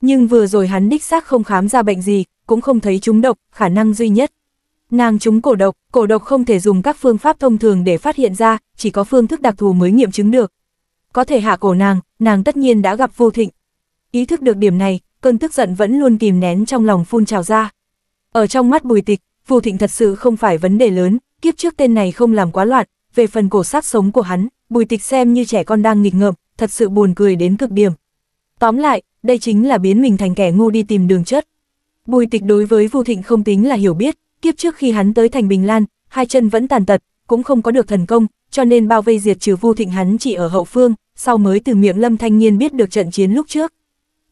A: Nhưng vừa rồi hắn đích xác không khám ra bệnh gì, cũng không thấy chúng độc, khả năng duy nhất. Nàng chúng cổ độc, cổ độc không thể dùng các phương pháp thông thường để phát hiện ra, chỉ có phương thức đặc thù mới nghiệm chứng được. Có thể hạ cổ nàng, nàng tất nhiên đã gặp vô thịnh. Ý thức được điểm này, cơn tức giận vẫn luôn kìm nén trong lòng phun trào ra. Ở trong mắt bùi tịch, vô thịnh thật sự không phải vấn đề lớn, kiếp trước tên này không làm quá loạn, về phần cổ xác sống của hắn, bùi tịch xem như trẻ con đang nghịch ngợm, thật sự buồn cười đến cực điểm. Tóm lại, đây chính là biến mình thành kẻ ngu đi tìm đường chất. Bùi tịch đối với Vu Thịnh không tính là hiểu biết, kiếp trước khi hắn tới thành Bình Lan, hai chân vẫn tàn tật, cũng không có được thần công, cho nên bao vây diệt trừ Vu Thịnh hắn chỉ ở hậu phương, sau mới từ miệng Lâm Thanh Niên biết được trận chiến lúc trước.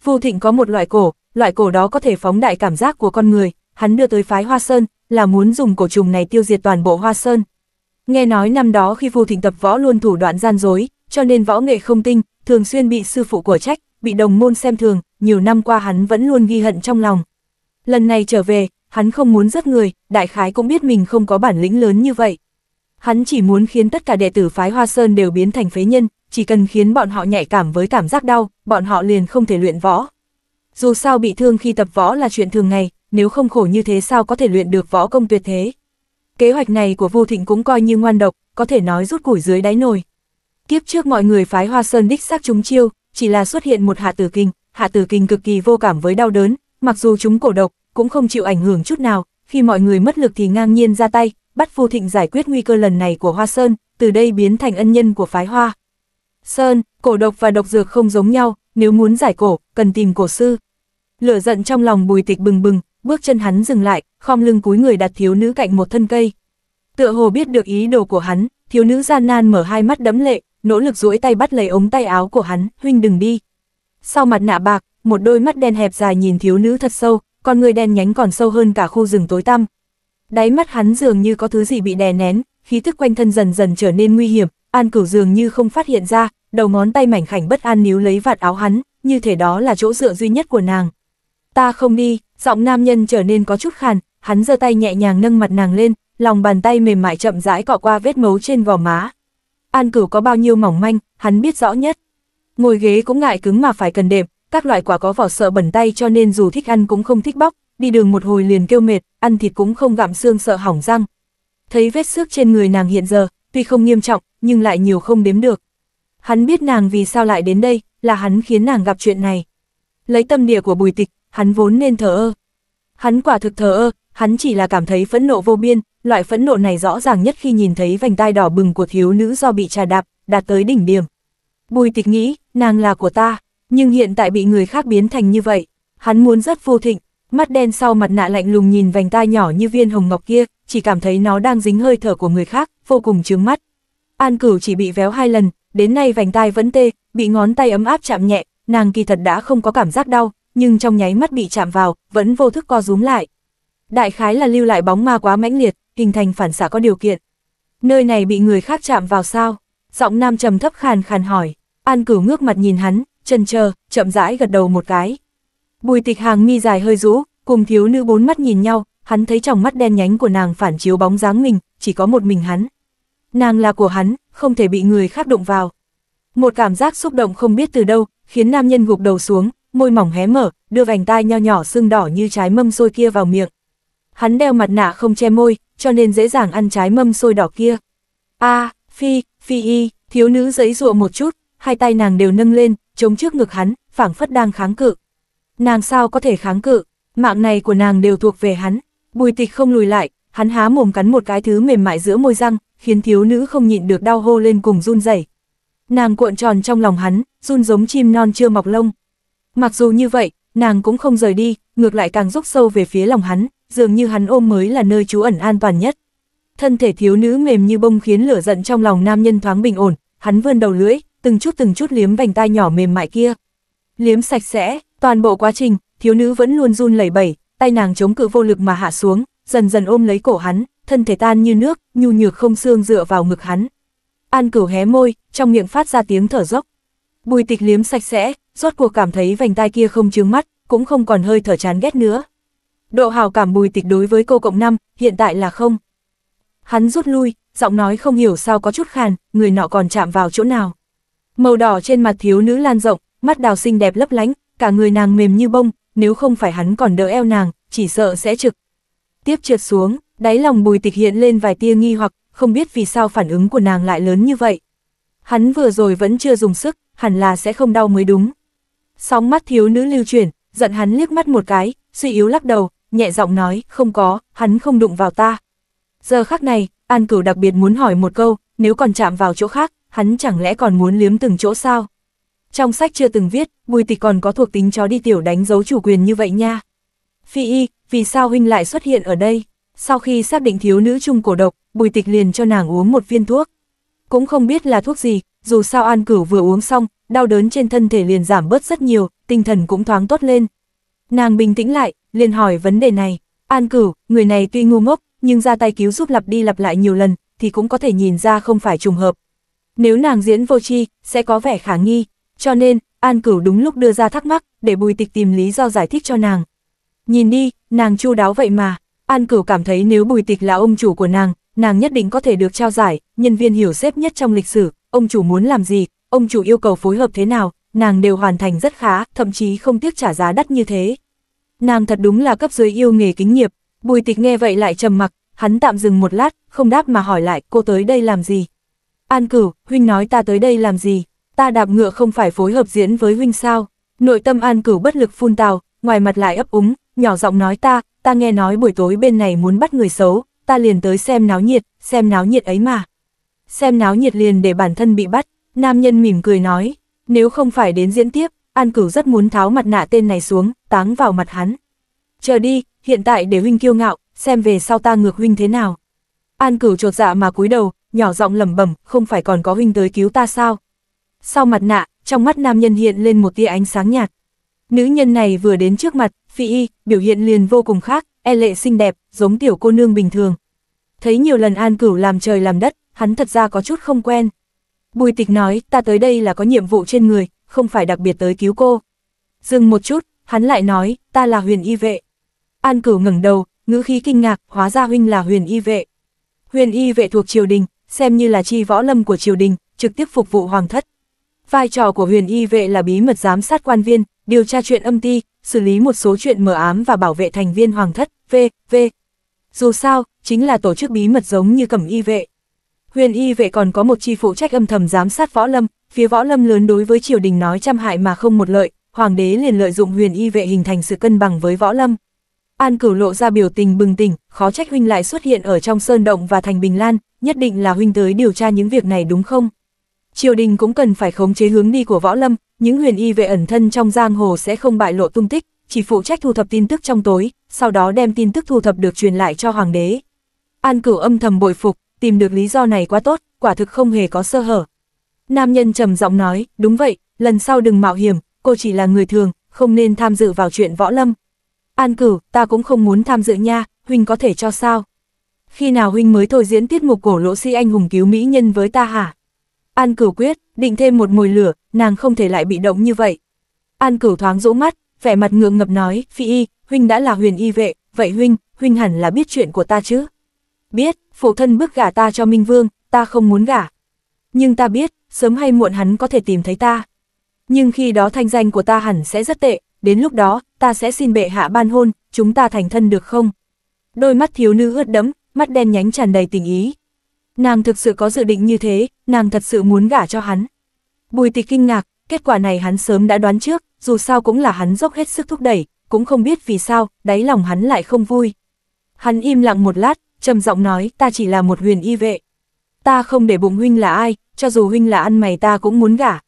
A: Vu Thịnh có một loại cổ, loại cổ đó có thể phóng đại cảm giác của con người, hắn đưa tới phái Hoa Sơn, là muốn dùng cổ trùng này tiêu diệt toàn bộ Hoa Sơn. Nghe nói năm đó khi Vu Thịnh tập võ luôn thủ đoạn gian dối, cho nên võ nghệ không tinh, thường xuyên bị sư phụ của trách, bị đồng môn xem thường, nhiều năm qua hắn vẫn luôn ghi hận trong lòng. Lần này trở về, hắn không muốn giết người, đại khái cũng biết mình không có bản lĩnh lớn như vậy. Hắn chỉ muốn khiến tất cả đệ tử phái Hoa Sơn đều biến thành phế nhân, chỉ cần khiến bọn họ nhạy cảm với cảm giác đau, bọn họ liền không thể luyện võ. Dù sao bị thương khi tập võ là chuyện thường ngày, nếu không khổ như thế sao có thể luyện được võ công tuyệt thế. Kế hoạch này của Vu Thịnh cũng coi như ngoan độc, có thể nói rút củi dưới đáy nồi. Kiếp trước mọi người phái Hoa Sơn đích xác chúng chiêu, chỉ là xuất hiện một hạ tử kinh, hạ tử kinh cực kỳ vô cảm với đau đớn, mặc dù chúng cổ độc, cũng không chịu ảnh hưởng chút nào, khi mọi người mất lực thì ngang nhiên ra tay, bắt Phu Thịnh giải quyết nguy cơ lần này của Hoa Sơn, từ đây biến thành ân nhân của phái Hoa. Sơn, cổ độc và độc dược không giống nhau, nếu muốn giải cổ, cần tìm cổ sư. Lửa giận trong lòng bùi tịch bừng bừng, bước chân hắn dừng lại, khom lưng cúi người đặt thiếu nữ cạnh một thân cây. Tựa hồ biết được ý đồ của hắn, thiếu nữ gian nan mở hai mắt đẫm lệ, nỗ lực duỗi tay bắt lấy ống tay áo của hắn, huynh đừng đi. Sau mặt nạ bạc, một đôi mắt đen hẹp dài nhìn thiếu nữ thật sâu, con người đen nhánh còn sâu hơn cả khu rừng tối tăm. Đáy mắt hắn dường như có thứ gì bị đè nén, khí thức quanh thân dần dần trở nên nguy hiểm, An Cửu dường như không phát hiện ra, đầu ngón tay mảnh khảnh bất an níu lấy vạt áo hắn, như thể đó là chỗ dựa duy nhất của nàng. Ta không đi, giọng nam nhân trở nên có chút khàn, hắn giơ tay nhẹ nhàng nâng mặt nàng lên, lòng bàn tay mềm mại chậm rãi cọ qua vết mấu trên gò má, An Cửu có bao nhiêu mỏng manh, hắn biết rõ nhất. Ngồi ghế cũng ngại cứng mà phải cần đệm, các loại quả có vỏ sợ bẩn tay cho nên dù thích ăn cũng không thích bóc, đi đường một hồi liền kêu mệt, ăn thịt cũng không gặm xương sợ hỏng răng. Thấy vết xước trên người nàng hiện giờ, tuy không nghiêm trọng, nhưng lại nhiều không đếm được. Hắn biết nàng vì sao lại đến đây, là hắn khiến nàng gặp chuyện này. Lấy tâm địa của bùi tịch, hắn vốn nên thờ ơ. Hắn quả thực thờ ơ, hắn chỉ là cảm thấy phẫn nộ vô biên, loại phẫn nộ này rõ ràng nhất khi nhìn thấy vành tai đỏ bừng của thiếu nữ do bị trà đạp, đạt tới đỉnh điểm. Bùi tịch nghĩ, nàng là của ta, nhưng hiện tại bị người khác biến thành như vậy, hắn muốn rất vô thịnh, mắt đen sau mặt nạ lạnh lùng nhìn vành tai nhỏ như viên hồng ngọc kia, chỉ cảm thấy nó đang dính hơi thở của người khác, vô cùng chướng mắt. An cửu chỉ bị véo hai lần, đến nay vành tai vẫn tê, bị ngón tay ấm áp chạm nhẹ, nàng kỳ thật đã không có cảm giác đau, nhưng trong nháy mắt bị chạm vào, vẫn vô thức co rúm lại. Đại khái là lưu lại bóng ma quá mãnh liệt, hình thành phản xạ có điều kiện. Nơi này bị người khác chạm vào sao? Giọng nam trầm thấp khàn khàn hỏi. An cửu ngước mặt nhìn hắn, chân chờ, chậm rãi gật đầu một cái. Bùi tịch hàng mi dài hơi rũ, cùng thiếu nữ bốn mắt nhìn nhau, hắn thấy trong mắt đen nhánh của nàng phản chiếu bóng dáng mình, chỉ có một mình hắn. Nàng là của hắn, không thể bị người khác động vào. Một cảm giác xúc động không biết từ đâu, khiến nam nhân gục đầu xuống, môi mỏng hé mở, đưa vành tai nho nhỏ sưng đỏ như trái mâm xôi kia vào miệng hắn đeo mặt nạ không che môi, cho nên dễ dàng ăn trái mâm sôi đỏ kia. a phi, phi y, thiếu nữ giấy dụa một chút, hai tay nàng đều nâng lên, chống trước ngực hắn, phảng phất đang kháng cự. Nàng sao có thể kháng cự, mạng này của nàng đều thuộc về hắn, bùi tịch không lùi lại, hắn há mồm cắn một cái thứ mềm mại giữa môi răng, khiến thiếu nữ không nhịn được đau hô lên cùng run rẩy. Nàng cuộn tròn trong lòng hắn, run giống chim non chưa mọc lông. Mặc dù như vậy, nàng cũng không rời đi, ngược lại càng rúc sâu về phía lòng hắn, dường như hắn ôm mới là nơi trú ẩn an toàn nhất. Thân thể thiếu nữ mềm như bông khiến lửa giận trong lòng nam nhân thoáng bình ổn, hắn vươn đầu lưỡi, từng chút từng chút liếm vành tai nhỏ mềm mại kia. Liếm sạch sẽ, toàn bộ quá trình, thiếu nữ vẫn luôn run lẩy bẩy, tay nàng chống cự vô lực mà hạ xuống, dần dần ôm lấy cổ hắn, thân thể tan như nước, nhu nhược không xương dựa vào ngực hắn. An Cửu hé môi, trong miệng phát ra tiếng thở dốc. Bùi Tịch liếm sạch sẽ, rốt cuộc cảm thấy vành tai kia không chướng mắt, cũng không còn hơi thở chán ghét nữa, độ hào cảm bùi tịch đối với cô cộng năm hiện tại là không. Hắn rút lui, giọng nói không hiểu sao có chút khàn, người nọ còn chạm vào chỗ nào. Màu đỏ trên mặt thiếu nữ lan rộng, mắt đào xinh đẹp lấp lánh, cả người nàng mềm như bông, nếu không phải hắn còn đỡ eo nàng, chỉ sợ sẽ trực. Tiếp trượt xuống, đáy lòng bùi tịch hiện lên vài tia nghi hoặc, không biết vì sao phản ứng của nàng lại lớn như vậy. Hắn vừa rồi vẫn chưa dùng sức, hẳn là sẽ không đau mới đúng. Sóng mắt thiếu nữ lưu chuyển, giận hắn liếc mắt một cái, suy yếu lắc đầu, nhẹ giọng nói, không có, hắn không đụng vào ta. Giờ khắc này, An Cửu đặc biệt muốn hỏi một câu, nếu còn chạm vào chỗ khác, hắn chẳng lẽ còn muốn liếm từng chỗ sao? Trong sách chưa từng viết, Bùi Tịch còn có thuộc tính chó đi tiểu đánh dấu chủ quyền như vậy nha. Phi y, vì sao huynh lại xuất hiện ở đây? Sau khi xác định thiếu nữ chung cổ độc, Bùi Tịch liền cho nàng uống một viên thuốc. Cũng không biết là thuốc gì, dù sao An Cửu vừa uống xong, đau đớn trên thân thể liền giảm bớt rất nhiều, tinh thần cũng thoáng tốt lên. Nàng bình tĩnh lại, liền hỏi vấn đề này. An cửu, người này tuy ngu ngốc, nhưng ra tay cứu giúp lặp đi lặp lại nhiều lần, thì cũng có thể nhìn ra không phải trùng hợp. Nếu nàng diễn vô tri, sẽ có vẻ khả nghi, cho nên, An Cửu đúng lúc đưa ra thắc mắc, để Bùi Tịch tìm lý do giải thích cho nàng. Nhìn đi, nàng chu đáo vậy mà, An Cửu cảm thấy nếu Bùi Tịch là ông chủ của nàng, nàng nhất định có thể được trao giải, nhân viên hiểu xếp nhất trong lịch sử, ông chủ muốn làm gì, ông chủ yêu cầu phối hợp thế nào, nàng đều hoàn thành rất khá, thậm chí không tiếc trả giá đắt như thế. Nàng thật đúng là cấp dưới yêu nghề kính nghiệp, bùi tịch nghe vậy lại trầm mặc, hắn tạm dừng một lát, không đáp mà hỏi lại cô tới đây làm gì. An cửu, huynh nói ta tới đây làm gì, ta đạp ngựa không phải phối hợp diễn với huynh sao. Nội tâm an cửu bất lực phun tào, ngoài mặt lại ấp úng, nhỏ giọng nói ta, ta nghe nói buổi tối bên này muốn bắt người xấu, ta liền tới xem náo nhiệt, xem náo nhiệt ấy mà. Xem náo nhiệt liền để bản thân bị bắt, nam nhân mỉm cười nói, nếu không phải đến diễn tiếp, An Cửu rất muốn tháo mặt nạ tên này xuống, táng vào mặt hắn. Chờ đi, hiện tại để huynh kiêu ngạo, xem về sau ta ngược huynh thế nào. An Cửu trột dạ mà cúi đầu, nhỏ giọng lẩm bẩm, không phải còn có huynh tới cứu ta sao? Sau mặt nạ, trong mắt nam nhân hiện lên một tia ánh sáng nhạt. Nữ nhân này vừa đến trước mặt, phi y, biểu hiện liền vô cùng khác, e lệ xinh đẹp, giống tiểu cô nương bình thường. Thấy nhiều lần An Cửu làm trời làm đất, hắn thật ra có chút không quen. Bùi tịch nói, ta tới đây là có nhiệm vụ trên người, không phải đặc biệt tới cứu cô. Dừng một chút, hắn lại nói, ta là huyền y vệ. An cửu ngẩng đầu, ngữ khí kinh ngạc, hóa ra huynh là huyền y vệ. Huyền y vệ thuộc triều đình, xem như là chi võ lâm của triều đình, trực tiếp phục vụ hoàng thất. Vai trò của huyền y vệ là bí mật giám sát quan viên, điều tra chuyện âm ti, xử lý một số chuyện mờ ám và bảo vệ thành viên hoàng thất, v, v. Dù sao, chính là tổ chức bí mật giống như cẩm y vệ. Huyền y vệ còn có một chi phụ trách âm thầm giám sát võ lâm, phía võ lâm lớn đối với triều đình nói trăm hại mà không một lợi, hoàng đế liền lợi dụng huyền y vệ hình thành sự cân bằng với võ lâm. An cửu lộ ra biểu tình bừng tỉnh, khó trách huynh lại xuất hiện ở trong sơn động và thành bình lan, nhất định là huynh tới điều tra những việc này đúng không? Triều đình cũng cần phải khống chế hướng đi của võ lâm, những huyền y vệ ẩn thân trong giang hồ sẽ không bại lộ tung tích, chỉ phụ trách thu thập tin tức trong tối, sau đó đem tin tức thu thập được truyền lại cho hoàng đế. An cửu âm thầm bội phục, tìm được lý do này quá tốt, quả thực không hề có sơ hở, Nam nhân trầm giọng nói, đúng vậy, lần sau đừng mạo hiểm, cô chỉ là người thường, không nên tham dự vào chuyện võ lâm. An cửu, ta cũng không muốn tham dự nha, huynh có thể cho sao? Khi nào huynh mới thôi diễn tiết mục cổ lỗ si anh hùng cứu mỹ nhân với ta hả? An cửu quyết, định thêm một mồi lửa, nàng không thể lại bị động như vậy. An cửu thoáng rũ mắt, vẻ mặt ngượng ngập nói, phi y, huynh đã là huyền y vệ, vậy huynh, huynh hẳn là biết chuyện của ta chứ? Biết, phụ thân bức gả ta cho Minh Vương, ta không muốn gả. Nhưng ta biết, sớm hay muộn hắn có thể tìm thấy ta. Nhưng khi đó thanh danh của ta hẳn sẽ rất tệ, đến lúc đó, ta sẽ xin bệ hạ ban hôn, chúng ta thành thân được không? Đôi mắt thiếu nữ ướt đẫm, mắt đen nhánh tràn đầy tình ý. Nàng thực sự có dự định như thế, nàng thật sự muốn gả cho hắn. Bùi tịch kinh ngạc, kết quả này hắn sớm đã đoán trước, dù sao cũng là hắn dốc hết sức thúc đẩy, cũng không biết vì sao, đáy lòng hắn lại không vui. Hắn im lặng một lát, trầm giọng nói, ta chỉ là một huyền y vệ ta không để bụng huynh là ai, cho dù huynh là ăn mày ta cũng muốn gả.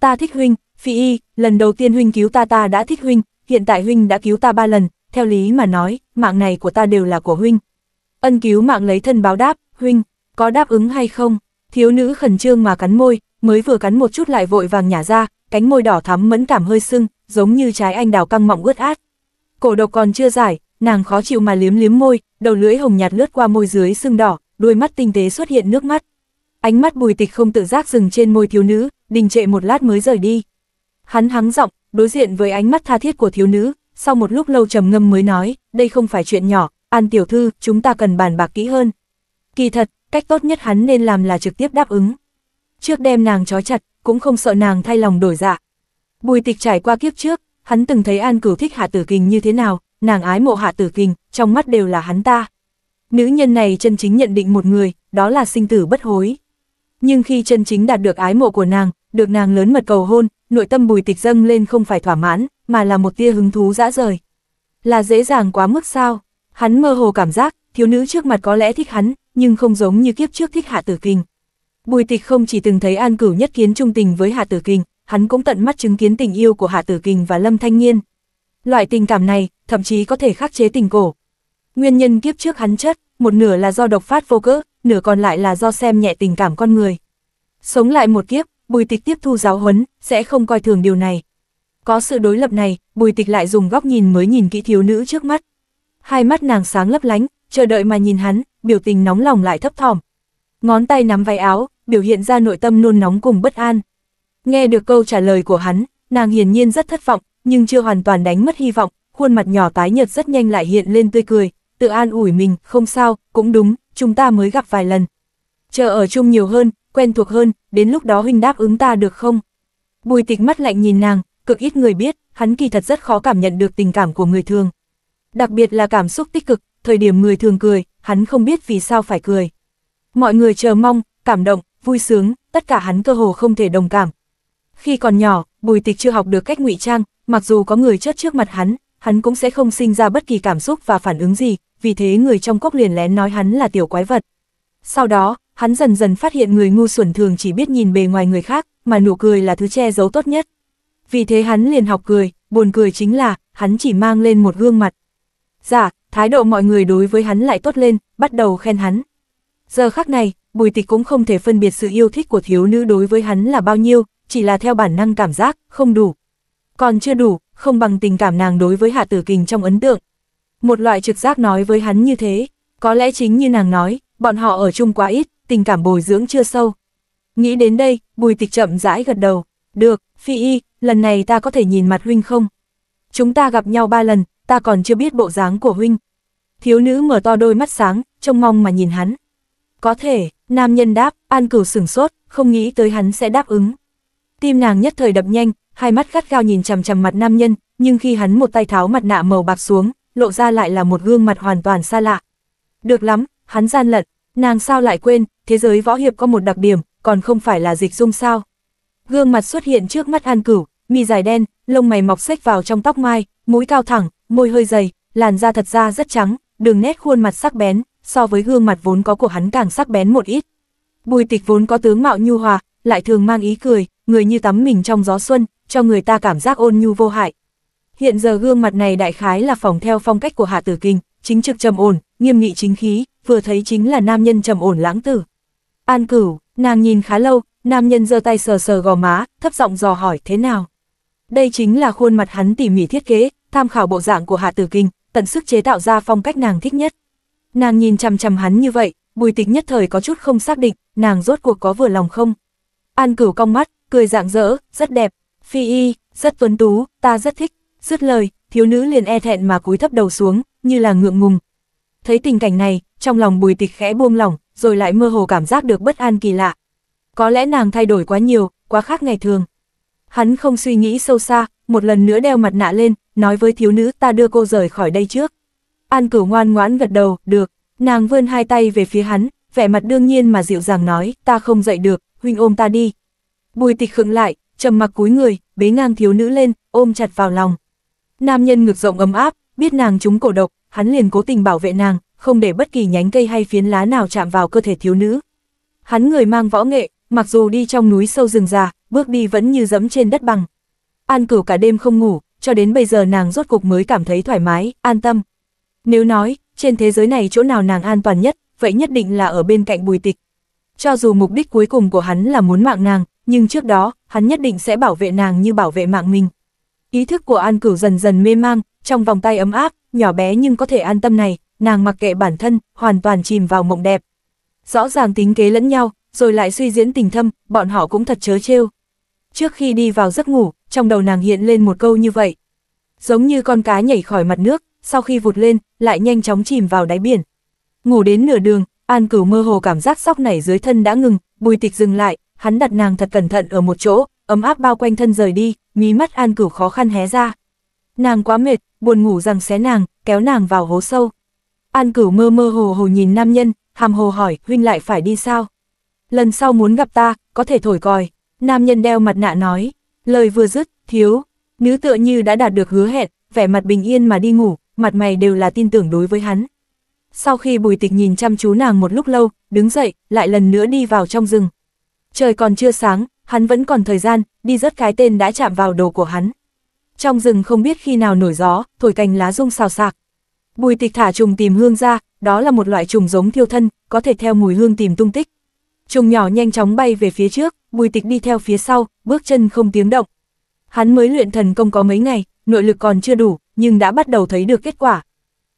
A: Ta thích huynh, phi y, lần đầu tiên huynh cứu ta ta đã thích huynh, hiện tại huynh đã cứu ta ba lần, theo lý mà nói, mạng này của ta đều là của huynh. Ân cứu mạng lấy thân báo đáp, huynh, có đáp ứng hay không? Thiếu nữ khẩn trương mà cắn môi, mới vừa cắn một chút lại vội vàng nhả ra, cánh môi đỏ thắm mẫn cảm hơi sưng, giống như trái anh đào căng mọng ướt át. Cổ độc còn chưa giải, nàng khó chịu mà liếm liếm môi, đầu lưỡi hồng nhạt lướt qua môi dưới sưng đỏ, đuôi mắt tinh tế xuất hiện nước mắt. Ánh mắt bùi tịch không tự giác dừng trên môi thiếu nữ, đình trệ một lát mới rời đi. Hắn hắng giọng, đối diện với ánh mắt tha thiết của thiếu nữ, sau một lúc lâu trầm ngâm mới nói, đây không phải chuyện nhỏ, an tiểu thư, chúng ta cần bàn bạc kỹ hơn. Kỳ thật, cách tốt nhất hắn nên làm là trực tiếp đáp ứng. Trước đêm nàng trói chặt, cũng không sợ nàng thay lòng đổi dạ. Bùi tịch trải qua kiếp trước, hắn từng thấy an cửu thích hạ tử kình như thế nào, nàng ái mộ hạ tử kình, trong mắt đều là hắn ta. Nữ nhân này chân chính nhận định một người, đó là sinh tử bất hối. Nhưng khi chân chính đạt được ái mộ của nàng, được nàng lớn mật cầu hôn, nội tâm bùi tịch dâng lên không phải thỏa mãn, mà là một tia hứng thú dã rời. Là dễ dàng quá mức sao? Hắn mơ hồ cảm giác, thiếu nữ trước mặt có lẽ thích hắn, nhưng không giống như kiếp trước thích Hạ Tử Kinh. Bùi tịch không chỉ từng thấy An Cửu nhất kiến trung tình với Hạ Tử Kinh, hắn cũng tận mắt chứng kiến tình yêu của Hạ Tử Kinh và Lâm Thanh Nghiên. Loại tình cảm này, thậm chí có thể khắc chế tình cổ, Nguyên nhân kiếp trước hắn chất, một nửa là do độc phát vô cỡ, nửa còn lại là do xem nhẹ tình cảm con người. Sống lại một kiếp, bùi tịch tiếp thu giáo huấn, sẽ không coi thường điều này. Có sự đối lập này, bùi tịch lại dùng góc nhìn mới nhìn kỹ thiếu nữ trước mắt. Hai mắt nàng sáng lấp lánh, chờ đợi mà nhìn hắn, biểu tình nóng lòng lại thấp thỏm. Ngón tay nắm váy áo, biểu hiện ra nội tâm nôn nóng cùng bất an. Nghe được câu trả lời của hắn, nàng hiển nhiên rất thất vọng, nhưng chưa hoàn toàn đánh mất hy vọng, khuôn mặt nhỏ tái nhợt rất nhanh lại hiện lên tươi cười, tự an ủi mình, không sao, cũng đúng, chúng ta mới gặp vài lần. Chờ ở chung nhiều hơn, quen thuộc hơn, đến lúc đó huynh đáp ứng ta được không? Bùi tịch mắt lạnh nhìn nàng, cực ít người biết, hắn kỳ thật rất khó cảm nhận được tình cảm của người thường. Đặc biệt là cảm xúc tích cực, thời điểm người thường cười, hắn không biết vì sao phải cười. Mọi người chờ mong, cảm động, vui sướng, tất cả hắn cơ hồ không thể đồng cảm. Khi còn nhỏ, bùi tịch chưa học được cách ngụy trang, mặc dù có người chết trước mặt hắn, hắn cũng sẽ không sinh ra bất kỳ cảm xúc và phản ứng gì, vì thế người trong cốc liền lén nói hắn là tiểu quái vật. Sau đó, hắn dần dần phát hiện người ngu xuẩn thường chỉ biết nhìn bề ngoài người khác, mà nụ cười là thứ che giấu tốt nhất. Vì thế hắn liền học cười, buồn cười chính là, hắn chỉ mang lên một gương mặt. Dạ, thái độ mọi người đối với hắn lại tốt lên, bắt đầu khen hắn. Giờ khắc này, bùi tịch cũng không thể phân biệt sự yêu thích của thiếu nữ đối với hắn là bao nhiêu, chỉ là theo bản năng cảm giác, không đủ. Còn chưa đủ, không bằng tình cảm nàng đối với hạ tử kình trong ấn tượng, một loại trực giác nói với hắn như thế, có lẽ chính như nàng nói, bọn họ ở chung quá ít, tình cảm bồi dưỡng chưa sâu. Nghĩ đến đây, bùi tịch chậm rãi gật đầu. Được, phi y, lần này ta có thể nhìn mặt huynh không? Chúng ta gặp nhau ba lần, ta còn chưa biết bộ dáng của huynh. Thiếu nữ mở to đôi mắt sáng, trông mong mà nhìn hắn. Có thể, nam nhân đáp, an cửu sửng sốt, không nghĩ tới hắn sẽ đáp ứng. Tim nàng nhất thời đập nhanh, hai mắt gắt gao nhìn chằm chằm mặt nam nhân, nhưng khi hắn một tay tháo mặt nạ màu bạc xuống, lộ ra lại là một gương mặt hoàn toàn xa lạ. Được lắm, hắn gian lận, nàng sao lại quên, thế giới võ hiệp có một đặc điểm, còn không phải là dịch dung sao. Gương mặt xuất hiện trước mắt An Cửu, mi dài đen, lông mày mọc xếch vào trong tóc mai, mũi cao thẳng, môi hơi dày, làn da thật ra rất trắng, đường nét khuôn mặt sắc bén, so với gương mặt vốn có của hắn càng sắc bén một ít. Bùi tịch vốn có tướng mạo nhu hòa, lại thường mang ý cười, người như tắm mình trong gió xuân, cho người ta cảm giác ôn nhu vô hại, Hiện giờ gương mặt này đại khái là phòng theo phong cách của Hạ Tử Kinh, chính trực trầm ổn, nghiêm nghị chính khí, vừa thấy chính là nam nhân trầm ổn lãng tử. An Cửu, nàng nhìn khá lâu, nam nhân giơ tay sờ sờ gò má, thấp giọng dò hỏi thế nào. Đây chính là khuôn mặt hắn tỉ mỉ thiết kế, tham khảo bộ dạng của Hạ Tử Kinh, tận sức chế tạo ra phong cách nàng thích nhất. Nàng nhìn chằm chằm hắn như vậy, Bùi Tịch nhất thời có chút không xác định, nàng rốt cuộc có vừa lòng không. An Cửu cong mắt, cười dạng dỡ, rất đẹp, phi y, rất tuấn tú, ta rất thích. Dứt lời, thiếu nữ liền e thẹn mà cúi thấp đầu xuống, như là ngượng ngùng. Thấy tình cảnh này, trong lòng bùi tịch khẽ buông lỏng, rồi lại mơ hồ cảm giác được bất an kỳ lạ. Có lẽ nàng thay đổi quá nhiều, quá khác ngày thường. Hắn không suy nghĩ sâu xa, một lần nữa đeo mặt nạ lên, nói với thiếu nữ ta đưa cô rời khỏi đây trước. An cửu ngoan ngoãn gật đầu, được, nàng vươn hai tay về phía hắn, vẻ mặt đương nhiên mà dịu dàng nói, ta không dậy được, huynh ôm ta đi. Bùi tịch khựng lại, trầm mặc cúi người, bế ngang thiếu nữ lên, ôm chặt vào lòng. Nam nhân ngực rộng ấm áp, biết nàng chúng cổ độc, hắn liền cố tình bảo vệ nàng, không để bất kỳ nhánh cây hay phiến lá nào chạm vào cơ thể thiếu nữ. Hắn người mang võ nghệ, mặc dù đi trong núi sâu rừng già, bước đi vẫn như dẫm trên đất bằng. An cửu cả đêm không ngủ, cho đến bây giờ nàng rốt cục mới cảm thấy thoải mái, an tâm. Nếu nói, trên thế giới này chỗ nào nàng an toàn nhất, vậy nhất định là ở bên cạnh bùi tịch. Cho dù mục đích cuối cùng của hắn là muốn mạng nàng, nhưng trước đó, hắn nhất định sẽ bảo vệ nàng như bảo vệ mạng mình. Ý thức của An Cửu dần dần mê mang, trong vòng tay ấm áp, nhỏ bé nhưng có thể an tâm này, nàng mặc kệ bản thân, hoàn toàn chìm vào mộng đẹp. Rõ ràng tính kế lẫn nhau, rồi lại suy diễn tình thâm, bọn họ cũng thật chớ trêu. Trước khi đi vào giấc ngủ, trong đầu nàng hiện lên một câu như vậy. Giống như con cá nhảy khỏi mặt nước, sau khi vụt lên, lại nhanh chóng chìm vào đáy biển. Ngủ đến nửa đường, An Cửu mơ hồ cảm giác sóc nảy dưới thân đã ngừng, Bùi Tịch dừng lại, hắn đặt nàng thật cẩn thận ở một chỗ, ấm áp bao quanh thân rời đi, mí mắt An Cửu khó khăn hé ra. Nàng quá mệt, buồn ngủ rằng xé nàng, kéo nàng vào hố sâu. An Cửu mơ mơ hồ hồ nhìn nam nhân, hàm hồ hỏi, huynh lại phải đi sao? Lần sau muốn gặp ta, có thể thổi còi. Nam nhân đeo mặt nạ nói, lời vừa dứt, thiếu, nữ tựa như đã đạt được hứa hẹn, vẻ mặt bình yên mà đi ngủ, mặt mày đều là tin tưởng đối với hắn. Sau khi bùi tịch nhìn chăm chú nàng một lúc lâu, đứng dậy, lại lần nữa đi vào trong rừng. Trời còn chưa sáng, hắn vẫn còn thời gian, đi rất cái tên đã chạm vào đồ của hắn. Trong rừng không biết khi nào nổi gió, thổi cành lá rung xào xạc. Bùi tịch thả trùng tìm hương ra, đó là một loại trùng giống thiêu thân, có thể theo mùi hương tìm tung tích. Trùng nhỏ nhanh chóng bay về phía trước, bùi tịch đi theo phía sau, bước chân không tiếng động. Hắn mới luyện thần công có mấy ngày, nội lực còn chưa đủ, nhưng đã bắt đầu thấy được kết quả.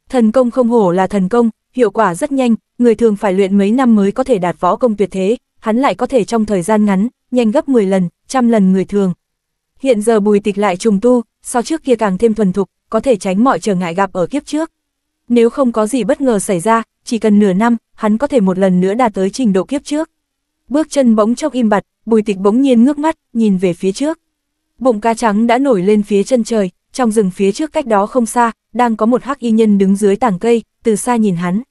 A: Thần công không hổ là thần công, hiệu quả rất nhanh, người thường phải luyện mấy năm mới có thể đạt võ công tuyệt thế, hắn lại có thể trong thời gian ngắn, nhanh gấp 10 lần, trăm lần người thường. Hiện giờ bùi tịch lại trùng tu, so trước kia càng thêm thuần thục, có thể tránh mọi trở ngại gặp ở kiếp trước. Nếu không có gì bất ngờ xảy ra, chỉ cần nửa năm, hắn có thể một lần nữa đạt tới trình độ kiếp trước. Bước chân bỗng chốc im bặt, bùi tịch bỗng nhiên ngước mắt, nhìn về phía trước. Bụng cá trắng đã nổi lên phía chân trời, trong rừng phía trước cách đó không xa, đang có một hắc y nhân đứng dưới tảng cây, từ xa nhìn hắn.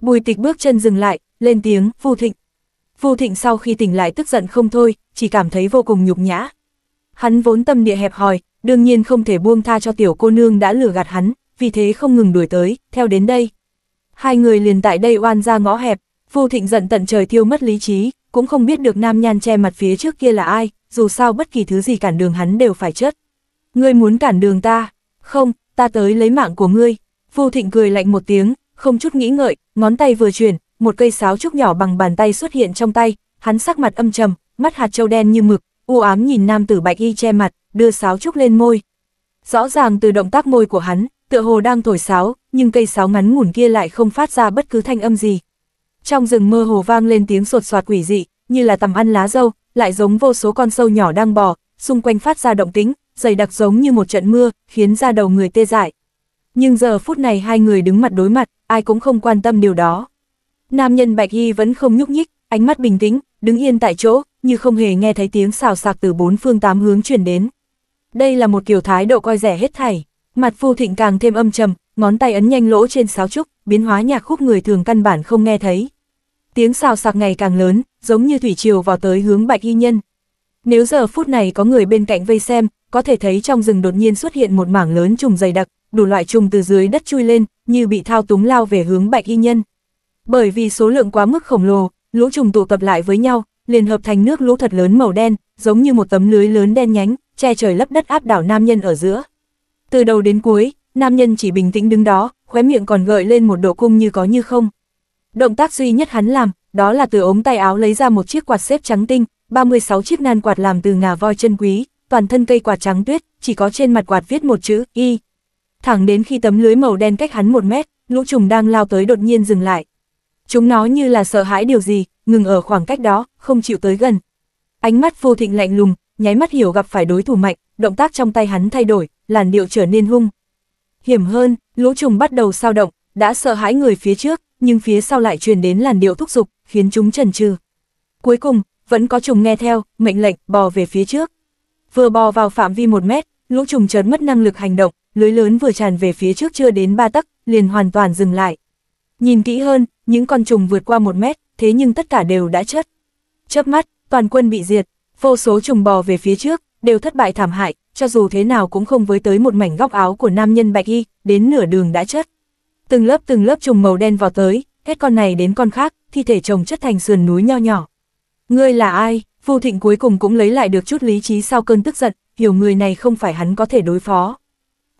A: Bùi tịch bước chân dừng lại, lên tiếng, phu thịnh. Vu Thịnh sau khi tỉnh lại tức giận không thôi, chỉ cảm thấy vô cùng nhục nhã. Hắn vốn tâm địa hẹp hòi, đương nhiên không thể buông tha cho tiểu cô nương đã lừa gạt hắn, vì thế không ngừng đuổi tới, theo đến đây. Hai người liền tại đây oan ra ngõ hẹp, Vu Thịnh giận tận trời thiêu mất lý trí, cũng không biết được nam nhan che mặt phía trước kia là ai, dù sao bất kỳ thứ gì cản đường hắn đều phải chết. Ngươi muốn cản đường ta? Không, ta tới lấy mạng của ngươi. Vu Thịnh cười lạnh một tiếng, không chút nghĩ ngợi, ngón tay vừa chuyển, một cây sáo trúc nhỏ bằng bàn tay xuất hiện trong tay, hắn sắc mặt âm trầm, mắt hạt châu đen như mực, u ám nhìn nam tử bạch y che mặt, đưa sáo trúc lên môi. Rõ ràng từ động tác môi của hắn, tựa hồ đang thổi sáo, nhưng cây sáo ngắn ngủn kia lại không phát ra bất cứ thanh âm gì. Trong rừng mơ hồ vang lên tiếng sột soạt quỷ dị, như là tầm ăn lá dâu, lại giống vô số con sâu nhỏ đang bò, xung quanh phát ra động tính, dày đặc giống như một trận mưa, khiến ra đầu người tê dại. Nhưng giờ phút này hai người đứng mặt đối mặt, ai cũng không quan tâm điều đó. Nam nhân Bạch Y vẫn không nhúc nhích, ánh mắt bình tĩnh, đứng yên tại chỗ, như không hề nghe thấy tiếng xào xạc từ bốn phương tám hướng chuyển đến. Đây là một kiểu thái độ coi rẻ hết thảy, mặt Phu Thịnh càng thêm âm trầm, ngón tay ấn nhanh lỗ trên sáo trúc, biến hóa nhạc khúc người thường căn bản không nghe thấy. Tiếng xào xạc ngày càng lớn, giống như thủy triều vào tới hướng Bạch Y Nhân. Nếu giờ phút này có người bên cạnh vây xem, có thể thấy trong rừng đột nhiên xuất hiện một mảng lớn trùng dày đặc, đủ loại trùng từ dưới đất chui lên, như bị thao túng lao về hướng Bạch Y Nhân. Bởi vì số lượng quá mức khổng lồ, lũ trùng tụ tập lại với nhau, liền hợp thành nước lũ thật lớn màu đen, giống như một tấm lưới lớn đen nhánh, che trời lấp đất áp đảo nam nhân ở giữa. Từ đầu đến cuối, nam nhân chỉ bình tĩnh đứng đó, khóe miệng còn gợi lên một độ cung như có như không. Động tác duy nhất hắn làm, đó là từ ống tay áo lấy ra một chiếc quạt xếp trắng tinh, 36 chiếc nan quạt làm từ ngà voi chân quý, toàn thân cây quạt trắng tuyết, chỉ có trên mặt quạt viết một chữ Y. Thẳng đến khi tấm lưới màu đen cách hắn một mét, lũ trùng đang lao tới đột nhiên dừng lại, Chúng nó như là sợ hãi điều gì, ngừng ở khoảng cách đó, không chịu tới gần. Ánh mắt vô thịnh lạnh lùng, nháy mắt hiểu gặp phải đối thủ mạnh, động tác trong tay hắn thay đổi, làn điệu trở nên hung. Hiểm hơn, lũ trùng bắt đầu sao động, đã sợ hãi người phía trước, nhưng phía sau lại truyền đến làn điệu thúc giục, khiến chúng chần chừ. Cuối cùng, vẫn có trùng nghe theo, mệnh lệnh bò về phía trước. Vừa bò vào phạm vi một mét, lũ trùng chớn mất năng lực hành động, lưới lớn vừa tràn về phía trước chưa đến ba tấc, liền hoàn toàn dừng lại. Nhìn kỹ hơn, những con trùng vượt qua một mét, thế nhưng tất cả đều đã chết. Chớp mắt, toàn quân bị diệt, vô số trùng bò về phía trước, đều thất bại thảm hại, cho dù thế nào cũng không với tới một mảnh góc áo của nam nhân bạch y, đến nửa đường đã chết. Từng lớp từng lớp trùng màu đen vào tới, hết con này đến con khác, thi thể chồng chất thành sườn núi nho nhỏ. Ngươi là ai? Vu Thịnh cuối cùng cũng lấy lại được chút lý trí sau cơn tức giận, hiểu người này không phải hắn có thể đối phó.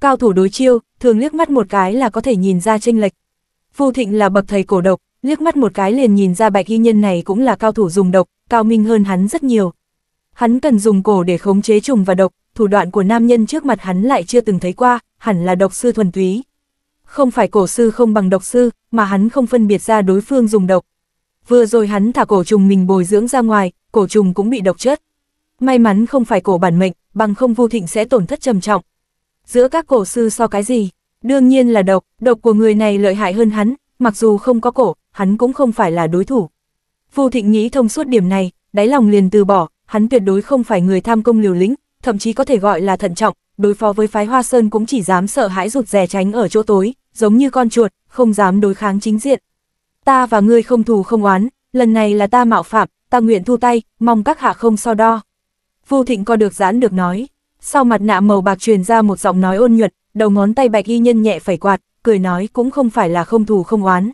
A: Cao thủ đối chiêu, thường liếc mắt một cái là có thể nhìn ra chênh lệch, Vu Thịnh là bậc thầy cổ độc, liếc mắt một cái liền nhìn ra bạch y nhân này cũng là cao thủ dùng độc, cao minh hơn hắn rất nhiều. Hắn cần dùng cổ để khống chế trùng và độc, thủ đoạn của nam nhân trước mặt hắn lại chưa từng thấy qua, hẳn là độc sư thuần túy. Không phải cổ sư không bằng độc sư, mà hắn không phân biệt ra đối phương dùng độc. Vừa rồi hắn thả cổ trùng mình bồi dưỡng ra ngoài, cổ trùng cũng bị độc chết. May mắn không phải cổ bản mệnh, bằng không vô thịnh sẽ tổn thất trầm trọng. Giữa các cổ sư so cái gì? Đương nhiên là độc, độc của người này lợi hại hơn hắn, mặc dù không có cổ, hắn cũng không phải là đối thủ. Vu Thịnh nghĩ thông suốt điểm này, đáy lòng liền từ bỏ, hắn tuyệt đối không phải người tham công liều lĩnh, thậm chí có thể gọi là thận trọng, đối phó với phái Hoa Sơn cũng chỉ dám sợ hãi rụt rè tránh ở chỗ tối, giống như con chuột, không dám đối kháng chính diện. Ta và ngươi không thù không oán, lần này là ta mạo phạm, ta nguyện thu tay, mong các hạ không so đo. Vu Thịnh co được giãn được nói, sau mặt nạ màu bạc truyền ra một giọng nói ôn nhuận, đầu ngón tay bạch y nhân nhẹ phẩy quạt, cười nói cũng không phải là không thù không oán.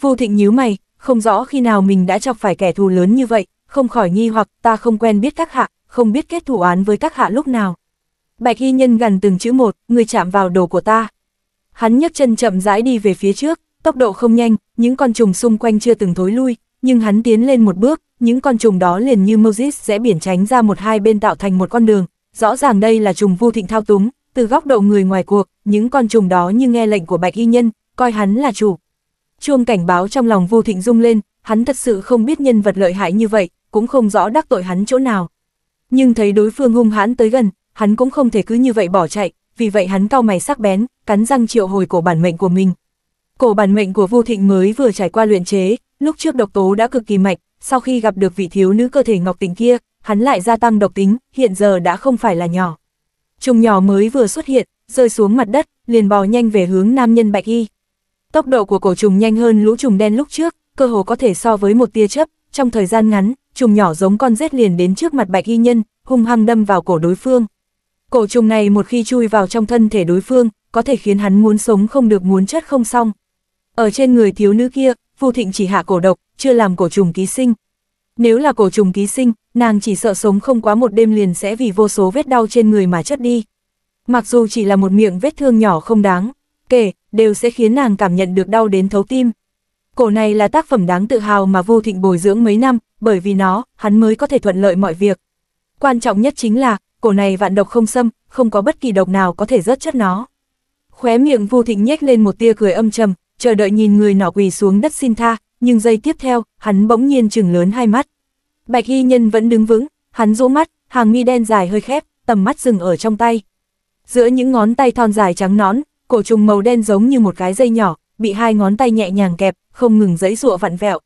A: Vu Thịnh nhíu mày, không rõ khi nào mình đã chọc phải kẻ thù lớn như vậy, không khỏi nghi hoặc ta không quen biết các hạ, không biết kết thù oán với các hạ lúc nào. Bạch y nhân gần từng chữ một, người chạm vào đồ của ta. Hắn nhấc chân chậm rãi đi về phía trước, tốc độ không nhanh, những con trùng xung quanh chưa từng thối lui, nhưng hắn tiến lên một bước, những con trùng đó liền như Moses sẽ biển tránh ra một hai bên tạo thành một con đường, rõ ràng đây là trùng Vu Thịnh thao túng, từ góc độ người ngoài cuộc, những con trùng đó như nghe lệnh của bạch y nhân, coi hắn là chủ. Chuông cảnh báo trong lòng Vu Thịnh rung lên, hắn thật sự không biết nhân vật lợi hại như vậy, cũng không rõ đắc tội hắn chỗ nào. Nhưng thấy đối phương hung hãn tới gần, hắn cũng không thể cứ như vậy bỏ chạy, vì vậy hắn cau mày sắc bén, cắn răng triệu hồi cổ bản mệnh của mình. Cổ bản mệnh của Vu Thịnh mới vừa trải qua luyện chế, lúc trước độc tố đã cực kỳ mạnh, sau khi gặp được vị thiếu nữ cơ thể ngọc tình kia, hắn lại gia tăng độc tính, hiện giờ đã không phải là nhỏ. Trùng nhỏ mới vừa xuất hiện, rơi xuống mặt đất, liền bò nhanh về hướng nam nhân bạch y. Tốc độ của cổ trùng nhanh hơn lũ trùng đen lúc trước, cơ hồ có thể so với một tia chớp, trong thời gian ngắn, trùng nhỏ giống con rết liền đến trước mặt bạch y nhân, hung hăng đâm vào cổ đối phương. Cổ trùng này một khi chui vào trong thân thể đối phương, có thể khiến hắn muốn sống không được muốn chết không xong. Ở trên người thiếu nữ kia, Vu Thịnh chỉ hạ cổ độc, chưa làm cổ trùng ký sinh, nếu là cổ trùng ký sinh, nàng chỉ sợ sống không quá một đêm liền sẽ vì vô số vết đau trên người mà chất đi. Mặc dù chỉ là một miệng vết thương nhỏ không đáng, kể, đều sẽ khiến nàng cảm nhận được đau đến thấu tim. Cổ này là tác phẩm đáng tự hào mà vô thịnh bồi dưỡng mấy năm, bởi vì nó, hắn mới có thể thuận lợi mọi việc. Quan trọng nhất chính là, cổ này vạn độc không xâm, không có bất kỳ độc nào có thể rớt chất nó. Khóe miệng vô thịnh nhếch lên một tia cười âm trầm, chờ đợi nhìn người nọ quỳ xuống đất xin tha, nhưng giây tiếp theo, hắn bỗng nhiên chừng lớn hai mắt. Bạch y nhân vẫn đứng vững, hắn rũ mắt, hàng mi đen dài hơi khép, tầm mắt dừng ở trong tay. Giữa những ngón tay thon dài trắng nõn, cổ trùng màu đen giống như một cái dây nhỏ, bị hai ngón tay nhẹ nhàng kẹp, không ngừng giãy giụa vặn vẹo.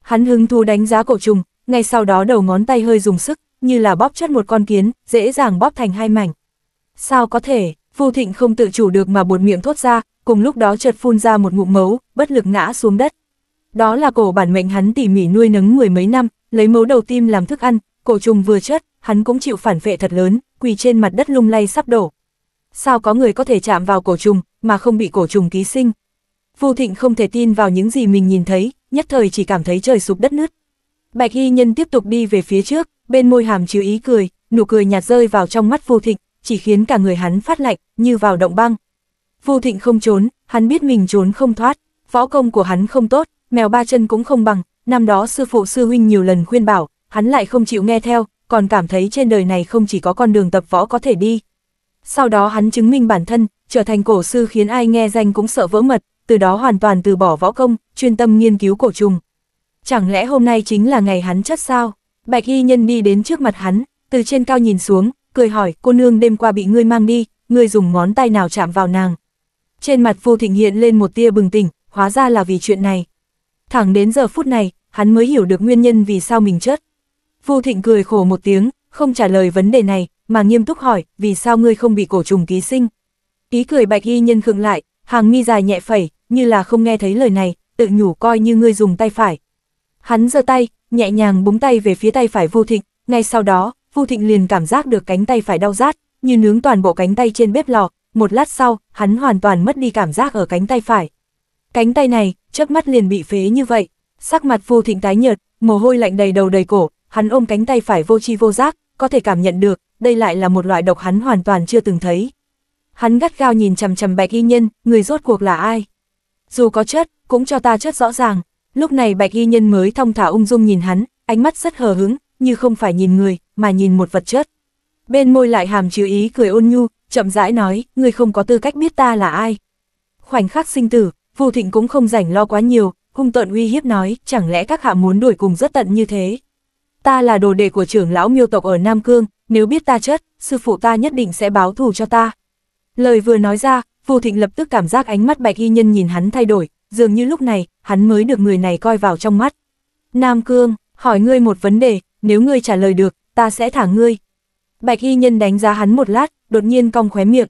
A: Hắn hứng thú đánh giá cổ trùng, ngay sau đó đầu ngón tay hơi dùng sức, như là bóp chất một con kiến, dễ dàng bóp thành hai mảnh. Sao có thể, Vu Thịnh không tự chủ được mà buột miệng thốt ra, cùng lúc đó chợt phun ra một ngụm máu, bất lực ngã xuống đất. Đó là cổ bản mệnh hắn tỉ mỉ nuôi nấng mười mấy năm, lấy mấu đầu tim làm thức ăn, cổ trùng vừa chất, hắn cũng chịu phản vệ thật lớn, quỳ trên mặt đất lung lay sắp đổ. Sao có người có thể chạm vào cổ trùng mà không bị cổ trùng ký sinh? Vu Thịnh không thể tin vào những gì mình nhìn thấy, nhất thời chỉ cảm thấy trời sụp đất nứt. Bạch hy Nhân tiếp tục đi về phía trước, bên môi hàm chứa ý cười, nụ cười nhạt rơi vào trong mắt Vu Thịnh, chỉ khiến cả người hắn phát lạnh, như vào động băng. Vu Thịnh không trốn, hắn biết mình trốn không thoát, võ công của hắn không tốt, mèo ba chân cũng không bằng, năm đó sư phụ sư huynh nhiều lần khuyên bảo, hắn lại không chịu nghe theo, còn cảm thấy trên đời này không chỉ có con đường tập võ có thể đi. Sau đó hắn chứng minh bản thân, trở thành cổ sư khiến ai nghe danh cũng sợ vỡ mật, từ đó hoàn toàn từ bỏ võ công, chuyên tâm nghiên cứu cổ trùng. Chẳng lẽ hôm nay chính là ngày hắn chất sao? Bạch y nhân đi đến trước mặt hắn, từ trên cao nhìn xuống, cười hỏi, cô nương đêm qua bị ngươi mang đi, ngươi dùng ngón tay nào chạm vào nàng. Trên mặt Vu Thịnh hiện lên một tia bừng tỉnh, hóa ra là vì chuyện này. Thẳng đến giờ phút này, hắn mới hiểu được nguyên nhân vì sao mình chết. Vu Thịnh cười khổ một tiếng, không trả lời vấn đề này, mà nghiêm túc hỏi, vì sao ngươi không bị cổ trùng ký sinh? Ý cười bạch y nhân khựng lại, hàng mi dài nhẹ phẩy, như là không nghe thấy lời này, tự nhủ coi như ngươi dùng tay phải. Hắn giơ tay, nhẹ nhàng búng tay về phía tay phải Vu Thịnh, ngay sau đó, Vu Thịnh liền cảm giác được cánh tay phải đau rát, như nướng toàn bộ cánh tay trên bếp lò, một lát sau, hắn hoàn toàn mất đi cảm giác ở cánh tay phải. Cánh tay này, chớp mắt liền bị phế như vậy. Sắc mặt vô Thịnh tái nhợt, mồ hôi lạnh đầy đầu đầy cổ, hắn ôm cánh tay phải vô chi vô giác, có thể cảm nhận được, đây lại là một loại độc hắn hoàn toàn chưa từng thấy. Hắn gắt gao nhìn chằm chằm Bạch Y Nhân, người rốt cuộc là ai? Dù có chất, cũng cho ta chất rõ ràng. Lúc này Bạch Y Nhân mới thông thả ung dung nhìn hắn, ánh mắt rất hờ hững, như không phải nhìn người, mà nhìn một vật chất. Bên môi lại hàm chứa ý cười ôn nhu, chậm rãi nói, người không có tư cách biết ta là ai. Khoảnh khắc sinh tử, Vu Thịnh cũng không rảnh lo quá nhiều, hung tợn uy hiếp nói, chẳng lẽ các hạ muốn đuổi cùng rất tận như thế. Ta là đồ đệ của trưởng lão miêu tộc ở Nam Cương, nếu biết ta chết, sư phụ ta nhất định sẽ báo thù cho ta. Lời vừa nói ra, Vu Thịnh lập tức cảm giác ánh mắt bạch y nhân nhìn hắn thay đổi, dường như lúc này, hắn mới được người này coi vào trong mắt. Nam Cương, hỏi ngươi một vấn đề, nếu ngươi trả lời được, ta sẽ thả ngươi. Bạch y nhân đánh giá hắn một lát, đột nhiên cong khóe miệng.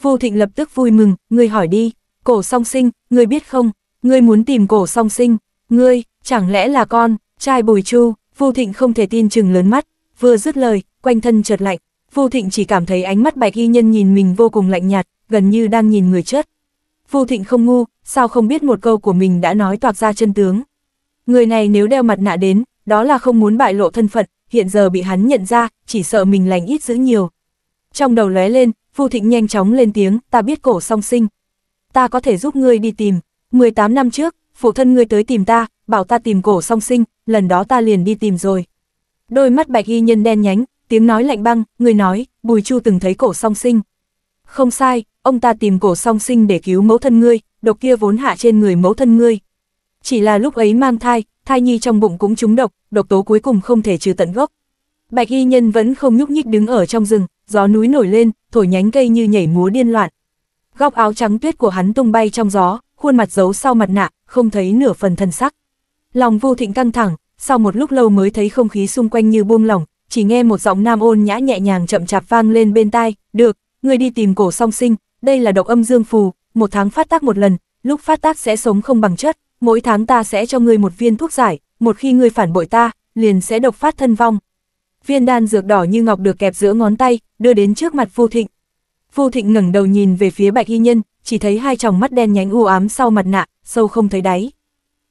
A: Vu Thịnh lập tức vui mừng, ngươi hỏi đi cổ song sinh, ngươi biết không, ngươi muốn tìm cổ song sinh, ngươi, chẳng lẽ là con, trai bùi chu, Vu thịnh không thể tin chừng lớn mắt, vừa dứt lời, quanh thân chợt lạnh, Vu thịnh chỉ cảm thấy ánh mắt bạch y nhân nhìn mình vô cùng lạnh nhạt, gần như đang nhìn người chết. Vu thịnh không ngu, sao không biết một câu của mình đã nói toạc ra chân tướng. Người này nếu đeo mặt nạ đến, đó là không muốn bại lộ thân phận, hiện giờ bị hắn nhận ra, chỉ sợ mình lành ít giữ nhiều. Trong đầu lóe lên, Vu Thịnh nhanh chóng lên tiếng, ta biết cổ song sinh, ta có thể giúp ngươi đi tìm. 18 năm trước, phụ thân ngươi tới tìm ta, bảo ta tìm cổ song sinh, lần đó ta liền đi tìm rồi. Đôi mắt bạch y nhân đen nhánh, tiếng nói lạnh băng, ngươi nói, Bùi Chu từng thấy cổ song sinh. Không sai, ông ta tìm cổ song sinh để cứu mẫu thân ngươi, độc kia vốn hạ trên người mẫu thân ngươi. Chỉ là lúc ấy mang thai, thai nhi trong bụng cũng trúng độc, độc tố cuối cùng không thể trừ tận gốc. Bạch y nhân vẫn không nhúc nhích đứng ở trong rừng, gió núi nổi lên, thổi nhánh cây như nhảy múa điên loạn, góc áo trắng tuyết của hắn tung bay trong gió, khuôn mặt giấu sau mặt nạ, không thấy nửa phần thân sắc. Lòng vô thịnh căng thẳng, sau một lúc lâu mới thấy không khí xung quanh như buông lỏng, chỉ nghe một giọng nam ôn nhã nhẹ nhàng chậm chạp vang lên bên tai, được, người đi tìm cổ song sinh, đây là độc âm dương phù, một tháng phát tác một lần, lúc phát tác sẽ sống không bằng chất, mỗi tháng ta sẽ cho ngươi một viên thuốc giải, một khi ngươi phản bội ta, liền sẽ độc phát thân vong. Viên đan dược đỏ như ngọc được kẹp giữa ngón tay, đưa đến trước mặt vô thịnh, Vu Thịnh ngẩng đầu nhìn về phía Bạch Y Nhân, chỉ thấy hai tròng mắt đen nhánh u ám sau mặt nạ, sâu không thấy đáy.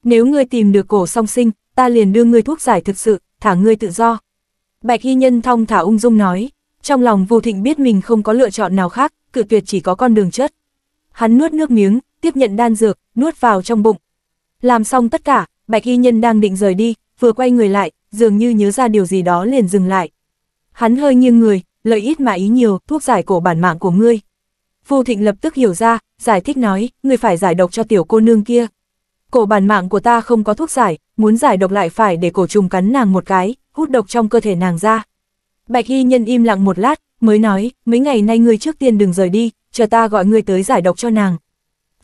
A: Nếu ngươi tìm được cổ song sinh, ta liền đưa ngươi thuốc giải thực sự, thả ngươi tự do. Bạch Y Nhân thong thả ung dung nói, trong lòng Vu Thịnh biết mình không có lựa chọn nào khác, cự tuyệt chỉ có con đường chết. Hắn nuốt nước miếng, tiếp nhận đan dược, nuốt vào trong bụng. Làm xong tất cả, Bạch Y Nhân đang định rời đi, vừa quay người lại, dường như nhớ ra điều gì đó liền dừng lại. Hắn hơi nghiêng người, lợi ít mà ý nhiều, thuốc giải cổ bản mạng của ngươi. Vô Thịnh lập tức hiểu ra, giải thích nói, ngươi phải giải độc cho tiểu cô nương kia. Cổ bản mạng của ta không có thuốc giải, muốn giải độc lại phải để cổ trùng cắn nàng một cái, hút độc trong cơ thể nàng ra. Bạch Hy Nhân im lặng một lát, mới nói, mấy ngày nay ngươi trước tiên đừng rời đi, chờ ta gọi ngươi tới giải độc cho nàng.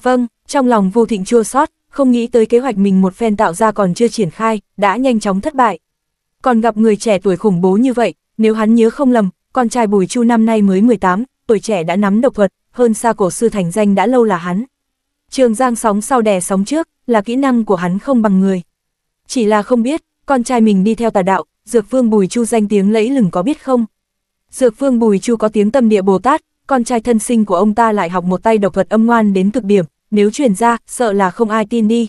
A: Vâng, trong lòng vu Thịnh chua xót, không nghĩ tới kế hoạch mình một phen tạo ra còn chưa triển khai, đã nhanh chóng thất bại. Còn gặp người trẻ tuổi khủng bố như vậy, nếu hắn nhớ không lầm, con trai Bùi Chu năm nay mới 18, tuổi trẻ đã nắm độc thuật, hơn xa cổ sư thành danh đã lâu là hắn. Trường Giang sóng sau đè sóng trước, là kỹ năng của hắn không bằng người. Chỉ là không biết, con trai mình đi theo tà đạo, Dược Vương Bùi Chu danh tiếng lẫy lừng có biết không? Dược Vương Bùi Chu có tiếng tâm địa Bồ Tát, con trai thân sinh của ông ta lại học một tay độc thuật âm ngoan đến cực điểm, nếu truyền ra, sợ là không ai tin đi.